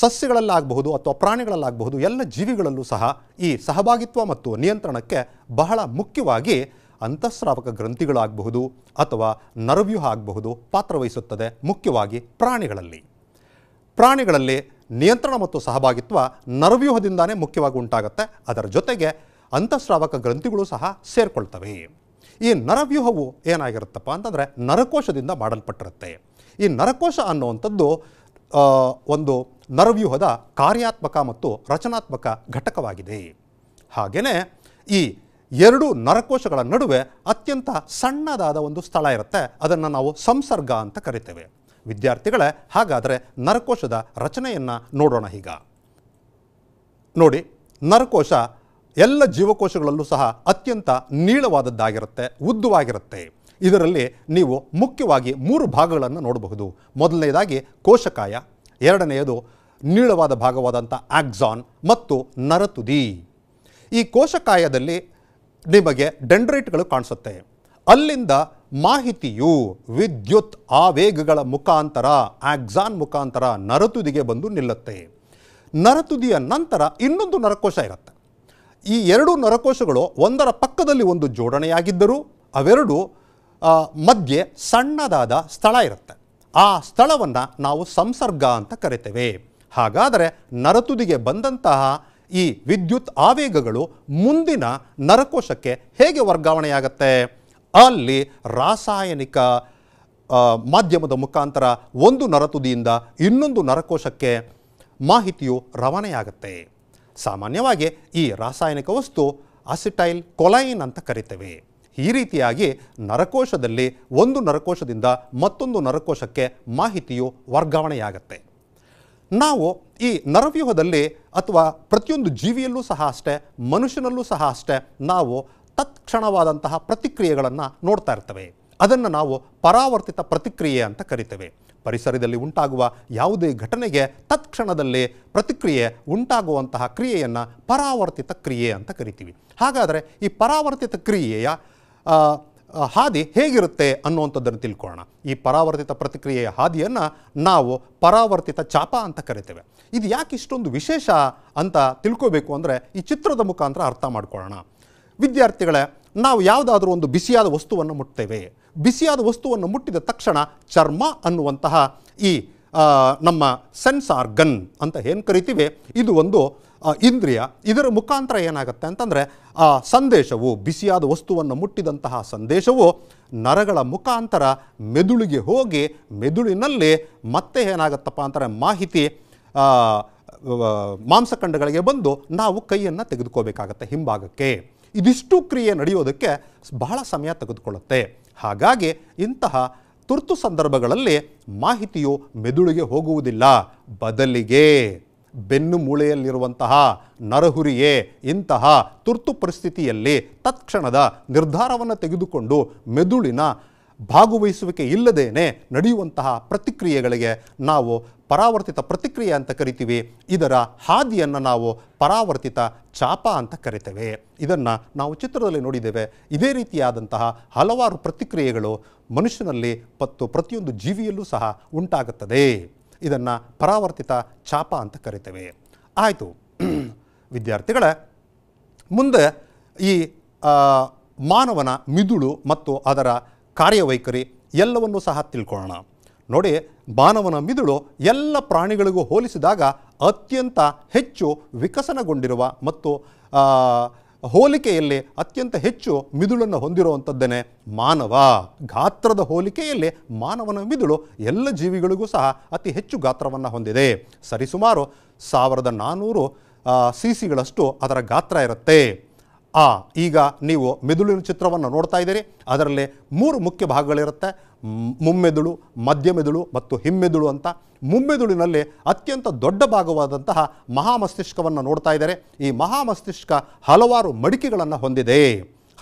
ಸಸ್ಯಗಳಲ್ಲಾಗಬಹುದು ಅಥವಾ ಪ್ರಾಣಿಗಳಲ್ಲಾಗಬಹುದು ಎಲ್ಲ ಜೀವಿಗಳಲ್ಲೂ ಸಹ ಈ ಸಹಭಾಗಿತ್ವ ಮತ್ತು ನಿಯಂತ್ರಣಕ್ಕೆ ಬಹಳ ಮುಖ್ಯವಾಗಿ ಅಂತಃಸ್ರಾವಕ ಗ್ರಂಥಿಗಳಾಗಬಹುದು ಅಥವಾ ನರವ್ಯೂಹ ಆಗಬಹುದು ಪಾತ್ರವಹಿಸುತ್ತದೆ ಮುಖ್ಯವಾಗಿ ಪ್ರಾಣಿಗಳಲ್ಲಿ ಪ್ರಾಣಿಗಳಲ್ಲಿ ನಿಯಂತ್ರಣ ಮತ್ತು ಸಹಭಾಗಿತ್ವ ನರವ್ಯೂಹದಿಂದಾನೇ ಮುಖ್ಯವಾಗಿ ಉಂಟಾಗುತ್ತೆ ಅದರ ಜೊತೆಗೆ ಅಂತಃಸ್ರಾವಕ ಗ್ರಂಥಿಗಳು ಸಹ ಸೇರಿಕೊಳ್ತವೆ ಈ ನರವ್ಯೂಹವು ಏನಾಗಿರುತ್ತಪ್ಪ ಅಂತಂದರೆ ನರಕೋಶದಿಂದ ಮಾಡಲ್ಪಟ್ಟಿರುತ್ತೆ ಈ ನರಕೋಶ ಅನ್ನುವಂಥದ್ದು ಒಂದು ನರವ್ಯೂಹದ ಕಾರ್ಯಾತ್ಮಕ ಮತ್ತು ರಚನಾತ್ಮಕ ಘಟಕವಾಗಿದೆ ಹಾಗೆಯೇ ಈ ಎರಡು ನರಕೋಶಗಳ ನಡುವೆ ಅತ್ಯಂತ ಸಣ್ಣದಾದ ಒಂದು ಸ್ಥಳ ಇರುತ್ತೆ ಅದನ್ನು ನಾವು ಸಂಸರ್ಗ ಅಂತ ಕರಿತೇವೆ ವಿದ್ಯಾರ್ಥಿಗಳೇ ಹಾಗಾದರೆ ನರಕೋಶದ ರಚನೆಯನ್ನು ನೋಡೋಣ ಈಗ ನೋಡಿ ನರಕೋಶ ಎಲ್ಲ ಜೀವಕೋಶಗಳಲ್ಲೂ ಸಹ ಅತ್ಯಂತ ನೀಳವಾದದ್ದಾಗಿರುತ್ತೆ ಉದ್ದವಾಗಿರುತ್ತೆ ಇದರಲ್ಲಿ ನೀವು ಮುಖ್ಯವಾಗಿ ಮೂರು ಭಾಗಗಳನ್ನು ನೋಡಬಹುದು ಮೊದಲನೆಯದಾಗಿ ಕೋಶಕಾಯ ಎರಡನೆಯದು ನೀಳವಾದ ಭಾಗವಾದಂಥ ಆಕ್ಸಾನ್ ಮತ್ತು ನರತುದಿ ಈ ಕೋಶಕಾಯದಲ್ಲಿ ನಿಮಗೆ ಡೆಂಡ್ರೈಟ್ಗಳು ಕಾಣಿಸುತ್ತೆ ಅಲ್ಲಿಂದ ಮಾಹಿತಿಯು ವಿದ್ಯುತ್ ಆವೇಗಗಳ ಮುಖಾಂತರ ಆಕ್ಸಾನ್ ಮುಖಾಂತರ ನರತುದಿಗೆ ಬಂದು ನಿಲ್ಲುತ್ತೆ ನರತುದಿಯ ನಂತರ ಇನ್ನೊಂದು ನರಕೋಶ ಇರುತ್ತೆ ಈ ಎರಡು ನರಕೋಶಗಳು ಒಂದರ ಪಕ್ಕದಲ್ಲಿ ಒಂದು ಜೋಡಣೆಯಾಗಿದ್ದರೂ ಅವೆರಡು ಮಧ್ಯೆ ಸಣ್ಣದಾದ ಸ್ಥಳ ಇರುತ್ತೆ ಆ ಸ್ಥಳವನ್ನು ನಾವು ಸಂಸರ್ಗ ಅಂತ ಕರಿತೇವೆ ಹಾಗಾದರೆ ನರತುದಿಗೆ ಬಂದಂತಹ ಈ ವಿದ್ಯುತ್ ಆವೇಗಗಳು ಮುಂದಿನ ನರಕೋಶಕ್ಕೆ ಹೇಗೆ ವರ್ಗಾವಣೆಯಾಗತ್ತೆ ಅಲ್ಲಿ ರಾಸಾಯನಿಕ ಮಾಧ್ಯಮದ ಮುಖಾಂತರ ಒಂದು ನರತುದಿಯಿಂದ ಇನ್ನೊಂದು ನರಕೋಶಕ್ಕೆ ಮಾಹಿತಿಯು ರವಾನೆಯಾಗುತ್ತೆ ಸಾಮಾನ್ಯವಾಗಿ ಈ ರಾಸಾಯನಿಕ ವಸ್ತು ಅಸಿಟೈಲ್ ಕೊಲೈನ್ ಅಂತ ಕರಿತೇವೆ ಈ ರೀತಿಯಾಗಿ ನರಕೋಶದಲ್ಲಿ ಒಂದು ನರಕೋಶದಿಂದ ಮತ್ತೊಂದು ನರಕೋಶಕ್ಕೆ ಮಾಹಿತಿಯು ವರ್ಗಾವಣೆಯಾಗತ್ತೆ ನಾವು ಈ ನರವ್ಯೂಹದಲ್ಲಿ ಅಥವಾ ಪ್ರತಿಯೊಂದು ಜೀವಿಯಲ್ಲೂ ಸಹ ಅಷ್ಟೇ ಮನುಷ್ಯನಲ್ಲೂ ಸಹ ಅಷ್ಟೇ ನಾವು ತತ್ಕ್ಷಣವಾದಂತಹ ಪ್ರತಿಕ್ರಿಯೆಗಳನ್ನು ನೋಡ್ತಾ ಇರ್ತವೆ ಅದನ್ನು ನಾವು ಪರಾವರ್ತಿತ ಪ್ರತಿಕ್ರಿಯೆ ಅಂತ ಕರಿತೇವೆ ಪರಿಸರದಲ್ಲಿ ಉಂಟಾಗುವ ಯಾವುದೇ ಘಟನೆಗೆ ತತ್ಕ್ಷಣದಲ್ಲಿ ಪ್ರತಿಕ್ರಿಯೆ ಉಂಟಾಗುವಂತಹ ಕ್ರಿಯೆಯನ್ನು ಪರಾವರ್ತಿತ ಕ್ರಿಯೆ ಅಂತ ಕರಿತೀವಿ ಹಾಗಾದರೆ ಈ ಪರಾವರ್ತಿತ ಕ್ರಿಯೆಯ ಹಾದಿ ಹೇಗಿರುತ್ತೆ ಅನ್ನುವಂಥದ್ದನ್ನು ತಿಳ್ಕೊಳ್ಳೋಣ ಈ ಪರಾವರ್ತಿತ ಪ್ರತಿಕ್ರಿಯೆಯ ಹಾದಿಯನ್ನು ನಾವು ಪರಾವರ್ತಿತ ಚಾಪ ಅಂತ ಕರಿತೇವೆ ಇದು ಯಾಕೆ ಇಷ್ಟೊಂದು ವಿಶೇಷ ಅಂತ ತಿಳ್ಕೋಬೇಕು ಅಂದರೆ ಈ ಚಿತ್ರದ ಮುಖಾಂತರ ಅರ್ಥ ಮಾಡ್ಕೊಳ್ಳೋಣ ವಿದ್ಯಾರ್ಥಿಗಳೇ ನಾವು ಯಾವುದಾದ್ರೂ ಒಂದು ಬಿಸಿಯಾದ ವಸ್ತುವನ್ನು ಮುಟ್ತೇವೆ ಬಿಸಿಯಾದ ವಸ್ತುವನ್ನು ಮುಟ್ಟಿದ ತಕ್ಷಣ ಚರ್ಮ ಅನ್ನುವಂತಹ ಈ ನಮ್ಮ ಸೆನ್ಸ್ ಆರ್ಗನ್ ಅಂತ ಏನು ಕರಿತೀವಿ ಇದು ಒಂದು ಇಂದ್ರಿಯ ಇದರ ಮುಖಾಂತರ ಏನಾಗುತ್ತೆ ಅಂತಂದರೆ ಆ ಸಂದೇಶವು ಬಿಸಿಯಾದ ವಸ್ತುವನ್ನು ಮುಟ್ಟಿದಂತಹ ಸಂದೇಶವು ನರಗಳ ಮುಖಾಂತರ ಮೆದುಳಿಗೆ ಹೋಗಿ ಮೆದುಳಿನಲ್ಲಿ ಮತ್ತೆ ಏನಾಗುತ್ತಪ್ಪ ಅಂತಾರೆ ಮಾಹಿತಿ ಮಾಂಸಖಂಡಗಳಿಗೆ ಬಂದು ನಾವು ಕೈಯನ್ನು ತೆಗೆದುಕೋಬೇಕಾಗತ್ತೆ ಹಿಂಭಾಗಕ್ಕೆ ಇದಿಷ್ಟು ಕ್ರಿಯೆ ನಡೆಯೋದಕ್ಕೆ ಬಹಳ ಸಮಯ ತೆಗೆದುಕೊಳ್ಳುತ್ತೆ ಹಾಗಾಗಿ ಇಂತಹ ತುರ್ತು ಸಂದರ್ಭಗಳಲ್ಲಿ ಮಾಹಿತಿಯು ಮೆದುಳಿಗೆ ಹೋಗುವುದಿಲ್ಲ ಬದಲಿಗೆ ಬೆನ್ನು ಮೂಳೆಯಲ್ಲಿರುವಂತಹ ನರಹುರಿಯೇ ಇಂತಹ ತುರ್ತು ಪರಿಸ್ಥಿತಿಯಲ್ಲಿ ತತ್ಕ್ಷಣದ ನಿರ್ಧಾರವನ್ನು ತೆಗೆದುಕೊಂಡು ಮೆದುಳಿನ ಭಾಗವಹಿಸುವಿಕೆ ಇಲ್ಲದೇನೆ ನಡೆಯುವಂತಹ ಪ್ರತಿಕ್ರಿಯೆಗಳಿಗೆ ನಾವು ಪರಾವರ್ತಿತ ಪ್ರತಿಕ್ರಿಯೆ ಅಂತ ಕರಿತೀವಿ ಇದರ ಹಾದಿಯನ್ನು ನಾವು ಪರಾವರ್ತಿತ ಚಾಪ ಅಂತ ಕರಿತೇವೆ ಇದನ್ನು ನಾವು ಚಿತ್ರದಲ್ಲಿ ನೋಡಿದ್ದೇವೆ ಇದೇ ರೀತಿಯಾದಂತಹ ಹಲವಾರು ಪ್ರತಿಕ್ರಿಯೆಗಳು ಮನುಷ್ಯನಲ್ಲಿ ಮತ್ತು ಪ್ರತಿಯೊಂದು ಜೀವಿಯಲ್ಲೂ ಸಹ ಉಂಟಾಗುತ್ತದೆ ಇದನ್ನು ಪರಾವರ್ತಿತ ಚಾಪ ಅಂತ ಕರಿತೇವೆ ಆಯಿತು ವಿದ್ಯಾರ್ಥಿಗಳ ಮುಂದೆ ಈ ಮಾನವನ ಮಿದುಳು ಮತ್ತು ಅದರ ಕಾರ್ಯವೈಖರಿ ಎಲ್ಲವನ್ನೂ ಸಹ ತಿಳ್ಕೊಳ್ಳೋಣ ನೋಡಿ ಮಾನವನ ಮಿದುಳು ಎಲ್ಲ ಪ್ರಾಣಿಗಳಿಗೂ ಹೋಲಿಸಿದಾಗ ಅತ್ಯಂತ ಹೆಚ್ಚು ವಿಕಸನಗೊಂಡಿರುವ ಮತ್ತು ಹೋಲಿಕೆಯಲ್ಲಿ ಅತ್ಯಂತ ಹೆಚ್ಚು ಮಿದುಳನ್ನು ಹೊಂದಿರುವಂಥದ್ದೇನೆ ಮಾನವ ಗಾತ್ರದ ಹೋಲಿಕೆಯಲ್ಲಿ ಮಾನವನ ಮಿದುಳು ಎಲ್ಲ ಜೀವಿಗಳಿಗೂ ಸಹ ಅತಿ ಹೆಚ್ಚು ಗಾತ್ರವನ್ನು ಹೊಂದಿದೆ ಸರಿಸುಮಾರು ಸಾವಿರದ ನಾನ್ನೂರು ಸಿ ಸಿಗಳಷ್ಟು ಅದರ ಗಾತ್ರ ಇರುತ್ತೆ ಆ ಈಗ ನೀವು ಮಿದುಳಿನ ಚಿತ್ರವನ್ನು ನೋಡ್ತಾ ಇದ್ದೀರಿ ಅದರಲ್ಲಿ ಮೂರು ಮುಖ್ಯ ಭಾಗಗಳಿರುತ್ತೆ ಮುಮ್ಮೆದುಳು ಮಧ್ಯಮೆದುಳು ಮತ್ತು ಹಿಮ್ಮೆದುಳು ಅಂತ ಮುಮ್ಮೆದುಳಿನಲ್ಲಿ ಅತ್ಯಂತ ದೊಡ್ಡ ಭಾಗವಾದಂತಹ ಮಹಾಮಸ್ತಿಷ್ಕವನ್ನು ನೋಡ್ತಾ ಇದ್ದಾರೆ ಈ ಮಹಾಮಸ್ತಿಷ್ಕ ಹಲವಾರು ಮಡಿಕೆಗಳನ್ನು ಹೊಂದಿದೆ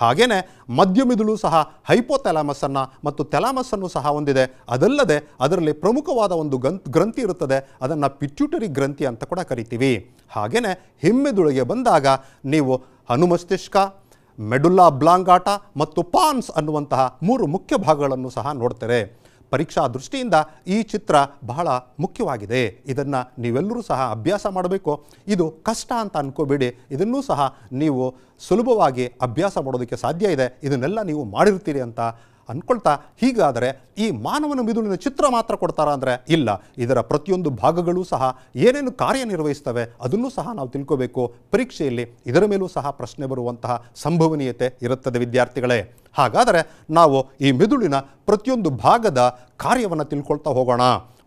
ಹಾಗೆಯೇ ಮಧ್ಯಮಿದುಳು ಸಹ ಹೈಪೋಥೆಲಾಮಸನ್ನು ಮತ್ತು ತೆಲಾಮಸ್ಸನ್ನು ಸಹ ಹೊಂದಿದೆ ಅದಲ್ಲದೆ ಅದರಲ್ಲಿ ಪ್ರಮುಖವಾದ ಒಂದು ಗ್ರಂಥಿ ಇರುತ್ತದೆ ಅದನ್ನು ಪಿಟ್ಯೂಟರಿ ಗ್ರಂಥಿ ಅಂತ ಕೂಡ ಕರಿತೀವಿ ಹಾಗೆಯೇ ಹಿಮ್ಮೆದುಳಿಗೆ ಬಂದಾಗ ನೀವು ಹನುಮಸ್ತಿಷ್ಕ ಮೆಡುಲ್ಲಾ ಬ್ಲಾಂಗಾಟ ಮತ್ತು ಪಾನ್ಸ್ ಅನ್ನುವಂತಹ ಮೂರು ಮುಖ್ಯ ಭಾಗಗಳನ್ನು ಸಹ ನೋಡ್ತಾರೆ ಪರೀಕ್ಷಾ ದೃಷ್ಟಿಯಿಂದ ಈ ಚಿತ್ರ ಬಹಳ ಮುಖ್ಯವಾಗಿದೆ ಇದನ್ನು ನೀವೆಲ್ಲರೂ ಸಹ ಅಭ್ಯಾಸ ಮಾಡಬೇಕು ಇದು ಕಷ್ಟ ಅಂತ ಅನ್ಕೋಬೇಡಿ ಇದನ್ನೂ ಸಹ ನೀವು ಸುಲಭವಾಗಿ ಅಭ್ಯಾಸ ಮಾಡೋದಕ್ಕೆ ಸಾಧ್ಯ ಇದೆ ಇದನ್ನೆಲ್ಲ ನೀವು ಮಾಡಿರ್ತೀರಿ ಅಂತ ಅಂದ್ಕೊಳ್ತಾ ಹೀಗಾದರೆ ಈ ಮಾನವನ ಮಿದುಳಿನ ಚಿತ್ರ ಮಾತ್ರ ಕೊಡ್ತಾರಾ ಅಂದರೆ ಇಲ್ಲ ಇದರ ಪ್ರತಿಯೊಂದು ಭಾಗಗಳೂ ಸಹ ಏನೇನು ಕಾರ್ಯನಿರ್ವಹಿಸ್ತವೆ ಅದನ್ನು ಸಹ ನಾವು ತಿಳ್ಕೋಬೇಕು ಪರೀಕ್ಷೆಯಲ್ಲಿ ಇದರ ಮೇಲೂ ಸಹ ಪ್ರಶ್ನೆ ಬರುವಂತಹ ಸಂಭವನೀಯತೆ ಇರುತ್ತದೆ ವಿದ್ಯಾರ್ಥಿಗಳೇ ಹಾಗಾದರೆ ನಾವು ಈ ಮಿದುಳಿನ ಪ್ರತಿಯೊಂದು ಭಾಗದ ಕಾರ್ಯವನ್ನು ತಿಳ್ಕೊಳ್ತಾ ಹೋಗೋಣ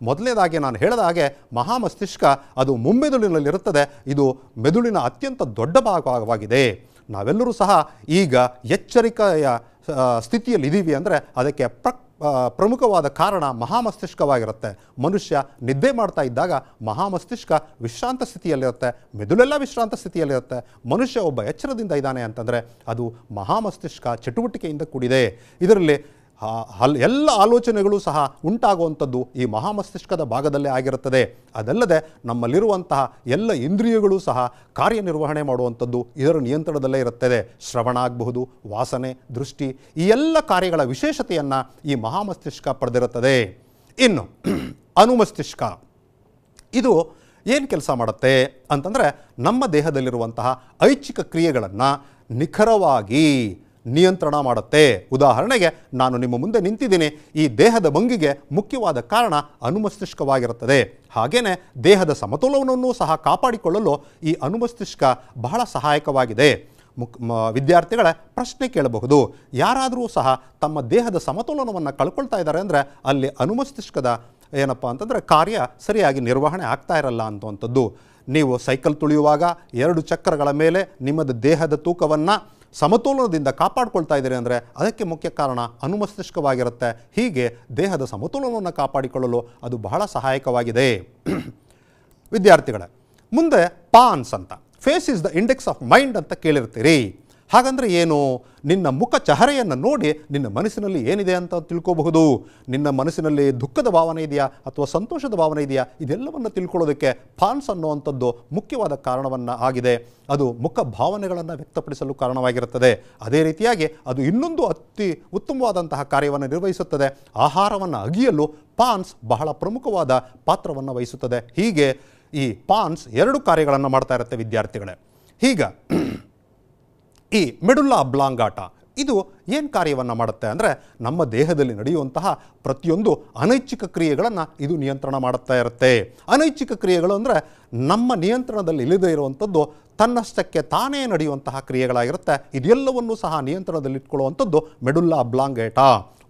ಮೊದಲನೇದಾಗಿ ನಾನು ಹೇಳಿದ ಹಾಗೆ ಮಹಾಮಸ್ತಿಷ್ಕ ಅದು ಮುಮ್ಮೆದುಳಿನಲ್ಲಿರುತ್ತದೆ ಇದು ಮೆದುಳಿನ ಅತ್ಯಂತ ದೊಡ್ಡ ಭಾಗವಾಗಿದೆ ನಾವೆಲ್ಲರೂ ಸಹ ಈಗ ಎಚ್ಚರಿಕೆಯ ಸ್ಥಿತಿಯಲ್ಲಿ ಇದ್ದೀವಿ ಅಂದರೆ ಅದಕ್ಕೆ ಪ್ರ ಪ್ರಮುಖವಾದ ಕಾರಣ ಮಹಾಮಸ್ತಿಷ್ಕವಾಗಿರುತ್ತೆ ಮನುಷ್ಯ ನಿದ್ದೆ ಮಾಡ್ತಾ ಇದ್ದಾಗ ಮಹಾಮಸ್ತಿಷ್ಕ ವಿಶ್ರಾಂತ ಸ್ಥಿತಿಯಲ್ಲಿರುತ್ತೆ ಮೆದುಳೆಲ್ಲ ವಿಶ್ರಾಂತ ಸ್ಥಿತಿಯಲ್ಲಿರುತ್ತೆ ಮನುಷ್ಯ ಒಬ್ಬ ಎಚ್ಚರದಿಂದ ಇದ್ದಾನೆ ಅಂತಂದರೆ ಅದು ಮಹಾಮಸ್ತಿಷ್ಕ ಚಟುವಟಿಕೆಯಿಂದ ಕೂಡಿದೆ ಇದರಲ್ಲಿ ಹಲ್ ಎಲ್ಲ ಆಲೋಚನೆಗಳು ಸಹ ಉಂಟಾಗುವಂಥದ್ದು ಈ ಮಹಾಮಸ್ತಿಷ್ಕದ ಭಾಗದಲ್ಲೇ ಆಗಿರುತ್ತದೆ ಅದಲ್ಲದೆ ನಮ್ಮಲ್ಲಿರುವಂತಹ ಎಲ್ಲ ಇಂದ್ರಿಯಗಳು ಸಹ ಕಾರ್ಯನಿರ್ವಹಣೆ ಮಾಡುವಂಥದ್ದು ಇದರ ನಿಯಂತ್ರಣದಲ್ಲೇ ಇರುತ್ತದೆ ಶ್ರವಣ ಆಗಬಹುದು ವಾಸನೆ ದೃಷ್ಟಿ ಈ ಎಲ್ಲ ಕಾರ್ಯಗಳ ವಿಶೇಷತೆಯನ್ನು ಈ ಮಹಾಮಸ್ತಿಷ್ಕ ಪಡೆದಿರುತ್ತದೆ ಇನ್ನು ಅನುಮಸ್ತಿಷ್ಕ ಇದು ಏನು ಕೆಲಸ ಮಾಡುತ್ತೆ ಅಂತಂದರೆ ನಮ್ಮ ದೇಹದಲ್ಲಿರುವಂತಹ ಐಚ್ಛಿಕ ಕ್ರಿಯೆಗಳನ್ನು ನಿಖರವಾಗಿ ನಿಯಂತ್ರಣ ಮಾಡುತ್ತೆ ಉದಾಹರಣೆಗೆ ನಾನು ನಿಮ್ಮ ಮುಂದೆ ನಿಂತಿದ್ದೀನಿ ಈ ದೇಹದ ಭಂಗಿಗೆ ಮುಖ್ಯವಾದ ಕಾರಣ ಅನುಮಸ್ತಿಷ್ಕವಾಗಿರುತ್ತದೆ ಹಾಗೆಯೇ ದೇಹದ ಸಮತೋಲನವನ್ನು ಸಹ ಕಾಪಾಡಿಕೊಳ್ಳಲು ಈ ಅನುಮಸ್ತಿಷ್ಕ ಬಹಳ ಸಹಾಯಕವಾಗಿದೆ ಮುಕ್ ವಿದ್ಯಾರ್ಥಿಗಳ ಪ್ರಶ್ನೆ ಕೇಳಬಹುದು ಯಾರಾದರೂ ಸಹ ತಮ್ಮ ದೇಹದ ಸಮತೋಲನವನ್ನು ಕಳ್ಕೊಳ್ತಾ ಇದ್ದಾರೆ ಅಂದರೆ ಅಲ್ಲಿ ಅನುಮಸ್ತಿಷ್ಕದ ಏನಪ್ಪ ಅಂತಂದರೆ ಕಾರ್ಯ ಸರಿಯಾಗಿ ನಿರ್ವಹಣೆ ಆಗ್ತಾ ಇರಲ್ಲ ಅನ್ನುವಂಥದ್ದು ನೀವು ಸೈಕಲ್ ತುಳಿಯುವಾಗ ಎರಡು ಚಕ್ರಗಳ ಮೇಲೆ ನಿಮ್ಮದು ದೇಹದ ತೂಕವನ್ನು ಸಮತೋಲನದಿಂದ ಕಾಪಾಡಿಕೊಳ್ತಾ ಇದ್ದೀರಿ ಅಂದರೆ ಅದಕ್ಕೆ ಮುಖ್ಯ ಕಾರಣ ಅನುಮಸ್ತಿಷ್ಕವಾಗಿರುತ್ತೆ ಹೀಗೆ ದೇಹದ ಸಮತೋಲನವನ್ನು ಕಾಪಾಡಿಕೊಳ್ಳಲು ಅದು ಬಹಳ ಸಹಾಯಕವಾಗಿದೆ ವಿದ್ಯಾರ್ಥಿಗಳೇ ಮುಂದೆ ಪಾನ್ಸ್ ಅಂತ face is the index of mind ಅಂತ ಕೇಳಿರ್ತೀರಿ ಹಾಗಂದರೆ ಏನು ನಿನ್ನ ಮುಖ ಚಹರೆಯನ್ನು ನೋಡಿ ನಿನ್ನ ಮನಸ್ಸಿನಲ್ಲಿ ಏನಿದೆ ಅಂತ ತಿಳ್ಕೋಬಹುದು ನಿನ್ನ ಮನಸ್ಸಿನಲ್ಲಿ ದುಃಖದ ಭಾವನೆ ಇದೆಯಾ ಅಥವಾ ಸಂತೋಷದ ಭಾವನೆ ಇದೆಯಾ ಇದೆಲ್ಲವನ್ನು ತಿಳ್ಕೊಳ್ಳೋದಕ್ಕೆ ಫಾನ್ಸ್ ಅನ್ನುವಂಥದ್ದು ಮುಖ್ಯವಾದ ಕಾರಣವನ್ನು ಆಗಿದೆ ಅದು ಮುಖ ಭಾವನೆಗಳನ್ನು ವ್ಯಕ್ತಪಡಿಸಲು ಕಾರಣವಾಗಿರುತ್ತದೆ ಅದೇ ರೀತಿಯಾಗಿ ಅದು ಇನ್ನೊಂದು ಅತಿ ಉತ್ತಮವಾದಂತಹ ಕಾರ್ಯವನ್ನು ನಿರ್ವಹಿಸುತ್ತದೆ ಆಹಾರವನ್ನು ಅಗಿಯಲು ಪಾನ್ಸ್ ಬಹಳ ಪ್ರಮುಖವಾದ ಪಾತ್ರವನ್ನು ವಹಿಸುತ್ತದೆ ಹೀಗೆ ಈ ಪಾನ್ಸ್ ಎರಡು ಕಾರ್ಯಗಳನ್ನು ಮಾಡ್ತಾ ಇರುತ್ತೆ ವಿದ್ಯಾರ್ಥಿಗಳೇ ಹೀಗ ಈ ಮೆಡುಲ್ಲಾ ಬ್ಲಾಂಗಾಟ ಇದು ಏನು ಕಾರ್ಯವನ್ನು ಮಾಡುತ್ತೆ ಅಂದರೆ ನಮ್ಮ ದೇಹದಲ್ಲಿ ನಡೆಯುವಂತಹ ಪ್ರತಿಯೊಂದು ಅನೈಚ್ಛಿಕ ಕ್ರಿಯೆಗಳನ್ನು ಇದು ನಿಯಂತ್ರಣ ಮಾಡುತ್ತಾ ಇರುತ್ತೆ ಅನೈಚ್ಛಿಕ ಕ್ರಿಯೆಗಳು ಅಂದರೆ ನಮ್ಮ ನಿಯಂತ್ರಣದಲ್ಲಿ ಇಲ್ಲದೇ ಇರುವಂಥದ್ದು ತನ್ನಷ್ಟಕ್ಕೆ ತಾನೇ ನಡೆಯುವಂತಹ ಕ್ರಿಯೆಗಳಾಗಿರುತ್ತೆ ಇದೆಲ್ಲವನ್ನೂ ಸಹ ನಿಯಂತ್ರಣದಲ್ಲಿಟ್ಕೊಳ್ಳುವಂಥದ್ದು ಮೆಡುಲ್ಲಾ ಬ್ಲಾಂಗೇಟ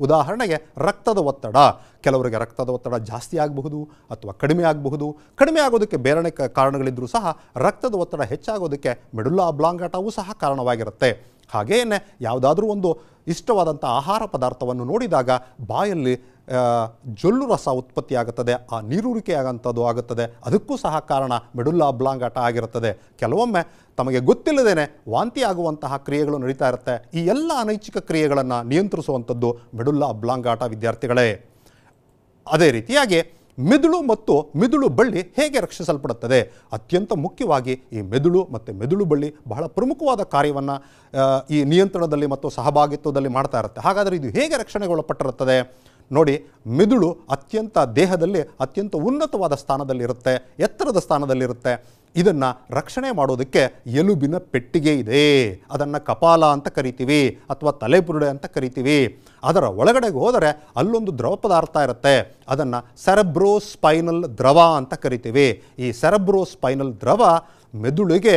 ಉದಾಹರಣೆಗೆ ರಕ್ತದ ಒತ್ತಡ ಕೆಲವರಿಗೆ ರಕ್ತದ ಒತ್ತಡ ಜಾಸ್ತಿ ಆಗಬಹುದು ಅಥವಾ ಕಡಿಮೆ ಆಗಬಹುದು ಕಡಿಮೆ ಆಗೋದಕ್ಕೆ ಬೇರೆ ಕಾರಣಗಳಿದ್ದರೂ ಸಹ ರಕ್ತದ ಒತ್ತಡ ಹೆಚ್ಚಾಗೋದಕ್ಕೆ ಮೆಡುಲ್ಲಾ ಬ್ಲಾಂಗಾಟವೂ ಸಹ ಕಾರಣವಾಗಿರುತ್ತೆ ಹಾಗೆಯೇ ಯಾವುದಾದ್ರೂ ಒಂದು ಇಷ್ಟವಾದಂಥ ಆಹಾರ ಪದಾರ್ಥವನ್ನು ನೋಡಿದಾಗ ಬಾಯಲ್ಲಿ ಜೊಲ್ಲು ರಸ ಉತ್ಪತ್ತಿಯಾಗುತ್ತದೆ ಆ ನೀರೂರಿಕೆ ಆಗುತ್ತದೆ ಅದಕ್ಕೂ ಸಹ ಕಾರಣ ಮೆಡುಲ್ಲಾ ಬ್ಲಾಂಗಾಟ ಆಗಿರುತ್ತದೆ ಕೆಲವೊಮ್ಮೆ ತಮಗೆ ಗೊತ್ತಿಲ್ಲದೇನೆ ವಾಂತಿ ಆಗುವಂತಹ ಕ್ರಿಯೆಗಳು ನಡೀತಾ ಇರುತ್ತೆ ಈ ಎಲ್ಲ ಅನೈಚ್ಛಿಕ ಕ್ರಿಯೆಗಳನ್ನು ನಿಯಂತ್ರಿಸುವಂಥದ್ದು ಮೆಡುಲ್ಲಾ ಅಬ್ಲಾಂಗಾಟ ವಿದ್ಯಾರ್ಥಿಗಳೇ ಅದೇ ರೀತಿಯಾಗಿ ಮೆದುಳು ಮತ್ತು ಮಿದುಳು ಬಳ್ಳಿ ಹೇಗೆ ರಕ್ಷಿಸಲ್ಪಡುತ್ತದೆ ಅತ್ಯಂತ ಮುಖ್ಯವಾಗಿ ಈ ಮೆದುಳು ಮತ್ತು ಮೆದುಳು ಬಳ್ಳಿ ಬಹಳ ಪ್ರಮುಖವಾದ ಕಾರ್ಯವನ್ನು ಈ ನಿಯಂತ್ರಣದಲ್ಲಿ ಮತ್ತು ಸಹಭಾಗಿತ್ವದಲ್ಲಿ ಮಾಡ್ತಾ ಇರುತ್ತೆ ಹಾಗಾದರೆ ಇದು ಹೇಗೆ ರಕ್ಷಣೆಗೊಳಪಟ್ಟಿರುತ್ತದೆ ನೋಡಿ ಮೆದುಳು ಅತ್ಯಂತ ದೇಹದಲ್ಲಿ ಅತ್ಯಂತ ಉನ್ನತವಾದ ಸ್ಥಾನದಲ್ಲಿರುತ್ತೆ ಎತ್ತರದ ಸ್ಥಾನದಲ್ಲಿರುತ್ತೆ ಇದನ್ನು ರಕ್ಷಣೆ ಮಾಡೋದಕ್ಕೆ ಎಲುಬಿನ ಪೆಟ್ಟಿಗೆ ಇದೆ ಅದನ್ನು ಕಪಾಲ ಅಂತ ಕರಿತೀವಿ ಅಥವಾ ತಲೆಬುರುಡೆ ಅಂತ ಕರಿತೀವಿ ಅದರ ಒಳಗಡೆಗೆ ಹೋದರೆ ಅಲ್ಲೊಂದು ದ್ರವ ಪದಾರ್ಥ ಇರುತ್ತೆ ಅದನ್ನು ಸೆರಬ್ರೋಸ್ಪೈನಲ್ ಸ್ಪೈನಲ್ ದ್ರವ ಅಂತ ಕರಿತೀವಿ ಈ ಸೆರಬ್ರೋ ಸ್ಪೈನಲ್ ದ್ರವ ಮೆದುಳಿಗೆ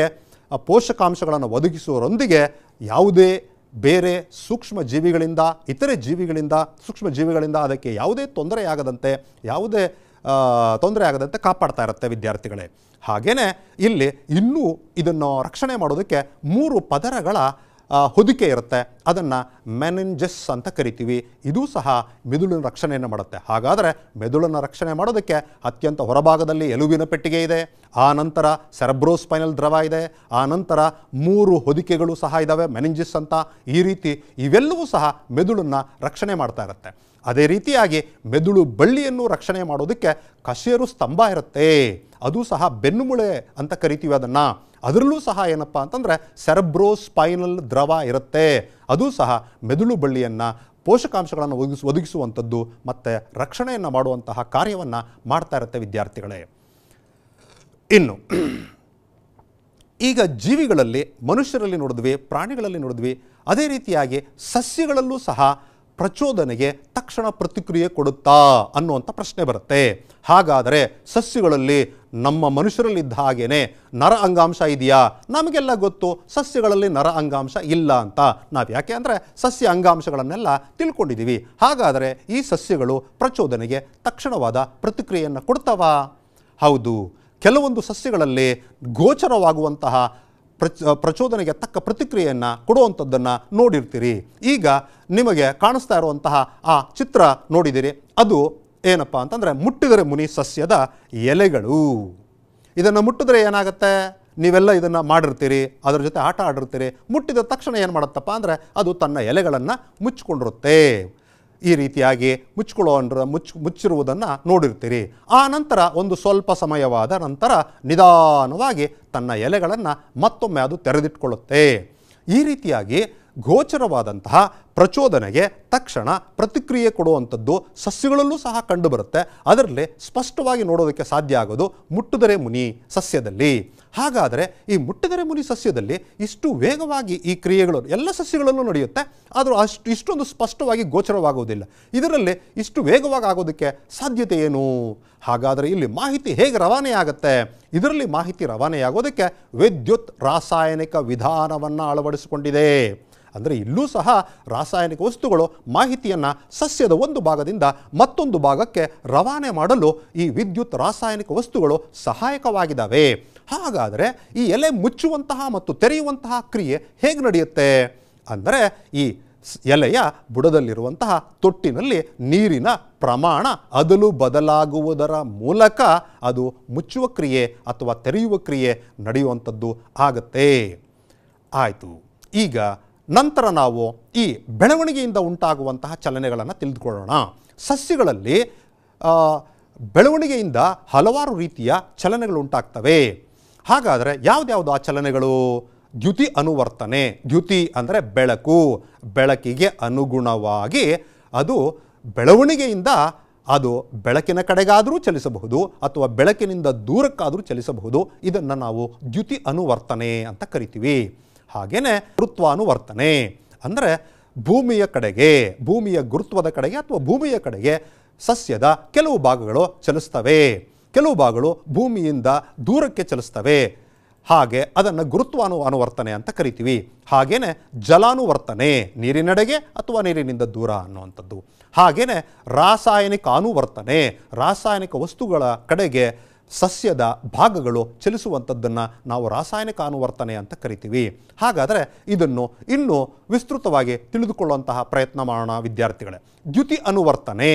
ಪೋಷಕಾಂಶಗಳನ್ನು ಒದಗಿಸುವರೊಂದಿಗೆ ಯಾವುದೇ ಬೇರೆ ಸೂಕ್ಷ್ಮ ಜೀವಿಗಳಿಂದ ಇತರೆ ಜೀವಿಗಳಿಂದ ಸೂಕ್ಷ್ಮ ಜೀವಿಗಳಿಂದ ಅದಕ್ಕೆ ಯಾವುದೇ ತೊಂದರೆಯಾಗದಂತೆ ಯಾವುದೇ ತೊಂದರೆ ಆಗದಂತೆ ಕಾಪಾಡ್ತಾ ಇರುತ್ತೆ ವಿದ್ಯಾರ್ಥಿಗಳೇ ಹಾಗೆಯೇ ಇಲ್ಲಿ ಇನ್ನೂ ಇದನ್ನು ರಕ್ಷಣೆ ಮಾಡೋದಕ್ಕೆ ಮೂರು ಪದರಗಳ ಹೊದಿಕೆ ಇರುತ್ತೆ ಅದನ್ನು ಮೆನಿಂಜಸ್ ಅಂತ ಕರಿತೀವಿ ಇದೂ ಸಹ ಮೆದುಳಿನ ರಕ್ಷಣೆಯನ್ನು ಮಾಡುತ್ತೆ ಹಾಗಾದರೆ ಮೆದುಳನ್ನು ರಕ್ಷಣೆ ಮಾಡೋದಕ್ಕೆ ಅತ್ಯಂತ ಹೊರಭಾಗದಲ್ಲಿ ಎಲುವಿನ ಪೆಟ್ಟಿಗೆ ಇದೆ ಆ ನಂತರ ಸೆರಬ್ರೋಸ್ಪೈನಲ್ ದ್ರವ ಇದೆ ಆ ನಂತರ ಮೂರು ಹೊದಿಕೆಗಳು ಸಹ ಇದ್ದಾವೆ ಮೆನಿಂಜಸ್ ಅಂತ ಈ ರೀತಿ ಇವೆಲ್ಲವೂ ಸಹ ಮೆದುಳನ್ನು ರಕ್ಷಣೆ ಮಾಡ್ತಾ ಇರುತ್ತೆ ಅದೇ ರೀತಿಯಾಗಿ ಮೆದುಳು ಬಳ್ಳಿಯನ್ನು ರಕ್ಷಣೆ ಮಾಡೋದಕ್ಕೆ ಕಶೇರು ಸ್ತಂಭ ಇರುತ್ತೆ ಅದು ಸಹ ಬೆನ್ನುಮುಳೆ ಅಂತ ಕರಿತೀವಿ ಅದನ್ನು ಅದರಲ್ಲೂ ಸಹ ಏನಪ್ಪ ಅಂತಂದರೆ ಸೆರಬ್ರೋ ಸ್ಪೈನಲ್ ದ್ರವ ಇರುತ್ತೆ ಅದು ಸಹ ಮೆದುಳು ಬಳ್ಳಿಯನ್ನು ಪೋಷಕಾಂಶಗಳನ್ನು ಒದಗಿಸ್ ಒದಗಿಸುವಂಥದ್ದು ಮತ್ತು ರಕ್ಷಣೆಯನ್ನು ಮಾಡುವಂತಹ ಕಾರ್ಯವನ್ನು ಮಾಡ್ತಾ ಇರುತ್ತೆ ವಿದ್ಯಾರ್ಥಿಗಳೇ ಇನ್ನು ಈಗ ಜೀವಿಗಳಲ್ಲಿ ಮನುಷ್ಯರಲ್ಲಿ ನೋಡಿದ್ವಿ ಪ್ರಾಣಿಗಳಲ್ಲಿ ನೋಡಿದ್ವಿ ಅದೇ ರೀತಿಯಾಗಿ ಸಸ್ಯಗಳಲ್ಲೂ ಸಹ ಪ್ರಚೋದನೆಗೆ ತಕ್ಷಣ ಪ್ರತಿಕ್ರಿಯೆ ಕೊಡುತ್ತಾ ಅನ್ನುವಂಥ ಪ್ರಶ್ನೆ ಬರುತ್ತೆ ಹಾಗಾದರೆ ಸಸ್ಯಗಳಲ್ಲಿ ನಮ್ಮ ಮನುಷ್ಯರಲ್ಲಿದ್ದ ಹಾಗೇನೆ ನರ ಅಂಗಾಂಶ ಇದೆಯಾ ನಮಗೆಲ್ಲ ಗೊತ್ತು ಸಸ್ಯಗಳಲ್ಲಿ ನರ ಅಂಗಾಂಶ ಇಲ್ಲ ಅಂತ ನಾವು ಯಾಕೆ ಅಂದರೆ ಸಸ್ಯ ಅಂಗಾಂಶಗಳನ್ನೆಲ್ಲ ತಿಳ್ಕೊಂಡಿದ್ದೀವಿ ಹಾಗಾದರೆ ಈ ಸಸ್ಯಗಳು ಪ್ರಚೋದನೆಗೆ ತಕ್ಷಣವಾದ ಪ್ರತಿಕ್ರಿಯೆಯನ್ನು ಕೊಡ್ತವಾ ಹೌದು ಕೆಲವೊಂದು ಸಸ್ಯಗಳಲ್ಲಿ ಗೋಚರವಾಗುವಂತಹ ಪ್ರಚೋದನೆಗೆ ತಕ್ಕ ಪ್ರತಿಕ್ರಿಯೆಯನ್ನು ಕೊಡುವಂಥದ್ದನ್ನು ನೋಡಿರ್ತೀರಿ ಈಗ ನಿಮಗೆ ಕಾಣಿಸ್ತಾ ಇರುವಂತಹ ಆ ಚಿತ್ರ ನೋಡಿದಿರಿ ಅದು ಏನಪ್ಪ ಅಂತಂದರೆ ಮುಟ್ಟಿದರೆ ಮುನಿ ಸಸ್ಯದ ಎಲೆಗಳು ಇದನ್ನು ಮುಟ್ಟಿದ್ರೆ ಏನಾಗುತ್ತೆ ನೀವೆಲ್ಲ ಇದನ್ನು ಮಾಡಿರ್ತೀರಿ ಅದರ ಜೊತೆ ಆಟ ಆಡಿರ್ತೀರಿ ಮುಟ್ಟಿದ ತಕ್ಷಣ ಏನು ಮಾಡುತ್ತಪ್ಪ ಅಂದರೆ ಅದು ತನ್ನ ಎಲೆಗಳನ್ನು ಮುಚ್ಚಿಕೊಂಡಿರುತ್ತೆ ಈ ರೀತಿಯಾಗಿ ಮುಚ್ಚಿಕೊಳ್ಳುವ ಮುಚ್ಚ ಮುಚ್ಚಿರುವುದನ್ನು ನೋಡಿರ್ತೀರಿ ಆ ನಂತರ ಒಂದು ಸ್ವಲ್ಪ ಸಮಯವಾದ ನಂತರ ನಿಧಾನವಾಗಿ ತನ್ನ ಎಲೆಗಳನ್ನು ಮತ್ತೊಮ್ಮೆ ಅದು ತೆರೆದಿಟ್ಕೊಳ್ಳುತ್ತೆ ಈ ರೀತಿಯಾಗಿ ಗೋಚರವಾದಂತಹ ಪ್ರಚೋದನೆಗೆ ತಕ್ಷಣ ಪ್ರತಿಕ್ರಿಯೆ ಕೊಡುವಂಥದ್ದು ಸಸ್ಯಗಳಲ್ಲೂ ಸಹ ಕಂಡುಬರುತ್ತೆ ಅದರಲ್ಲಿ ಸ್ಪಷ್ಟವಾಗಿ ನೋಡೋದಕ್ಕೆ ಸಾಧ್ಯ ಆಗೋದು ಮುಟ್ಟದರೆ ಮುನಿ ಸಸ್ಯದಲ್ಲಿ ಹಾಗಾದರೆ ಈ ಮುಟ್ಟದರೆ ಮುನಿ ಸಸ್ಯದಲ್ಲಿ ಇಷ್ಟು ವೇಗವಾಗಿ ಈ ಕ್ರಿಯೆಗಳು ಎಲ್ಲ ಸಸ್ಯಗಳಲ್ಲೂ ನಡೆಯುತ್ತೆ ಆದರೂ ಅಷ್ಟು ಇಷ್ಟೊಂದು ಸ್ಪಷ್ಟವಾಗಿ ಗೋಚರವಾಗುವುದಿಲ್ಲ ಇದರಲ್ಲಿ ಇಷ್ಟು ವೇಗವಾಗಿ ಆಗೋದಕ್ಕೆ ಸಾಧ್ಯತೆ ಏನು ಹಾಗಾದರೆ ಇಲ್ಲಿ ಮಾಹಿತಿ ಹೇಗೆ ರವಾನೆಯಾಗುತ್ತೆ ಇದರಲ್ಲಿ ಮಾಹಿತಿ ರವಾನೆಯಾಗೋದಕ್ಕೆ ವಿದ್ಯುತ್ ರಾಸಾಯನಿಕ ವಿಧಾನವನ್ನು ಅಳವಡಿಸಿಕೊಂಡಿದೆ ಅಂದರೆ ಇಲ್ಲೂ ಸಹ ರಾಸಾಯನಿಕ ವಸ್ತುಗಳು ಮಾಹಿತಿಯನ್ನು ಸಸ್ಯದ ಒಂದು ಭಾಗದಿಂದ ಮತ್ತೊಂದು ಭಾಗಕ್ಕೆ ರವಾನೆ ಮಾಡಲು ಈ ವಿದ್ಯುತ್ ರಾಸಾಯನಿಕ ವಸ್ತುಗಳು ಸಹಾಯಕವಾಗಿದ್ದಾವೆ ಹಾಗಾದರೆ ಈ ಎಲೆ ಮುಚ್ಚುವಂತಹ ಮತ್ತು ತೆರೆಯುವಂತಹ ಕ್ರಿಯೆ ಹೇಗೆ ನಡೆಯುತ್ತೆ ಅಂದರೆ ಈ ಎಲೆಯ ಬುಡದಲ್ಲಿರುವಂತಹ ತೊಟ್ಟಿನಲ್ಲಿ ನೀರಿನ ಪ್ರಮಾಣ ಅದಲು ಬದಲಾಗುವುದರ ಮೂಲಕ ಅದು ಮುಚ್ಚುವ ಕ್ರಿಯೆ ಅಥವಾ ತೆರೆಯುವ ಕ್ರಿಯೆ ನಡೆಯುವಂಥದ್ದು ಆಗತ್ತೆ ಆಯಿತು ಈಗ ನಂತರ ನಾವು ಈ ಬೆಳವಣಿಗೆಯಿಂದ ಉಂಟಾಗುವಂತಹ ಚಲನೆಗಳನ್ನು ತಿಳಿದುಕೊಳ್ಳೋಣ ಸಸ್ಯಗಳಲ್ಲಿ ಬೆಳವಣಿಗೆಯಿಂದ ಹಲವಾರು ರೀತಿಯ ಚಲನೆಗಳು ಉಂಟಾಗ್ತವೆ ಹಾಗಾದರೆ ಯಾವುದ್ಯಾವುದು ಆ ಚಲನೆಗಳು ದ್ಯುತಿ ಅನುವರ್ತನೆ ದ್ಯುತಿ ಅಂದರೆ ಬೆಳಕು ಬೆಳಕಿಗೆ ಅನುಗುಣವಾಗಿ ಅದು ಬೆಳವಣಿಗೆಯಿಂದ ಅದು ಬೆಳಕಿನ ಕಡೆಗಾದರೂ ಚಲಿಸಬಹುದು ಅಥವಾ ಬೆಳಕಿನಿಂದ ದೂರಕ್ಕಾದರೂ ಚಲಿಸಬಹುದು ಇದನ್ನು ನಾವು ದ್ಯುತಿ ಅನುವರ್ತನೆ ಅಂತ ಕರಿತೀವಿ ಹಾಗೆಯೇ ಗುರುತ್ವಾನುವರ್ತನೆ ಅಂದರೆ ಭೂಮಿಯ ಕಡೆಗೆ ಭೂಮಿಯ ಗುರುತ್ವದ ಕಡೆಗೆ ಅಥವಾ ಭೂಮಿಯ ಕಡೆಗೆ ಸಸ್ಯದ ಕೆಲವು ಭಾಗಗಳು ಚಲಿಸ್ತವೆ ಕೆಲವು ಭಾಗಗಳು ಭೂಮಿಯಿಂದ ದೂರಕ್ಕೆ ಚಲಿಸ್ತವೆ ಹಾಗೆ ಅದನ್ನು ಗುರುತ್ವಾನು ಅನುವರ್ತನೆ ಅಂತ ಕರಿತೀವಿ ಹಾಗೇನೆ ಜಲಾನುವರ್ತನೆ ನೀರಿನಡೆಗೆ ಅಥವಾ ನೀರಿನಿಂದ ದೂರ ಅನ್ನುವಂಥದ್ದು ಹಾಗೇನೆ ರಾಸಾಯನಿಕ ಅನುವರ್ತನೆ ರಾಸಾಯನಿಕ ವಸ್ತುಗಳ ಕಡೆಗೆ ಸಸ್ಯದ ಭಾಗಗಳು ಚಲಿಸುವಂಥದ್ದನ್ನು ನಾವು ರಾಸಾಯನಿಕ ಅನುವರ್ತನೆ ಅಂತ ಕರಿತೀವಿ ಹಾಗಾದರೆ ಇದನ್ನು ಇನ್ನೂ ವಿಸ್ತೃತವಾಗಿ ತಿಳಿದುಕೊಳ್ಳುವಂತಹ ಪ್ರಯತ್ನ ಮಾಡೋಣ ವಿದ್ಯಾರ್ಥಿಗಳೇ ದ್ಯುತಿ ಅನುವರ್ತನೆ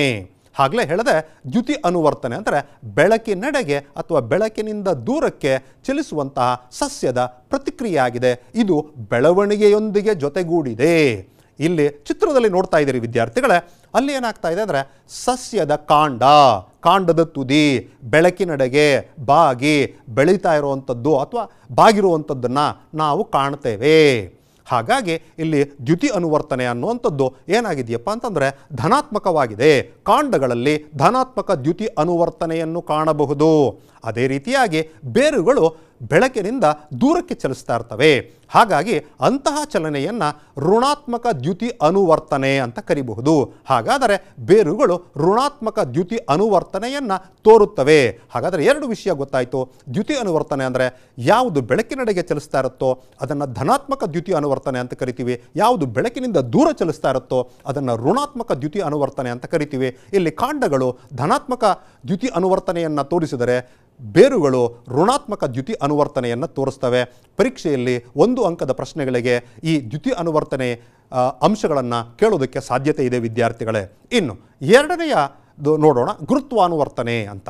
ಆಗಲೇ ಹೇಳದೆ ದ್ಯುತಿ ಅನುವರ್ತನೆ ಅಂದರೆ ಬೆಳಕಿನೆಡೆಗೆ ಅಥವಾ ಬೆಳಕಿನಿಂದ ದೂರಕ್ಕೆ ಚಲಿಸುವಂತಹ ಸಸ್ಯದ ಪ್ರತಿಕ್ರಿಯೆಯಾಗಿದೆ ಇದು ಬೆಳವಣಿಗೆಯೊಂದಿಗೆ ಜೊತೆಗೂಡಿದೆ ಇಲ್ಲಿ ಚಿತ್ರದಲ್ಲಿ ನೋಡ್ತಾ ಇದ್ದೀರಿ ವಿದ್ಯಾರ್ಥಿಗಳೇ ಅಲ್ಲಿ ಏನಾಗ್ತಾ ಇದೆ ಅಂದರೆ ಸಸ್ಯದ ಕಾಂಡ ಕಾಂಡದ ತುದಿ ಬೆಳಕಿನಡೆಗೆ ಬಾಗಿ ಬೆಳೀತಾ ಇರುವಂಥದ್ದು ಅಥವಾ ಬಾಗಿರುವಂಥದ್ದನ್ನು ನಾವು ಕಾಣ್ತೇವೆ ಹಾಗಾಗಿ ಇಲ್ಲಿ ದ್ಯುತಿ ಅನುವರ್ತನೆ ಅನ್ನುವಂಥದ್ದು ಏನಾಗಿದೆಯಪ್ಪ ಅಂತಂದರೆ ಧನಾತ್ಮಕವಾಗಿದೆ ಕಾಂಡಗಳಲ್ಲಿ ಧನಾತ್ಮಕ ದ್ಯುತಿ ಅನುವರ್ತನೆಯನ್ನು ಕಾಣಬಹುದು ಅದೇ ರೀತಿಯಾಗಿ ಬೇರುಗಳು ಬೆಳಕಿನಿಂದ ದೂರಕ್ಕೆ ಚಲಿಸ್ತಾ ಇರ್ತವೆ ಹಾಗಾಗಿ ಅಂತಹ ಚಲನೆಯನ್ನು ಋಣಾತ್ಮಕ ದ್ಯುತಿ ಅನುವರ್ತನೆ ಅಂತ ಕರಿಬಹುದು ಹಾಗಾದರೆ ಬೇರುಗಳು ಋಣಾತ್ಮಕ ದ್ಯುತಿ ಅನುವರ್ತನೆಯನ್ನು ತೋರುತ್ತವೆ ಹಾಗಾದರೆ ಎರಡು ವಿಷಯ ಗೊತ್ತಾಯಿತು ದ್ಯುತಿ ಅನುವರ್ತನೆ ಅಂದರೆ ಯಾವುದು ಬೆಳಕಿನಡೆಗೆ ಚಲಿಸ್ತಾ ಇರುತ್ತೋ ಅದನ್ನು ಧನಾತ್ಮಕ ದ್ಯುತಿ ಅನುವರ್ತನೆ ಅಂತ ಕರಿತೀವಿ ಯಾವುದು ಬೆಳಕಿನಿಂದ ದೂರ ಚಲಿಸ್ತಾ ಇರುತ್ತೋ ಅದನ್ನು ಋಣಾತ್ಮಕ ದ್ಯುತಿ ಅನುವರ್ತನೆ ಅಂತ ಕರಿತೀವಿ ಇಲ್ಲಿ ಕಾಂಡಗಳು ಧನಾತ್ಮಕ ದ್ಯುತಿ ಅನುವರ್ತನೆಯನ್ನು ತೋರಿಸಿದರೆ ಬೇರುಗಳು ಋಣಾತ್ಮಕ ದ್ಯುತಿ ಅನುವರ್ತನೆಯನ್ನು ತೋರಿಸ್ತವೆ ಪರೀಕ್ಷೆಯಲ್ಲಿ ಒಂದು ಅಂಕದ ಪ್ರಶ್ನೆಗಳಿಗೆ ಈ ದ್ಯುತಿ ಅನುವರ್ತನೆ ಅಂಶಗಳನ್ನು ಕೇಳೋದಕ್ಕೆ ಸಾಧ್ಯತೆ ಇದೆ ವಿದ್ಯಾರ್ಥಿಗಳೇ ಇನ್ನು ಎರಡನೆಯ ನೋಡೋಣ ಗುರುತ್ವಾನುವರ್ತನೆ ಅಂತ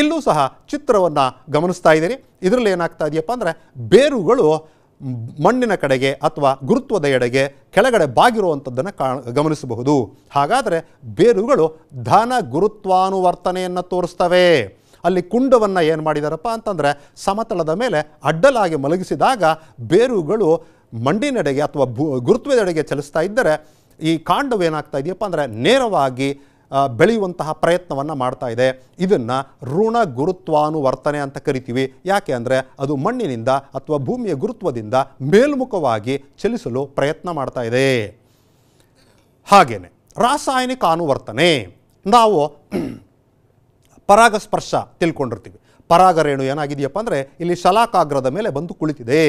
ಇಲ್ಲೂ ಸಹ ಚಿತ್ರವನ್ನು ಗಮನಿಸ್ತಾ ಇದ್ದೀರಿ ಇದರಲ್ಲಿ ಏನಾಗ್ತಾ ಇದೆಯಪ್ಪ ಅಂದರೆ ಬೇರುಗಳು ಮಣ್ಣಿನ ಕಡೆಗೆ ಅಥವಾ ಗುರುತ್ವದ ಎಡೆಗೆ ಕೆಳಗಡೆ ಬಾಗಿರುವಂಥದ್ದನ್ನು ಕಾಣ ಗಮನಿಸಬಹುದು ಹಾಗಾದರೆ ಬೇರುಗಳು ಧನ ಗುರುತ್ವಾನುವರ್ತನೆಯನ್ನು ತೋರಿಸ್ತವೆ ಅಲ್ಲಿ ಕುಂಡವನ್ನು ಏನು ಮಾಡಿದಾರಪ್ಪ ಅಂತಂದರೆ ಸಮತಲದ ಮೇಲೆ ಅಡ್ಡಲಾಗಿ ಮಲಗಿಸಿದಾಗ ಬೇರುಗಳು ಮಂಡಿನೆಡೆಗೆ ಅಥವಾ ಭೂ ಗುರುತ್ವದೆಡೆಗೆ ಚಲಿಸ್ತಾ ಇದ್ದರೆ ಈ ಕಾಂಡವೇನಾಗ್ತಾ ಇದೆಯಪ್ಪ ಅಂದರೆ ನೇರವಾಗಿ ಬೆಳೆಯುವಂತಹ ಪ್ರಯತ್ನವನ್ನು ಮಾಡ್ತಾ ಇದೆ ಇದನ್ನು ಋಣ ಗುರುತ್ವಾನುವರ್ತನೆ ಅಂತ ಕರಿತೀವಿ ಯಾಕೆ ಅಂದರೆ ಅದು ಮಣ್ಣಿನಿಂದ ಅಥವಾ ಭೂಮಿಯ ಗುರುತ್ವದಿಂದ ಮೇಲ್ಮುಖವಾಗಿ ಚಲಿಸಲು ಪ್ರಯತ್ನ ಮಾಡ್ತಾ ಇದೆ ಹಾಗೆಯೇ ರಾಸಾಯನಿಕ ಅನುವರ್ತನೆ ನಾವು ಪರಾಗಸ್ಪರ್ಶ ತಿಳ್ಕೊಂಡಿರ್ತೀವಿ ಪರಾಗ ರೇಣು ಏನಾಗಿದೆಯಪ್ಪ ಅಂದರೆ ಇಲ್ಲಿ ಶಲಾಕಾಗ್ರದ ಮೇಲೆ ಬಂದು ಕುಳಿತಿದೆ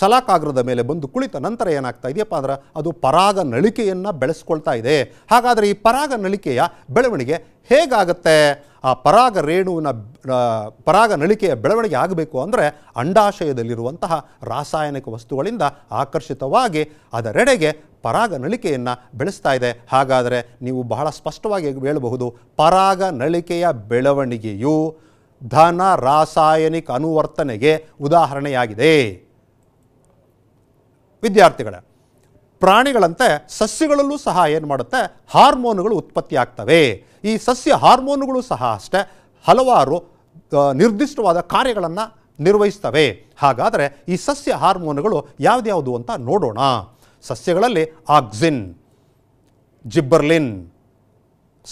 ಶಲಾಕಾಗ್ರದ ಮೇಲೆ ಬಂದು ಕುಳಿತ ನಂತರ ಏನಾಗ್ತಾ ಇದೆಯಪ್ಪ ಅಂದ್ರೆ ಅದು ಪರಾಗ ನಳಿಕೆಯನ್ನು ಬೆಳೆಸ್ಕೊಳ್ತಾ ಇದೆ ಹಾಗಾದರೆ ಈ ಪರಾಗ ನಳಿಕೆಯ ಬೆಳವಣಿಗೆ ಹೇಗಾಗತ್ತೆ ಆ ಪರಾಗ ರೇಣುವಿನ ಪರಾಗ ನಳಿಕೆಯ ಬೆಳವಣಿಗೆ ಆಗಬೇಕು ಅಂದರೆ ಅಂಡಾಶಯದಲ್ಲಿರುವಂತಹ ರಾಸಾಯನಿಕ ವಸ್ತುಗಳಿಂದ ಆಕರ್ಷಿತವಾಗಿ ಅದರೆಡೆಗೆ ಪರಾಗ ನಳಿಕೆಯನ್ನು ಬೆಳೆಸ್ತಾ ಇದೆ ಹಾಗಾದರೆ ನೀವು ಬಹಳ ಸ್ಪಷ್ಟವಾಗಿ ಹೇಳಬಹುದು ಪರಾಗ ನಳಿಕೆಯ ಬೆಳವಣಿಗೆಯು ಧನ ರಾಸಾಯನಿಕ ಅನುವರ್ತನೆಗೆ ಉದಾಹರಣೆಯಾಗಿದೆ ವಿದ್ಯಾರ್ಥಿಗಳೇ ಪ್ರಾಣಿಗಳಂತೆ ಸಸ್ಯಗಳಲ್ಲೂ ಸಹ ಏನು ಮಾಡುತ್ತೆ ಹಾರ್ಮೋನುಗಳು ಉತ್ಪತ್ತಿ ಈ ಸಸ್ಯ ಹಾರ್ಮೋನುಗಳು ಸಹ ಅಷ್ಟೇ ಹಲವಾರು ನಿರ್ದಿಷ್ಟವಾದ ಕಾರ್ಯಗಳನ್ನು ನಿರ್ವಹಿಸ್ತವೆ ಹಾಗಾದರೆ ಈ ಸಸ್ಯ ಹಾರ್ಮೋನುಗಳು ಯಾವ್ದ್ಯಾವುದು ಅಂತ ನೋಡೋಣ ಸಸ್ಯಗಳಲ್ಲಿ ಆಕ್ಸಿನ್ ಜಿಬ್ಬರ್ಲಿನ್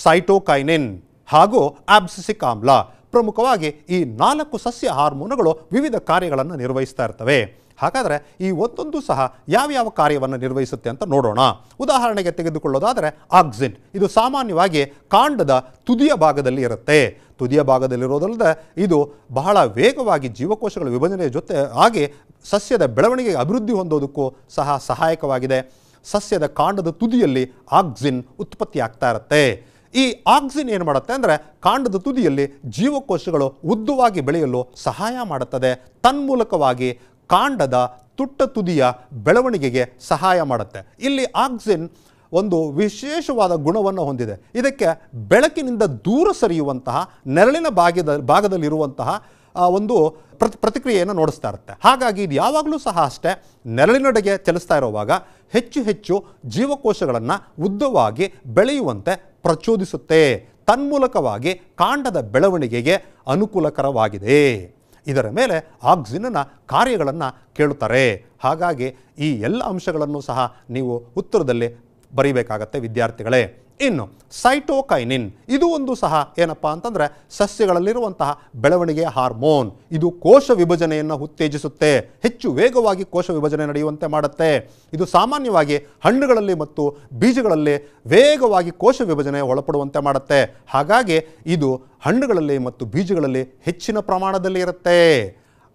ಸೈಟೋಕೈನಿನ್ ಹಾಗೂ ಆಬ್ಸಿಸಿಕ್ ಆಮ್ಲ ಪ್ರಮುಖವಾಗಿ ಈ ನಾಲ್ಕು ಸಸ್ಯ ಹಾರ್ಮೋನುಗಳು ವಿವಿಧ ಕಾರ್ಯಗಳನ್ನು ನಿರ್ವಹಿಸ್ತಾ ಇರ್ತವೆ ಹಾಗಾದರೆ ಈ ಒಂದೊಂದು ಸಹ ಯಾವ್ಯಾವ ಕಾರ್ಯವನ್ನು ನಿರ್ವಹಿಸುತ್ತೆ ಅಂತ ನೋಡೋಣ ಉದಾಹರಣೆಗೆ ತೆಗೆದುಕೊಳ್ಳೋದಾದರೆ ಆಕ್ಸಿನ್ ಇದು ಸಾಮಾನ್ಯವಾಗಿ ಕಾಂಡದ ತುದಿಯ ಭಾಗದಲ್ಲಿ ಇರುತ್ತೆ ತುದಿಯ ಭಾಗದಲ್ಲಿರೋದಲ್ಲದೆ ಇದು ಬಹಳ ವೇಗವಾಗಿ ಜೀವಕೋಶಗಳ ವಿಭಜನೆಯ ಜೊತೆ ಆಗಿ ಸಸ್ಯದ ಬೆಳವಣಿಗೆಗೆ ಅಭಿವೃದ್ಧಿ ಹೊಂದೋದಕ್ಕೂ ಸಹ ಸಹಾಯಕವಾಗಿದೆ ಸಸ್ಯದ ಕಾಂಡದ ತುದಿಯಲ್ಲಿ ಆಕ್ಸಿನ್ ಉತ್ಪತ್ತಿ ಆಗ್ತಾ ಇರುತ್ತೆ ಈ ಆಕ್ಸಿನ್ ಏನು ಮಾಡುತ್ತೆ ಅಂದರೆ ಕಾಂಡದ ತುದಿಯಲ್ಲಿ ಜೀವಕೋಶಗಳು ಉದ್ದವಾಗಿ ಬೆಳೆಯಲು ಸಹಾಯ ಮಾಡುತ್ತದೆ ತನ್ಮೂಲಕವಾಗಿ ಕಾಂಡದ ತುಟ್ಟ ತುದಿಯ ಬೆಳವಣಿಗೆಗೆ ಸಹಾಯ ಮಾಡುತ್ತೆ ಇಲ್ಲಿ ಆಕ್ಸಿನ್ ಒಂದು ವಿಶೇಷವಾದ ಗುಣವನ್ನು ಹೊಂದಿದೆ ಇದಕ್ಕೆ ಬೆಳಕಿನಿಂದ ದೂರ ಸರಿಯುವಂತಹ ನೆರಳಿನ ಭಾಗದ ಭಾಗದಲ್ಲಿರುವಂತಹ ಒಂದು ಪ್ರತಿ ಪ್ರತಿಕ್ರಿಯೆಯನ್ನು ನೋಡಿಸ್ತಾ ಇರುತ್ತೆ ಹಾಗಾಗಿ ಇದು ಯಾವಾಗಲೂ ಸಹ ಅಷ್ಟೇ ನೆರಳಿನೊಡೆಗೆ ಚಲಿಸ್ತಾ ಇರುವಾಗ ಹೆಚ್ಚು ಹೆಚ್ಚು ಜೀವಕೋಶಗಳನ್ನು ಉದ್ದವಾಗಿ ಬೆಳೆಯುವಂತೆ ಪ್ರಚೋದಿಸುತ್ತೆ ತನ್ಮೂಲಕವಾಗಿ ಕಾಂಡದ ಬೆಳವಣಿಗೆಗೆ ಅನುಕೂಲಕರವಾಗಿದೆ ಇದರ ಮೇಲೆ ಆಕ್ಸಿನನ ಕಾರ್ಯಗಳನ್ನು ಕೇಳುತ್ತಾರೆ ಹಾಗಾಗಿ ಈ ಎಲ್ಲ ಅಂಶಗಳನ್ನು ಸಹ ನೀವು ಉತ್ತರದಲ್ಲಿ ಬರೀಬೇಕಾಗತ್ತೆ ವಿದ್ಯಾರ್ಥಿಗಳೇ ಇನ್ನು ಸೈಟೋಕೈನಿನ್ ಇದು ಒಂದು ಸಹ ಏನಪ್ಪ ಅಂತಂದರೆ ಸಸ್ಯಗಳಲ್ಲಿರುವಂತಹ ಬೆಳವಣಿಗೆಯ ಹಾರ್ಮೋನ್ ಇದು ಕೋಶ ವಿಭಜನೆಯನ್ನು ಉತ್ತೇಜಿಸುತ್ತೆ ಹೆಚ್ಚು ವೇಗವಾಗಿ ಕೋಶ ವಿಭಜನೆ ನಡೆಯುವಂತೆ ಮಾಡುತ್ತೆ ಇದು ಸಾಮಾನ್ಯವಾಗಿ ಹಣ್ಣುಗಳಲ್ಲಿ ಮತ್ತು ಬೀಜಗಳಲ್ಲಿ ವೇಗವಾಗಿ ಕೋಶ ವಿಭಜನೆ ಒಳಪಡುವಂತೆ ಮಾಡುತ್ತೆ ಹಾಗಾಗಿ ಇದು ಹಣ್ಣುಗಳಲ್ಲಿ ಮತ್ತು ಬೀಜಗಳಲ್ಲಿ ಹೆಚ್ಚಿನ ಪ್ರಮಾಣದಲ್ಲಿ ಇರುತ್ತೆ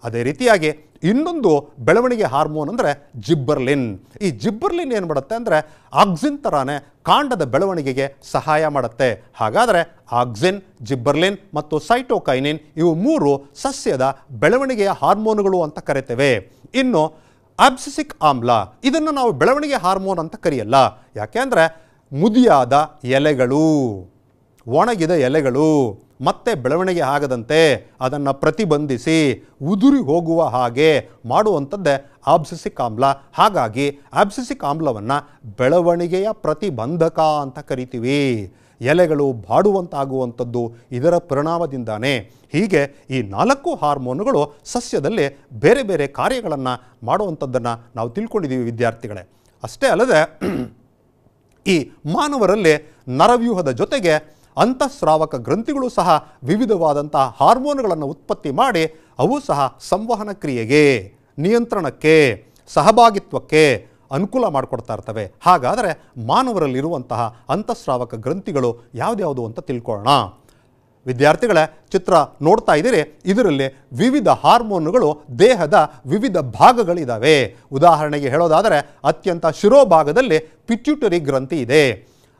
ಅದೇ ರೀತಿಯಾಗಿ ಇನ್ನೊಂದು ಬೆಳವಣಿಗೆ ಹಾರ್ಮೋನ್ ಅಂದರೆ ಜಿಬ್ಬರ್ಲಿನ್ ಈ ಜಿಬ್ಬರ್ಲಿನ್ ಏನು ಮಾಡುತ್ತೆ ಅಂದರೆ ಆಕ್ಸಿನ್ ಥರನೇ ಕಾಂಡದ ಬೆಳವಣಿಗೆಗೆ ಸಹಾಯ ಮಾಡುತ್ತೆ ಹಾಗಾದರೆ ಆಕ್ಸಿನ್ ಜಿಬ್ಬರ್ಲಿನ್ ಮತ್ತು ಸೈಟೋಕೈನಿನ್ ಇವು ಮೂರು ಸಸ್ಯದ ಬೆಳವಣಿಗೆಯ ಹಾರ್ಮೋನುಗಳು ಅಂತ ಕರಿತೇವೆ ಇನ್ನು ಆಬ್ಸಿಸಿಕ್ ಆಮ್ಲ ಇದನ್ನು ನಾವು ಬೆಳವಣಿಗೆ ಹಾರ್ಮೋನ್ ಅಂತ ಕರೆಯಲ್ಲ ಯಾಕೆ ಅಂದರೆ ಮುದಿಯಾದ ಎಲೆಗಳು ಒಣಗಿದ ಎಲೆಗಳು ಮತ್ತೆ ಬೆಳವಣಿಗೆ ಆಗದಂತೆ ಅದನ್ನು ಪ್ರತಿಬಂಧಿಸಿ ಉದುರಿ ಹೋಗುವ ಹಾಗೆ ಮಾಡುವಂಥದ್ದೇ ಆಬ್ಸಿಸಿಕ್ ಆಮ್ಲ ಹಾಗಾಗಿ ಆಬ್ಸಿಸಿಕ್ ಆಮ್ಲವನ್ನು ಬೆಳವಣಿಗೆಯ ಪ್ರತಿಬಂಧಕ ಅಂತ ಕರಿತೀವಿ ಎಲೆಗಳು ಬಾಡುವಂತಾಗುವಂಥದ್ದು ಇದರ ಪರಿಣಾಮದಿಂದಾನೆ ಹೀಗೆ ಈ ನಾಲ್ಕು ಹಾರ್ಮೋನುಗಳು ಸಸ್ಯದಲ್ಲಿ ಬೇರೆ ಬೇರೆ ಕಾರ್ಯಗಳನ್ನು ಮಾಡುವಂಥದ್ದನ್ನು ನಾವು ತಿಳ್ಕೊಂಡಿದ್ದೀವಿ ವಿದ್ಯಾರ್ಥಿಗಳೇ ಅಷ್ಟೇ ಅಲ್ಲದೆ ಈ ಮಾನವರಲ್ಲಿ ನರವ್ಯೂಹದ ಜೊತೆಗೆ ಅಂತಃಸ್ರಾವಕ ಗ್ರಂಥಿಗಳು ಸಹ ವಿವಿಧವಾದಂತಹ ಹಾರ್ಮೋನ್ಗಳನ್ನು ಉತ್ಪತ್ತಿ ಮಾಡಿ ಅವು ಸಹ ಸಂವಹನ ಕ್ರಿಯೆಗೆ ನಿಯಂತ್ರಣಕ್ಕೆ ಸಹಭಾಗಿತ್ವಕ್ಕೆ ಅನುಕೂಲ ಮಾಡಿಕೊಡ್ತಾ ಇರ್ತವೆ ಹಾಗಾದರೆ ಮಾನವರಲ್ಲಿರುವಂತಹ ಅಂತಃಸ್ರಾವಕ ಗ್ರಂಥಿಗಳು ಯಾವುದ್ಯಾವುದು ಅಂತ ತಿಳ್ಕೊಳ್ಳೋಣ ವಿದ್ಯಾರ್ಥಿಗಳೇ ಚಿತ್ರ ನೋಡ್ತಾ ಇದ್ದೀರಿ ಇದರಲ್ಲಿ ವಿವಿಧ ಹಾರ್ಮೋನುಗಳು ದೇಹದ ವಿವಿಧ ಭಾಗಗಳಿದ್ದಾವೆ ಉದಾಹರಣೆಗೆ ಹೇಳೋದಾದರೆ ಅತ್ಯಂತ ಶಿರೋಭಾಗದಲ್ಲಿ ಪಿಚ್ಯುಟರಿ ಗ್ರಂಥಿ ಇದೆ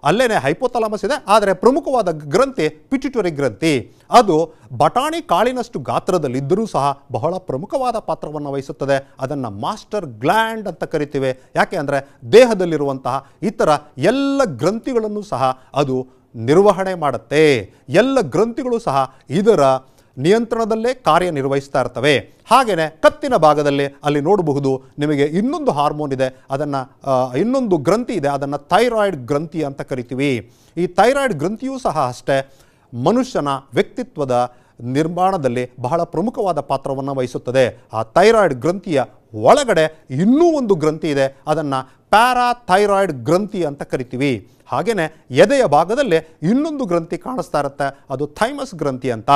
ಅಲ್ಲೇ ಹೈಪೋತಲಾಮಸ್ ಇದೆ ಆದರೆ ಪ್ರಮುಖವಾದ ಗ್ರಂಥಿ ಪಿಟ್ಯುಟರಿ ಗ್ರಂಥಿ ಅದು ಬಟಾಣಿ ಕಾಳಿನಷ್ಟು ಗಾತ್ರದಲ್ಲಿದ್ದರೂ ಸಹ ಬಹಳ ಪ್ರಮುಖವಾದ ಪಾತ್ರವನ್ನು ವಹಿಸುತ್ತದೆ ಅದನ್ನು ಮಾಸ್ಟರ್ ಗ್ಲ್ಯಾಂಡ್ ಅಂತ ಕರಿತೀವಿ ಯಾಕೆ ಅಂದರೆ ದೇಹದಲ್ಲಿರುವಂತಹ ಇತರ ಎಲ್ಲ ಗ್ರಂಥಿಗಳನ್ನು ಸಹ ಅದು ನಿರ್ವಹಣೆ ಮಾಡುತ್ತೆ ಎಲ್ಲ ಗ್ರಂಥಿಗಳು ಸಹ ಇದರ ನಿಯಂತ್ರಣದಲ್ಲೇ ಕಾರ್ಯನಿರ್ವಹಿಸ್ತಾ ಇರ್ತವೆ ಹಾಗೆಯೇ ಕತ್ತಿನ ಭಾಗದಲ್ಲಿ ಅಲ್ಲಿ ನೋಡಬಹುದು ನಿಮಗೆ ಇನ್ನೊಂದು ಹಾರ್ಮೋನ್ ಇದೆ ಅದನ್ನು ಇನ್ನೊಂದು ಗ್ರಂಥಿ ಇದೆ ಅದನ್ನು ಥೈರಾಯ್ಡ್ ಗ್ರಂಥಿ ಅಂತ ಕರಿತೀವಿ ಈ ಥೈರಾಯ್ಡ್ ಗ್ರಂಥಿಯೂ ಸಹ ಅಷ್ಟೇ ಮನುಷ್ಯನ ವ್ಯಕ್ತಿತ್ವದ ನಿರ್ಮಾಣದಲ್ಲಿ ಬಹಳ ಪ್ರಮುಖವಾದ ಪಾತ್ರವನ್ನು ವಹಿಸುತ್ತದೆ ಆ ಥೈರಾಯ್ಡ್ ಗ್ರಂಥಿಯ ಒಳಗಡೆ ಇನ್ನೂ ಒಂದು ಗ್ರಂಥಿ ಇದೆ ಅದನ್ನು ಪ್ಯಾರಾಥೈರಾಯ್ಡ್ ಗ್ರಂಥಿ ಅಂತ ಕರಿತೀವಿ ಹಾಗೆಯೇ ಎದೆಯ ಭಾಗದಲ್ಲಿ ಇನ್ನೊಂದು ಗ್ರಂಥಿ ಕಾಣಿಸ್ತಾ ಇರುತ್ತೆ ಅದು ಥೈಮಸ್ ಗ್ರಂಥಿ ಅಂತ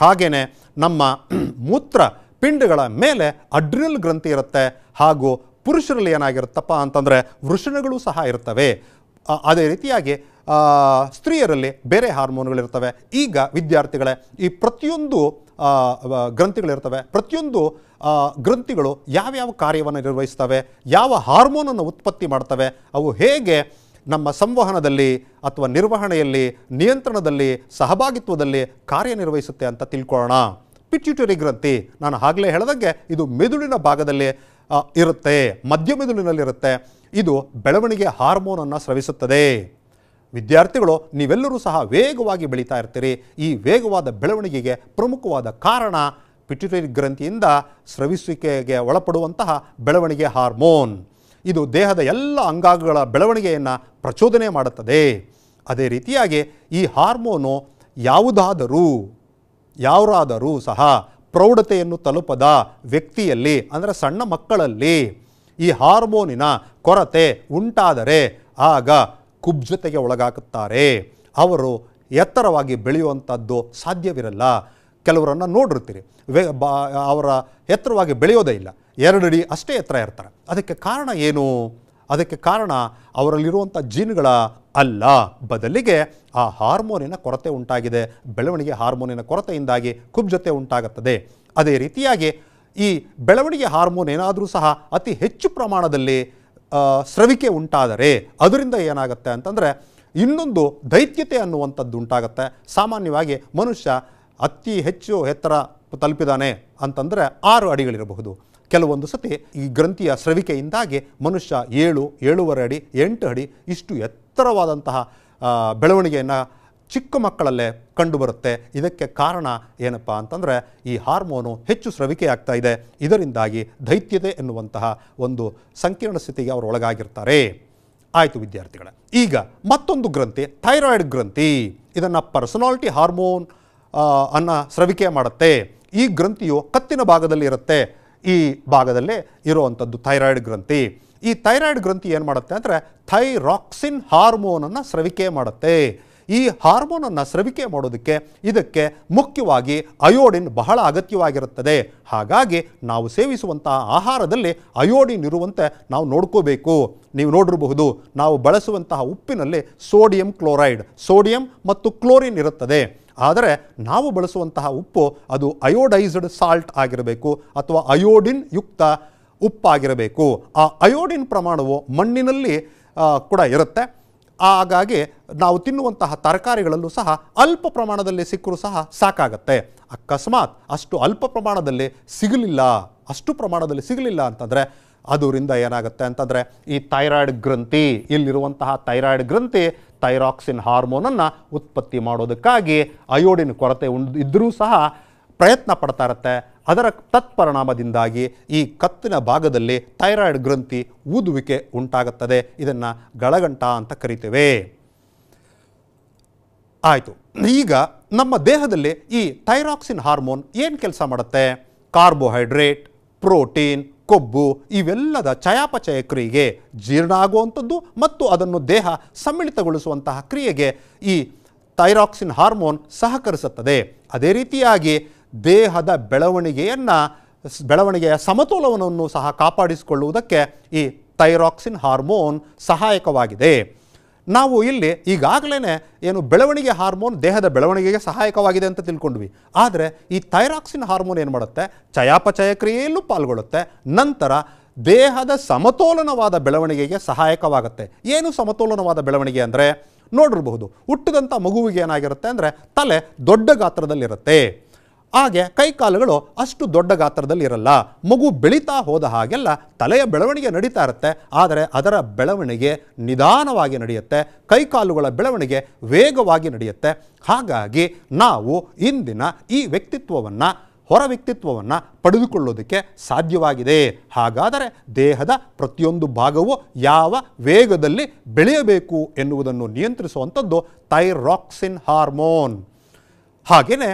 ಹಾಗೆಯೇ ನಮ್ಮ ಮೂತ್ರ ಪಿಂಡಗಳ ಮೇಲೆ ಅಡ್ರಿನಲ್ ಗ್ರಂಥಿ ಇರುತ್ತೆ ಹಾಗೂ ಪುರುಷರಲ್ಲಿ ಏನಾಗಿರುತ್ತಪ್ಪ ಅಂತಂದರೆ ವೃಷಣಗಳು ಸಹ ಇರ್ತವೆ ಅದೇ ರೀತಿಯಾಗಿ ಸ್ತ್ರೀಯರಲ್ಲಿ ಬೇರೆ ಹಾರ್ಮೋನ್ಗಳಿರ್ತವೆ ಈಗ ವಿದ್ಯಾರ್ಥಿಗಳೇ ಈ ಪ್ರತಿಯೊಂದು ಗ್ರಂಥಿಗಳಿರ್ತವೆ ಪ್ರತಿಯೊಂದು ಗ್ರಂಥಿಗಳು ಯಾವ್ಯಾವ ಕಾರ್ಯವನ್ನು ನಿರ್ವಹಿಸ್ತವೆ ಯಾವ ಹಾರ್ಮೋನನ್ನು ಉತ್ಪತ್ತಿ ಮಾಡ್ತವೆ ಅವು ಹೇಗೆ ನಮ್ಮ ಸಂವಹನದಲ್ಲಿ ಅಥವಾ ನಿರ್ವಹಣೆಯಲ್ಲಿ ನಿಯಂತ್ರಣದಲ್ಲಿ ಸಹಭಾಗಿತ್ವದಲ್ಲಿ ಕಾರ್ಯನಿರ್ವಹಿಸುತ್ತೆ ಅಂತ ತಿಳ್ಕೊಳ್ಳೋಣ ಪಿಟ್ಯುಟರಿ ಗ್ರಂಥಿ ನಾನು ಆಗಲೇ ಹೇಳಿದಂಗೆ ಇದು ಮೆದುಳಿನ ಭಾಗದಲ್ಲಿ ಇರುತ್ತೆ ಮಧ್ಯ ಮೆದುಳಿನಲ್ಲಿರುತ್ತೆ ಇದು ಬೆಳವಣಿಗೆ ಹಾರ್ಮೋನನ್ನು ಸ್ರವಿಸುತ್ತದೆ ವಿದ್ಯಾರ್ಥಿಗಳು ನೀವೆಲ್ಲರೂ ಸಹ ವೇಗವಾಗಿ ಬೆಳೀತಾ ಇರ್ತೀರಿ ಈ ವೇಗವಾದ ಬೆಳವಣಿಗೆಗೆ ಪ್ರಮುಖವಾದ ಕಾರಣ ಪಿಟ್ಯುಟರಿ ಗ್ರಂಥಿಯಿಂದ ಸ್ರವಿಸುವಿಕೆಗೆ ಒಳಪಡುವಂತಹ ಬೆಳವಣಿಗೆ ಹಾರ್ಮೋನ್ ಇದು ದೇಹದ ಎಲ್ಲ ಅಂಗಾಂಗಗಳ ಬೆಳವಣಿಗೆಯನ್ನು ಪ್ರಚೋದನೆ ಮಾಡುತ್ತದೆ ಅದೇ ರೀತಿಯಾಗಿ ಈ ಹಾರ್ಮೋನು ಯಾವುದಾದರೂ ಯಾರಾದರೂ ಸಹ ಪ್ರೌಢತೆಯನ್ನು ತಲುಪದ ವ್ಯಕ್ತಿಯಲ್ಲಿ ಅಂದರೆ ಸಣ್ಣ ಮಕ್ಕಳಲ್ಲಿ ಈ ಹಾರ್ಮೋನಿನ ಕೊರತೆ ಉಂಟಾದರೆ ಆಗ ಕುಬ್ಜತೆಗೆ ಒಳಗಾಗುತ್ತಾರೆ ಅವರು ಎತ್ತರವಾಗಿ ಬೆಳೆಯುವಂಥದ್ದು ಸಾಧ್ಯವಿರಲ್ಲ ಕೆಲವರನ್ನು ನೋಡಿರ್ತೀರಿ ವೇ ಅವರ ಎತ್ತರವಾಗಿ ಬೆಳೆಯೋದೇ ಇಲ್ಲ ಎರಡು ಅಡಿ ಅಷ್ಟೇ ಎತ್ತರ ಇರ್ತಾರೆ ಅದಕ್ಕೆ ಕಾರಣ ಏನು ಅದಕ್ಕೆ ಕಾರಣ ಅವರಲ್ಲಿರುವಂಥ ಜೀನ್ಗಳ ಅಲ್ಲ ಬದಲಿಗೆ ಆ ಹಾರ್ಮೋನಿನ ಕೊರತೆ ಉಂಟಾಗಿದೆ ಬೆಳವಣಿಗೆ ಹಾರ್ಮೋನಿನ ಕೊರತೆಯಿಂದಾಗಿ ಕುಬ್ಜತೆ ಉಂಟಾಗುತ್ತದೆ ಅದೇ ರೀತಿಯಾಗಿ ಈ ಬೆಳವಣಿಗೆ ಹಾರ್ಮೋನ್ ಏನಾದರೂ ಸಹ ಅತಿ ಹೆಚ್ಚು ಪ್ರಮಾಣದಲ್ಲಿ ಸ್ರವಿಕೆ ಉಂಟಾದರೆ ಅದರಿಂದ ಏನಾಗುತ್ತೆ ಅಂತಂದರೆ ಇನ್ನೊಂದು ದೈತ್ಯತೆ ಅನ್ನುವಂಥದ್ದು ಉಂಟಾಗುತ್ತೆ ಸಾಮಾನ್ಯವಾಗಿ ಮನುಷ್ಯ ಅತಿ ಹೆಚ್ಚು ಎತ್ತರ ತಲುಪಿದಾನೆ ಅಂತಂದರೆ ಆರು ಅಡಿಗಳಿರಬಹುದು ಕೆಲವೊಂದು ಸತಿ ಈ ಗ್ರಂಥಿಯ ಸ್ರವಿಕೆಯಿಂದಾಗಿ ಮನುಷ್ಯ ಏಳು ಏಳುವರೆ ಅಡಿ ಎಂಟು ಅಡಿ ಇಷ್ಟು ಎತ್ತರವಾದಂತಹ ಬೆಳವಣಿಗೆಯನ್ನು ಚಿಕ್ಕ ಮಕ್ಕಳಲ್ಲೇ ಕಂಡುಬರುತ್ತೆ ಇದಕ್ಕೆ ಕಾರಣ ಏನಪ್ಪ ಅಂತಂದರೆ ಈ ಹಾರ್ಮೋನು ಹೆಚ್ಚು ಸ್ರವಿಕೆಯಾಗ್ತಾ ಇದೆ ಇದರಿಂದಾಗಿ ದೈತ್ಯತೆ ಎನ್ನುವಂತಹ ಒಂದು ಸಂಕೀರ್ಣ ಸ್ಥಿತಿಗೆ ಅವರು ಒಳಗಾಗಿರ್ತಾರೆ ಆಯಿತು ವಿದ್ಯಾರ್ಥಿಗಳೇ ಈಗ ಮತ್ತೊಂದು ಗ್ರಂಥಿ ಥೈರಾಯ್ಡ್ ಗ್ರಂಥಿ ಇದನ್ನು ಪರ್ಸನಾಲಿಟಿ ಹಾರ್ಮೋನ್ ಅನ್ನು ಸ್ರವಿಕೆ ಮಾಡುತ್ತೆ ಈ ಗ್ರಂಥಿಯು ಕತ್ತಿನ ಭಾಗದಲ್ಲಿ ಇರುತ್ತೆ ಈ ಭಾಗದಲ್ಲಿ ಇರುವಂಥದ್ದು ಥೈರಾಯ್ಡ್ ಗ್ರಂಥಿ ಈ ಥೈರಾಯ್ಡ್ ಗ್ರಂಥಿ ಏನು ಮಾಡುತ್ತೆ ಅಂದರೆ ಥೈರಾಕ್ಸಿನ್ ಹಾರ್ಮೋನನ್ನು ಸ್ರವಿಕೆ ಮಾಡುತ್ತೆ ಈ ಹಾರ್ಮೋನನ್ನು ಸ್ರವಿಕೆ ಮಾಡೋದಕ್ಕೆ ಇದಕ್ಕೆ ಮುಖ್ಯವಾಗಿ ಅಯೋಡಿನ್ ಬಹಳ ಅಗತ್ಯವಾಗಿರುತ್ತದೆ ಹಾಗಾಗಿ ನಾವು ಸೇವಿಸುವಂತಹ ಆಹಾರದಲ್ಲಿ ಅಯೋಡಿನ್ ಇರುವಂತೆ ನಾವು ನೋಡ್ಕೋಬೇಕು ನೀವು ನೋಡಿರಬಹುದು ನಾವು ಬಳಸುವಂತಹ ಉಪ್ಪಿನಲ್ಲಿ ಸೋಡಿಯಂ ಕ್ಲೋರೈಡ್ ಸೋಡಿಯಂ ಮತ್ತು ಕ್ಲೋರಿನ್ ಇರುತ್ತದೆ ಆದರೆ ನಾವು ಬಳಸುವಂತಹ ಉಪ್ಪು ಅದು ಅಯೋಡೈಸ್ಡ್ ಸಾಲ್ಟ್ ಆಗಿರಬೇಕು ಅಥವಾ ಅಯೋಡಿನ್ ಯುಕ್ತ ಉಪ್ಪಾಗಿರಬೇಕು ಆ ಅಯೋಡಿನ್ ಪ್ರಮಾಣವು ಮಣ್ಣಿನಲ್ಲಿ ಕೂಡ ಇರುತ್ತೆ ಹಾಗಾಗಿ ನಾವು ತಿನ್ನುವಂತಹ ತರಕಾರಿಗಳಲ್ಲೂ ಸಹ ಅಲ್ಪ ಪ್ರಮಾಣದಲ್ಲಿ ಸಿಕ್ಕರೂ ಸಹ ಸಾಕಾಗತ್ತೆ ಅಕಸ್ಮಾತ್ ಅಷ್ಟು ಅಲ್ಪ ಪ್ರಮಾಣದಲ್ಲಿ ಸಿಗಲಿಲ್ಲ ಅಷ್ಟು ಪ್ರಮಾಣದಲ್ಲಿ ಸಿಗಲಿಲ್ಲ ಅಂತಂದರೆ ಅದರಿಂದ ಏನಾಗುತ್ತೆ ಅಂತಂದರೆ ಈ ಥೈರಾಯ್ಡ್ ಗ್ರಂಥಿ ಇಲ್ಲಿರುವಂತಹ ಥೈರಾಯ್ಡ್ ಗ್ರಂಥಿ ಥೈರಾಕ್ಸಿನ್ ಹಾರ್ಮೋನನ್ನು ಉತ್ಪತ್ತಿ ಮಾಡೋದಕ್ಕಾಗಿ ಅಯೋಡಿನ್ ಕೊರತೆ ಇದ್ದರೂ ಸಹ ಪ್ರಯತ್ನ ಪಡ್ತಾ ಇರುತ್ತೆ ಅದರ ತತ್ಪರಿಣಾಮದಿಂದಾಗಿ ಈ ಕತ್ತಿನ ಭಾಗದಲ್ಲಿ ಥೈರಾಯ್ಡ್ ಗ್ರಂಥಿ ಊದುವಿಕೆ ಉಂಟಾಗುತ್ತದೆ ಇದನ್ನು ಗಳಗಂಟ ಅಂತ ಕರಿತೇವೆ ಆಯಿತು ಈಗ ನಮ್ಮ ದೇಹದಲ್ಲಿ ಈ ಥೈರಾಕ್ಸಿನ್ ಹಾರ್ಮೋನ್ ಏನು ಕೆಲಸ ಮಾಡುತ್ತೆ ಕಾರ್ಬೋಹೈಡ್ರೇಟ್ ಪ್ರೋಟೀನ್ ಕೊಬ್ಬು ಇವೆಲ್ಲದ ಚಯಾಪಚಯ ಕ್ರಿಯೆಗೆ ಜೀರ್ಣ ಆಗುವಂಥದ್ದು ಮತ್ತು ಅದನ್ನು ದೇಹ ಸಮ್ಮಿಳಿತಗೊಳಿಸುವಂತಹ ಕ್ರಿಯೆಗೆ ಈ ಥೈರಾಕ್ಸಿನ್ ಹಾರ್ಮೋನ್ ಸಹಕರಿಸುತ್ತದೆ ಅದೇ ರೀತಿಯಾಗಿ ದೇಹದ ಬೆಳವಣಿಗೆಯನ್ನು ಬೆಳವಣಿಗೆಯ ಸಮತೋಲನವನ್ನು ಸಹ ಕಾಪಾಡಿಸಿಕೊಳ್ಳುವುದಕ್ಕೆ ಈ ಥೈರಾಕ್ಸಿನ್ ಹಾರ್ಮೋನ್ ಸಹಾಯಕವಾಗಿದೆ ನಾವು ಇಲ್ಲಿ ಈಗಾಗಲೇ ಏನು ಬೆಳವಣಿಗೆ ಹಾರ್ಮೋನ್ ದೇಹದ ಬೆಳವಣಿಗೆಗೆ ಸಹಾಯಕವಾಗಿದೆ ಅಂತ ತಿಳ್ಕೊಂಡ್ವಿ ಆದರೆ ಈ ಥೈರಾಕ್ಸಿನ್ ಹಾರ್ಮೋನ್ ಏನು ಮಾಡುತ್ತೆ ಚಯಾಪಚಯ ಕ್ರಿಯೆಯಲ್ಲೂ ಪಾಲ್ಗೊಳ್ಳುತ್ತೆ ನಂತರ ದೇಹದ ಸಮತೋಲನವಾದ ಬೆಳವಣಿಗೆಗೆ ಸಹಾಯಕವಾಗುತ್ತೆ ಏನು ಸಮತೋಲನವಾದ ಬೆಳವಣಿಗೆ ಅಂದರೆ ನೋಡಿರಬಹುದು ಹುಟ್ಟಿದಂಥ ಮಗುವಿಗೆ ಏನಾಗಿರುತ್ತೆ ಅಂದರೆ ತಲೆ ದೊಡ್ಡ ಗಾತ್ರದಲ್ಲಿರುತ್ತೆ ಹಾಗೆ ಕೈಕಾಲುಗಳು ಅಷ್ಟು ದೊಡ್ಡ ಗಾತ್ರದಲ್ಲಿ ಇರಲ್ಲ ಮಗು ಬೆಳೀತಾ ಹೋದ ಹಾಗೆಲ್ಲ ತಲೆಯ ಬೆಳವಣಿಗೆ ನಡೀತಾ ಇರುತ್ತೆ ಆದರೆ ಅದರ ಬೆಳವಣಿಗೆ ನಿಧಾನವಾಗಿ ನಡೆಯುತ್ತೆ ಕೈಕಾಲುಗಳ ಬೆಳವಣಿಗೆ ವೇಗವಾಗಿ ನಡೆಯುತ್ತೆ ಹಾಗಾಗಿ ನಾವು ಇಂದಿನ ಈ ವ್ಯಕ್ತಿತ್ವವನ್ನು ಹೊರ ವ್ಯಕ್ತಿತ್ವವನ್ನು ಪಡೆದುಕೊಳ್ಳೋದಕ್ಕೆ ಸಾಧ್ಯವಾಗಿದೆ ಹಾಗಾದರೆ ದೇಹದ ಪ್ರತಿಯೊಂದು ಭಾಗವು ಯಾವ ವೇಗದಲ್ಲಿ ಬೆಳೆಯಬೇಕು ಎನ್ನುವುದನ್ನು ನಿಯಂತ್ರಿಸುವಂಥದ್ದು ಥೈರಾಕ್ಸಿನ್ ಹಾರ್ಮೋನ್ ಹಾಗೆಯೇ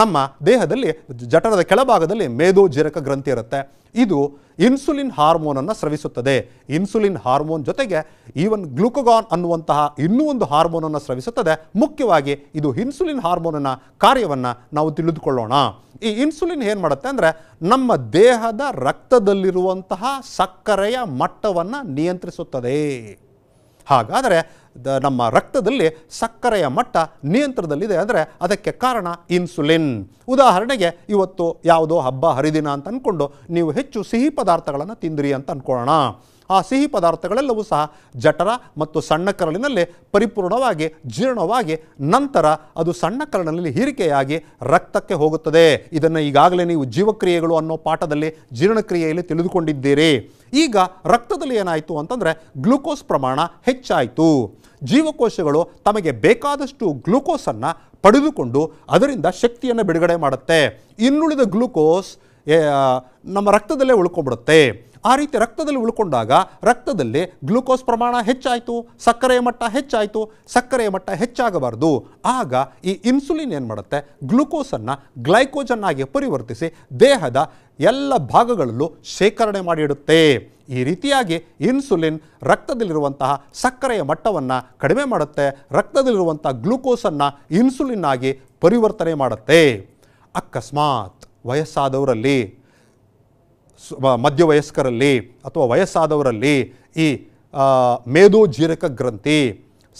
ನಮ್ಮ ದೇಹದಲ್ಲಿ ಜಠರದ ಕೆಳಭಾಗದಲ್ಲಿ ಮೇದೋಜಿರಕ ಗ್ರಂಥಿ ಇರುತ್ತೆ ಇದು ಇನ್ಸುಲಿನ್ ಹಾರ್ಮೋನನ್ನು ಸ್ರವಿಸುತ್ತದೆ ಇನ್ಸುಲಿನ್ ಹಾರ್ಮೋನ್ ಜೊತೆಗೆ ಈವನ್ ಗ್ಲೂಕೋಗಾನ್ ಅನ್ನುವಂತಹ ಇನ್ನೂ ಒಂದು ಹಾರ್ಮೋನನ್ನು ಸ್ರವಿಸುತ್ತದೆ ಮುಖ್ಯವಾಗಿ ಇದು ಇನ್ಸುಲಿನ್ ಹಾರ್ಮೋನನ್ನು ಕಾರ್ಯವನ್ನು ನಾವು ತಿಳಿದುಕೊಳ್ಳೋಣ ಈ ಇನ್ಸುಲಿನ್ ಏನು ಮಾಡುತ್ತೆ ಅಂದರೆ ನಮ್ಮ ದೇಹದ ರಕ್ತದಲ್ಲಿರುವಂತಹ ಸಕ್ಕರೆಯ ಮಟ್ಟವನ್ನು ನಿಯಂತ್ರಿಸುತ್ತದೆ ಹಾಗಾದರೆ ನಮ್ಮ ರಕ್ತದಲ್ಲಿ ಸಕ್ಕರೆಯ ಮಟ್ಟ ನಿಯಂತ್ರಣದಲ್ಲಿದೆ ಅಂದರೆ ಅದಕ್ಕೆ ಕಾರಣ ಇನ್ಸುಲಿನ್ ಉದಾಹರಣೆಗೆ ಇವತ್ತು ಯಾವುದೋ ಹಬ್ಬ ಹರಿದಿನ ಅಂತ ಅಂದ್ಕೊಂಡು ನೀವು ಹೆಚ್ಚು ಸಿಹಿ ಪದಾರ್ಥಗಳನ್ನು ತಿಂದ್ರಿ ಅಂತ ಅಂದ್ಕೊಳ್ಳೋಣ ಆ ಸಿಹಿ ಪದಾರ್ಥಗಳೆಲ್ಲವೂ ಸಹ ಜಠರ ಮತ್ತು ಸಣ್ಣ ಕರಳಿನಲ್ಲಿ ಪರಿಪೂರ್ಣವಾಗಿ ಜೀರ್ಣವಾಗಿ ನಂತರ ಅದು ಸಣ್ಣ ಕರಳಿನಲ್ಲಿ ಹೀರಿಕೆಯಾಗಿ ರಕ್ತಕ್ಕೆ ಹೋಗುತ್ತದೆ ಇದನ್ನು ಈಗಾಗಲೇ ನೀವು ಜೀವಕ್ರಿಯೆಗಳು ಅನ್ನೋ ಪಾಠದಲ್ಲಿ ಜೀರ್ಣಕ್ರಿಯೆಯಲ್ಲಿ ತಿಳಿದುಕೊಂಡಿದ್ದೀರಿ ಈಗ ರಕ್ತದಲ್ಲಿ ಏನಾಯಿತು ಅಂತಂದರೆ ಗ್ಲೂಕೋಸ್ ಪ್ರಮಾಣ ಹೆಚ್ಚಾಯಿತು ಜೀವಕೋಶಗಳು ತಮಗೆ ಬೇಕಾದಷ್ಟು ಗ್ಲುಕೋಸನ್ನು ಪಡೆದುಕೊಂಡು ಅದರಿಂದ ಶಕ್ತಿಯನ್ನು ಬಿಡುಗಡೆ ಮಾಡುತ್ತೆ ಇನ್ನುಳಿದ ಗ್ಲುಕೋಸ್ ನಮ್ಮ ರಕ್ತದಲ್ಲೇ ಉಳ್ಕೊಬಿಡುತ್ತೆ ಆ ರೀತಿ ರಕ್ತದಲ್ಲಿ ಉಳ್ಕೊಂಡಾಗ ರಕ್ತದಲ್ಲಿ ಗ್ಲುಕೋಸ್ ಪ್ರಮಾಣ ಹೆಚ್ಚಾಯಿತು ಸಕ್ಕರೆಯ ಮಟ್ಟ ಹೆಚ್ಚಾಯಿತು ಸಕ್ಕರೆಯ ಮಟ್ಟ ಹೆಚ್ಚಾಗಬಾರ್ದು ಆಗ ಈ ಇನ್ಸುಲಿನ್ ಏನು ಮಾಡುತ್ತೆ ಗ್ಲೈಕೋಜನ್ ಗ್ಲೈಕೋಜನ್ನಾಗಿ ಪರಿವರ್ತಿಸಿ ದೇಹದ ಎಲ್ಲ ಭಾಗಗಳಲ್ಲೂ ಶೇಖರಣೆ ಮಾಡಿಡುತ್ತೆ ಈ ರೀತಿಯಾಗಿ ಇನ್ಸುಲಿನ್ ರಕ್ತದಲ್ಲಿರುವಂತಹ ಸಕ್ಕರೆಯ ಮಟ್ಟವನ್ನು ಕಡಿಮೆ ಮಾಡುತ್ತೆ ರಕ್ತದಲ್ಲಿರುವಂಥ ಗ್ಲುಕೋಸನ್ನು ಇನ್ಸುಲಿನ್ ಆಗಿ ಪರಿವರ್ತನೆ ಮಾಡುತ್ತೆ ಅಕಸ್ಮಾತ್ ವಯಸ್ಸಾದವರಲ್ಲಿ ಮಧ್ಯವಯಸ್ಕರಲ್ಲಿ ಅಥವಾ ವಯಸ್ಸಾದವರಲ್ಲಿ ಈ ಮೇದೋಜೀರಕ ಗ್ರಂಥಿ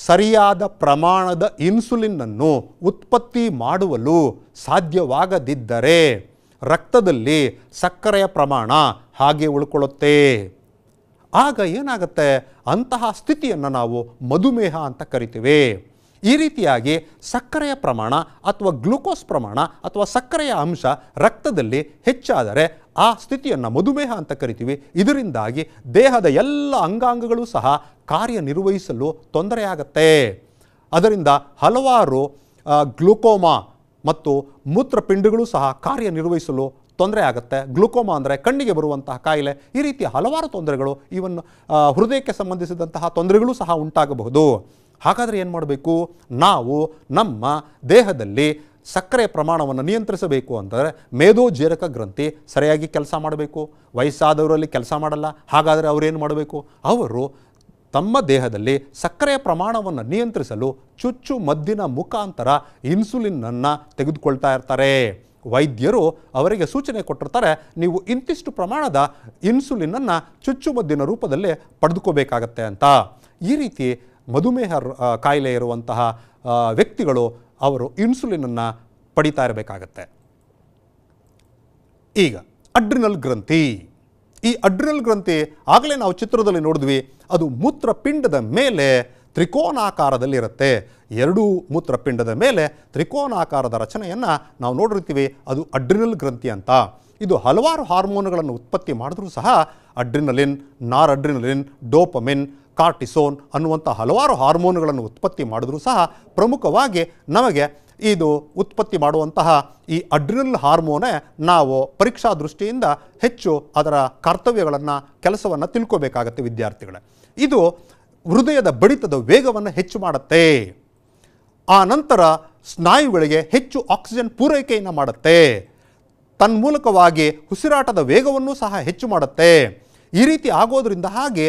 ಸರಿಯಾದ ಪ್ರಮಾಣದ ಇನ್ಸುಲಿನ್ನನ್ನು ಉತ್ಪತ್ತಿ ಮಾಡುವಲು ಸಾಧ್ಯವಾಗದಿದ್ದರೆ ರಕ್ತದಲ್ಲಿ ಸಕ್ಕರೆಯ ಪ್ರಮಾಣ ಹಾಗೆ ಉಳ್ಕೊಳ್ಳುತ್ತೆ ಆಗ ಏನಾಗುತ್ತೆ ಅಂತಹ ಸ್ಥಿತಿಯನ್ನು ನಾವು ಮಧುಮೇಹ ಅಂತ ಕರಿತೀವಿ ಈ ರೀತಿಯಾಗಿ ಸಕ್ಕರೆಯ ಪ್ರಮಾಣ ಅಥವಾ ಗ್ಲುಕೋಸ್ ಪ್ರಮಾಣ ಅಥವಾ ಸಕ್ಕರೆಯ ಅಂಶ ರಕ್ತದಲ್ಲಿ ಹೆಚ್ಚಾದರೆ ಆ ಸ್ಥಿತಿಯನ್ನು ಮಧುಮೇಹ ಅಂತ ಕರಿತೀವಿ ಇದರಿಂದಾಗಿ ದೇಹದ ಎಲ್ಲ ಅಂಗಾಂಗಗಳು ಸಹ ಕಾರ್ಯನಿರ್ವಹಿಸಲು ತೊಂದರೆಯಾಗತ್ತೆ ಅದರಿಂದ ಹಲವಾರು ಗ್ಲುಕೋಮಾ ಮತ್ತು ಮೂತ್ರಪಿಂಡಗಳು ಸಹ ಕಾರ್ಯನಿರ್ವಹಿಸಲು ತೊಂದರೆ ಆಗುತ್ತೆ ಗ್ಲುಕೋಮಾ ಅಂದರೆ ಕಣ್ಣಿಗೆ ಬರುವಂತಹ ಕಾಯಿಲೆ ಈ ರೀತಿಯ ಹಲವಾರು ತೊಂದರೆಗಳು ಈವನ್ ಹೃದಯಕ್ಕೆ ಸಂಬಂಧಿಸಿದಂತಹ ತೊಂದರೆಗಳು ಸಹ ಉಂಟಾಗಬಹುದು ಹಾಗಾದರೆ ಏನು ಮಾಡಬೇಕು ನಾವು ನಮ್ಮ ದೇಹದಲ್ಲಿ ಸಕ್ಕರೆಯ ಪ್ರಮಾಣವನ್ನು ನಿಯಂತ್ರಿಸಬೇಕು ಅಂದರೆ ಮೇಧೋ ಜೀರಕ ಗ್ರಂಥಿ ಸರಿಯಾಗಿ ಕೆಲಸ ಮಾಡಬೇಕು ವಯಸ್ಸಾದವರಲ್ಲಿ ಕೆಲಸ ಮಾಡಲ್ಲ ಹಾಗಾದರೆ ಅವರೇನು ಮಾಡಬೇಕು ಅವರು ತಮ್ಮ ದೇಹದಲ್ಲಿ ಸಕ್ಕರೆಯ ಪ್ರಮಾಣವನ್ನು ನಿಯಂತ್ರಿಸಲು ಚುಚ್ಚು ಮದ್ದಿನ ಮುಖಾಂತರ ಇನ್ಸುಲಿನನ್ನು ತೆಗೆದುಕೊಳ್ತಾ ಇರ್ತಾರೆ ವೈದ್ಯರು ಅವರಿಗೆ ಸೂಚನೆ ಕೊಟ್ಟಿರ್ತಾರೆ ನೀವು ಇಂತಿಷ್ಟು ಪ್ರಮಾಣದ ಇನ್ಸುಲಿನನ್ನು ಮದ್ದಿನ ರೂಪದಲ್ಲಿ ಪಡೆದುಕೋಬೇಕಾಗತ್ತೆ ಅಂತ ಈ ರೀತಿ ಮಧುಮೇಹ ಕಾಯಿಲೆ ಇರುವಂತಹ ವ್ಯಕ್ತಿಗಳು ಅವರು ಇನ್ಸುಲಿನನ್ನು ಪಡಿತಾ ಇರಬೇಕಾಗತ್ತೆ ಈಗ ಅಡ್ರಿನಲ್ ಗ್ರಂಥಿ ಈ ಅಡ್ರಿನಲ್ ಗ್ರಂಥಿ ಆಗಲೇ ನಾವು ಚಿತ್ರದಲ್ಲಿ ನೋಡಿದ್ವಿ ಅದು ಮೂತ್ರಪಿಂಡದ ಮೇಲೆ ತ್ರಿಕೋನಾಕಾರದಲ್ಲಿರುತ್ತೆ ಎರಡೂ ಮೂತ್ರಪಿಂಡದ ಮೇಲೆ ತ್ರಿಕೋನಾಕಾರದ ರಚನೆಯನ್ನು ನಾವು ನೋಡಿರ್ತೀವಿ ಅದು ಅಡ್ರಿನಲ್ ಗ್ರಂಥಿ ಅಂತ ಇದು ಹಲವಾರು ಹಾರ್ಮೋನುಗಳನ್ನು ಉತ್ಪತ್ತಿ ಮಾಡಿದ್ರೂ ಸಹ ಅಡ್ರಿನಲಿನ್ ನಾರ್ ಅಡ್ರಿನಲಿನ್ ಡೋಪಮಿನ್ ಕಾರ್ಟಿಸೋನ್ ಅನ್ನುವಂಥ ಹಲವಾರು ಹಾರ್ಮೋನುಗಳನ್ನು ಉತ್ಪತ್ತಿ ಮಾಡಿದ್ರೂ ಸಹ ಪ್ರಮುಖವಾಗಿ ನಮಗೆ ಇದು ಉತ್ಪತ್ತಿ ಮಾಡುವಂತಹ ಈ ಅಡ್ರಿನಲ್ ಹಾರ್ಮೋನೇ ನಾವು ಪರೀಕ್ಷಾ ದೃಷ್ಟಿಯಿಂದ ಹೆಚ್ಚು ಅದರ ಕರ್ತವ್ಯಗಳನ್ನು ಕೆಲಸವನ್ನು ತಿಳ್ಕೋಬೇಕಾಗತ್ತೆ ವಿದ್ಯಾರ್ಥಿಗಳೇ ಇದು ಹೃದಯದ ಬಡಿತದ ವೇಗವನ್ನು ಹೆಚ್ಚು ಮಾಡುತ್ತೆ ಆ ನಂತರ ಸ್ನಾಯುಗಳಿಗೆ ಹೆಚ್ಚು ಆಕ್ಸಿಜನ್ ಪೂರೈಕೆಯನ್ನು ಮಾಡುತ್ತೆ ತನ್ಮೂಲಕವಾಗಿ ಉಸಿರಾಟದ ವೇಗವನ್ನು ಸಹ ಹೆಚ್ಚು ಮಾಡುತ್ತೆ ಈ ರೀತಿ ಆಗೋದರಿಂದ ಹಾಗೆ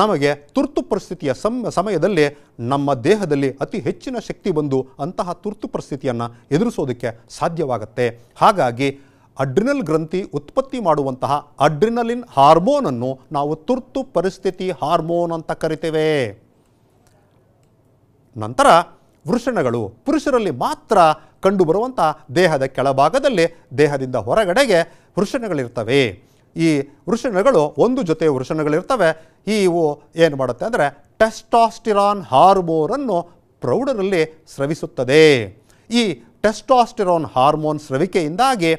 ನಮಗೆ ತುರ್ತು ಪರಿಸ್ಥಿತಿಯ ಸಮ ಸಮಯದಲ್ಲಿ ನಮ್ಮ ದೇಹದಲ್ಲಿ ಅತಿ ಹೆಚ್ಚಿನ ಶಕ್ತಿ ಬಂದು ಅಂತಹ ತುರ್ತು ಪರಿಸ್ಥಿತಿಯನ್ನು ಎದುರಿಸೋದಕ್ಕೆ ಸಾಧ್ಯವಾಗುತ್ತೆ ಹಾಗಾಗಿ ಅಡ್ರಿನಲ್ ಗ್ರಂಥಿ ಉತ್ಪತ್ತಿ ಮಾಡುವಂತಹ ಅಡ್ರಿನಲಿನ್ ಹಾರ್ಮೋನನ್ನು ನಾವು ತುರ್ತು ಪರಿಸ್ಥಿತಿ ಹಾರ್ಮೋನ್ ಅಂತ ಕರಿತೇವೆ ನಂತರ ವೃಷಣಗಳು ಪುರುಷರಲ್ಲಿ ಮಾತ್ರ ಕಂಡುಬರುವಂಥ ದೇಹದ ಕೆಳಭಾಗದಲ್ಲಿ ದೇಹದಿಂದ ಹೊರಗಡೆಗೆ ವೃಷಣಗಳಿರ್ತವೆ ಈ ವೃಷಣಗಳು ಒಂದು ಜೊತೆ ವೃಷಣಗಳಿರ್ತವೆ ಇವು ಏನು ಮಾಡುತ್ತೆ ಅಂದರೆ ಟೆಸ್ಟಾಸ್ಟಿರಾನ್ ಹಾರ್ಮೋನನ್ನು ಪ್ರೌಢರಲ್ಲಿ ಸ್ರವಿಸುತ್ತದೆ ಈ ಟೆಸ್ಟಾಸ್ಟಿರಾನ್ ಹಾರ್ಮೋನ್ ಸ್ರವಿಕೆಯಿಂದಾಗಿ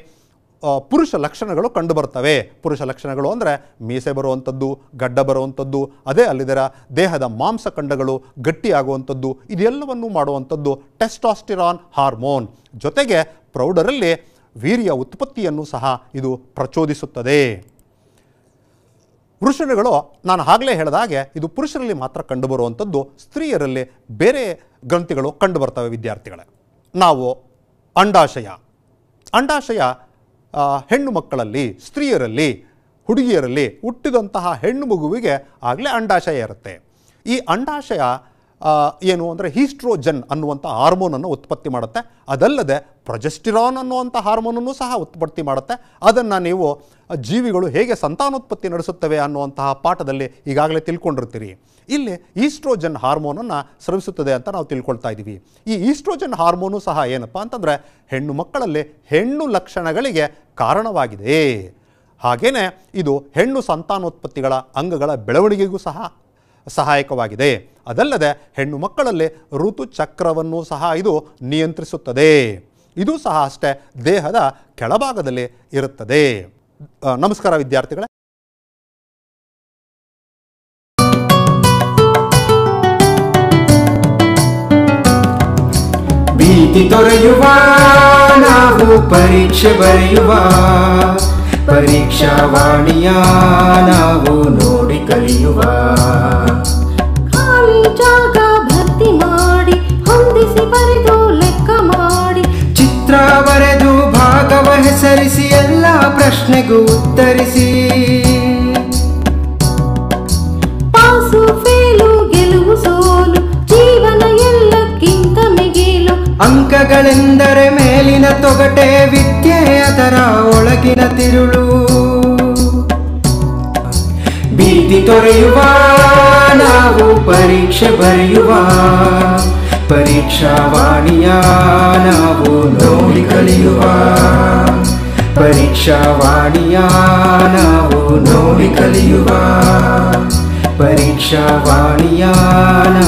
ಪುರುಷ ಲಕ್ಷಣಗಳು ಕಂಡುಬರ್ತವೆ ಪುರುಷ ಲಕ್ಷಣಗಳು ಅಂದರೆ ಮೀಸೆ ಬರುವಂಥದ್ದು ಗಡ್ಡ ಬರುವಂಥದ್ದು ಅದೇ ಅಲ್ಲಿದರ ದೇಹದ ಮಾಂಸಖಂಡಗಳು ಗಟ್ಟಿಯಾಗುವಂಥದ್ದು ಇದೆಲ್ಲವನ್ನೂ ಮಾಡುವಂಥದ್ದು ಟೆಸ್ಟಾಸ್ಟಿರಾನ್ ಹಾರ್ಮೋನ್ ಜೊತೆಗೆ ಪ್ರೌಢರಲ್ಲಿ ವೀರ್ಯ ಉತ್ಪತ್ತಿಯನ್ನು ಸಹ ಇದು ಪ್ರಚೋದಿಸುತ್ತದೆ ಪುರುಷರುಗಳು ನಾನು ಆಗಲೇ ಹೇಳಿದ ಹಾಗೆ ಇದು ಪುರುಷರಲ್ಲಿ ಮಾತ್ರ ಕಂಡುಬರುವಂಥದ್ದು ಸ್ತ್ರೀಯರಲ್ಲಿ ಬೇರೆ ಗ್ರಂಥಿಗಳು ಕಂಡುಬರ್ತವೆ ವಿದ್ಯಾರ್ಥಿಗಳೇ ನಾವು ಅಂಡಾಶಯ ಅಂಡಾಶಯ ಹೆಣ್ಣು ಮಕ್ಕಳಲ್ಲಿ ಸ್ತ್ರೀಯರಲ್ಲಿ ಹುಡುಗಿಯರಲ್ಲಿ ಹುಟ್ಟಿದಂತಹ ಹೆಣ್ಣು ಮಗುವಿಗೆ ಆಗಲೇ ಅಂಡಾಶಯ ಇರುತ್ತೆ ಈ ಅಂಡಾಶಯ ಏನು ಅಂದರೆ ಹೀಸ್ಟ್ರೋಜನ್ ಅನ್ನುವಂಥ ಹಾರ್ಮೋನನ್ನು ಉತ್ಪತ್ತಿ ಮಾಡುತ್ತೆ ಅದಲ್ಲದೆ ಪ್ರೊಜೆಸ್ಟಿರಾನ್ ಅನ್ನುವಂಥ ಹಾರ್ಮೋನನ್ನು ಸಹ ಉತ್ಪತ್ತಿ ಮಾಡುತ್ತೆ ಅದನ್ನು ನೀವು ಜೀವಿಗಳು ಹೇಗೆ ಸಂತಾನೋತ್ಪತ್ತಿ ನಡೆಸುತ್ತವೆ ಅನ್ನುವಂತಹ ಪಾಠದಲ್ಲಿ ಈಗಾಗಲೇ ತಿಳ್ಕೊಂಡಿರ್ತೀರಿ ಇಲ್ಲಿ ಈಸ್ಟ್ರೋಜನ್ ಹಾರ್ಮೋನನ್ನು ಸ್ರವಿಸುತ್ತದೆ ಅಂತ ನಾವು ತಿಳ್ಕೊಳ್ತಾ ಇದ್ದೀವಿ ಈ ಈಸ್ಟ್ರೋಜನ್ ಹಾರ್ಮೋನು ಸಹ ಏನಪ್ಪ ಅಂತಂದರೆ ಹೆಣ್ಣು ಮಕ್ಕಳಲ್ಲಿ ಹೆಣ್ಣು ಲಕ್ಷಣಗಳಿಗೆ ಕಾರಣವಾಗಿದೆ ಹಾಗೆಯೇ ಇದು ಹೆಣ್ಣು ಸಂತಾನೋತ್ಪತ್ತಿಗಳ ಅಂಗಗಳ ಬೆಳವಣಿಗೆಗೂ ಸಹ ಸಹಾಯಕವಾಗಿದೆ ಅದಲ್ಲದೆ ಹೆಣ್ಣು ಮಕ್ಕಳಲ್ಲಿ ಋತುಚಕ್ರವನ್ನು ಸಹ ಇದು ನಿಯಂತ್ರಿಸುತ್ತದೆ ಇದು ಸಹ ಅಷ್ಟೇ ದೇಹದ ಕೆಳಭಾಗದಲ್ಲಿ ಇರುತ್ತದೆ ನಮಸ್ಕಾರ ವಿದ್ಯಾರ್ಥಿಗಳೇ ಭೀತಿ ತೊರೆಯುವ ನಾವು ಪರೀಕ್ಷೆ ಬರೆಯುವ ವಾಣಿಯ ನಾವು ನೋಡಿ ಕಲಿಯುವ ಖಾಲಿ ಜಾಗ ಭರ್ತಿ ಮಾಡಿ ಹೊಂದಿಸಿ ಬರೆದು ಲೆಕ್ಕ ಮಾಡಿ ಚಿತ್ರ ಬರೆದು ಭಾಗವ ಹೆಸರಿಸಿ ಎಲ್ಲ ಪ್ರಶ್ನೆಗೂ ಉತ್ತರಿಸಿ ಅಂಗಗಳೆಂದರೆ ಮೇಲಿನ ತೊಗಟೆ ವಿದ್ಯೆ ಅದರ ಒಳಗಿನ ತಿರುಳು ಭೀತಿ ತೊರೆಯುವ ನಾವು ಪರೀಕ್ಷೆ ಬರೆಯುವ ಪರೀಕ್ಷಾ ವಾಣಿಯ ನಾವು ನೋಡಿ ಕಲಿಯುವ ಪರೀಕ್ಷಾ ವಾಣಿಯ ನಾವು ನೋಡಿ ಕಲಿಯುವ ಪರೀಕ್ಷಾ ವಾಣಿಯ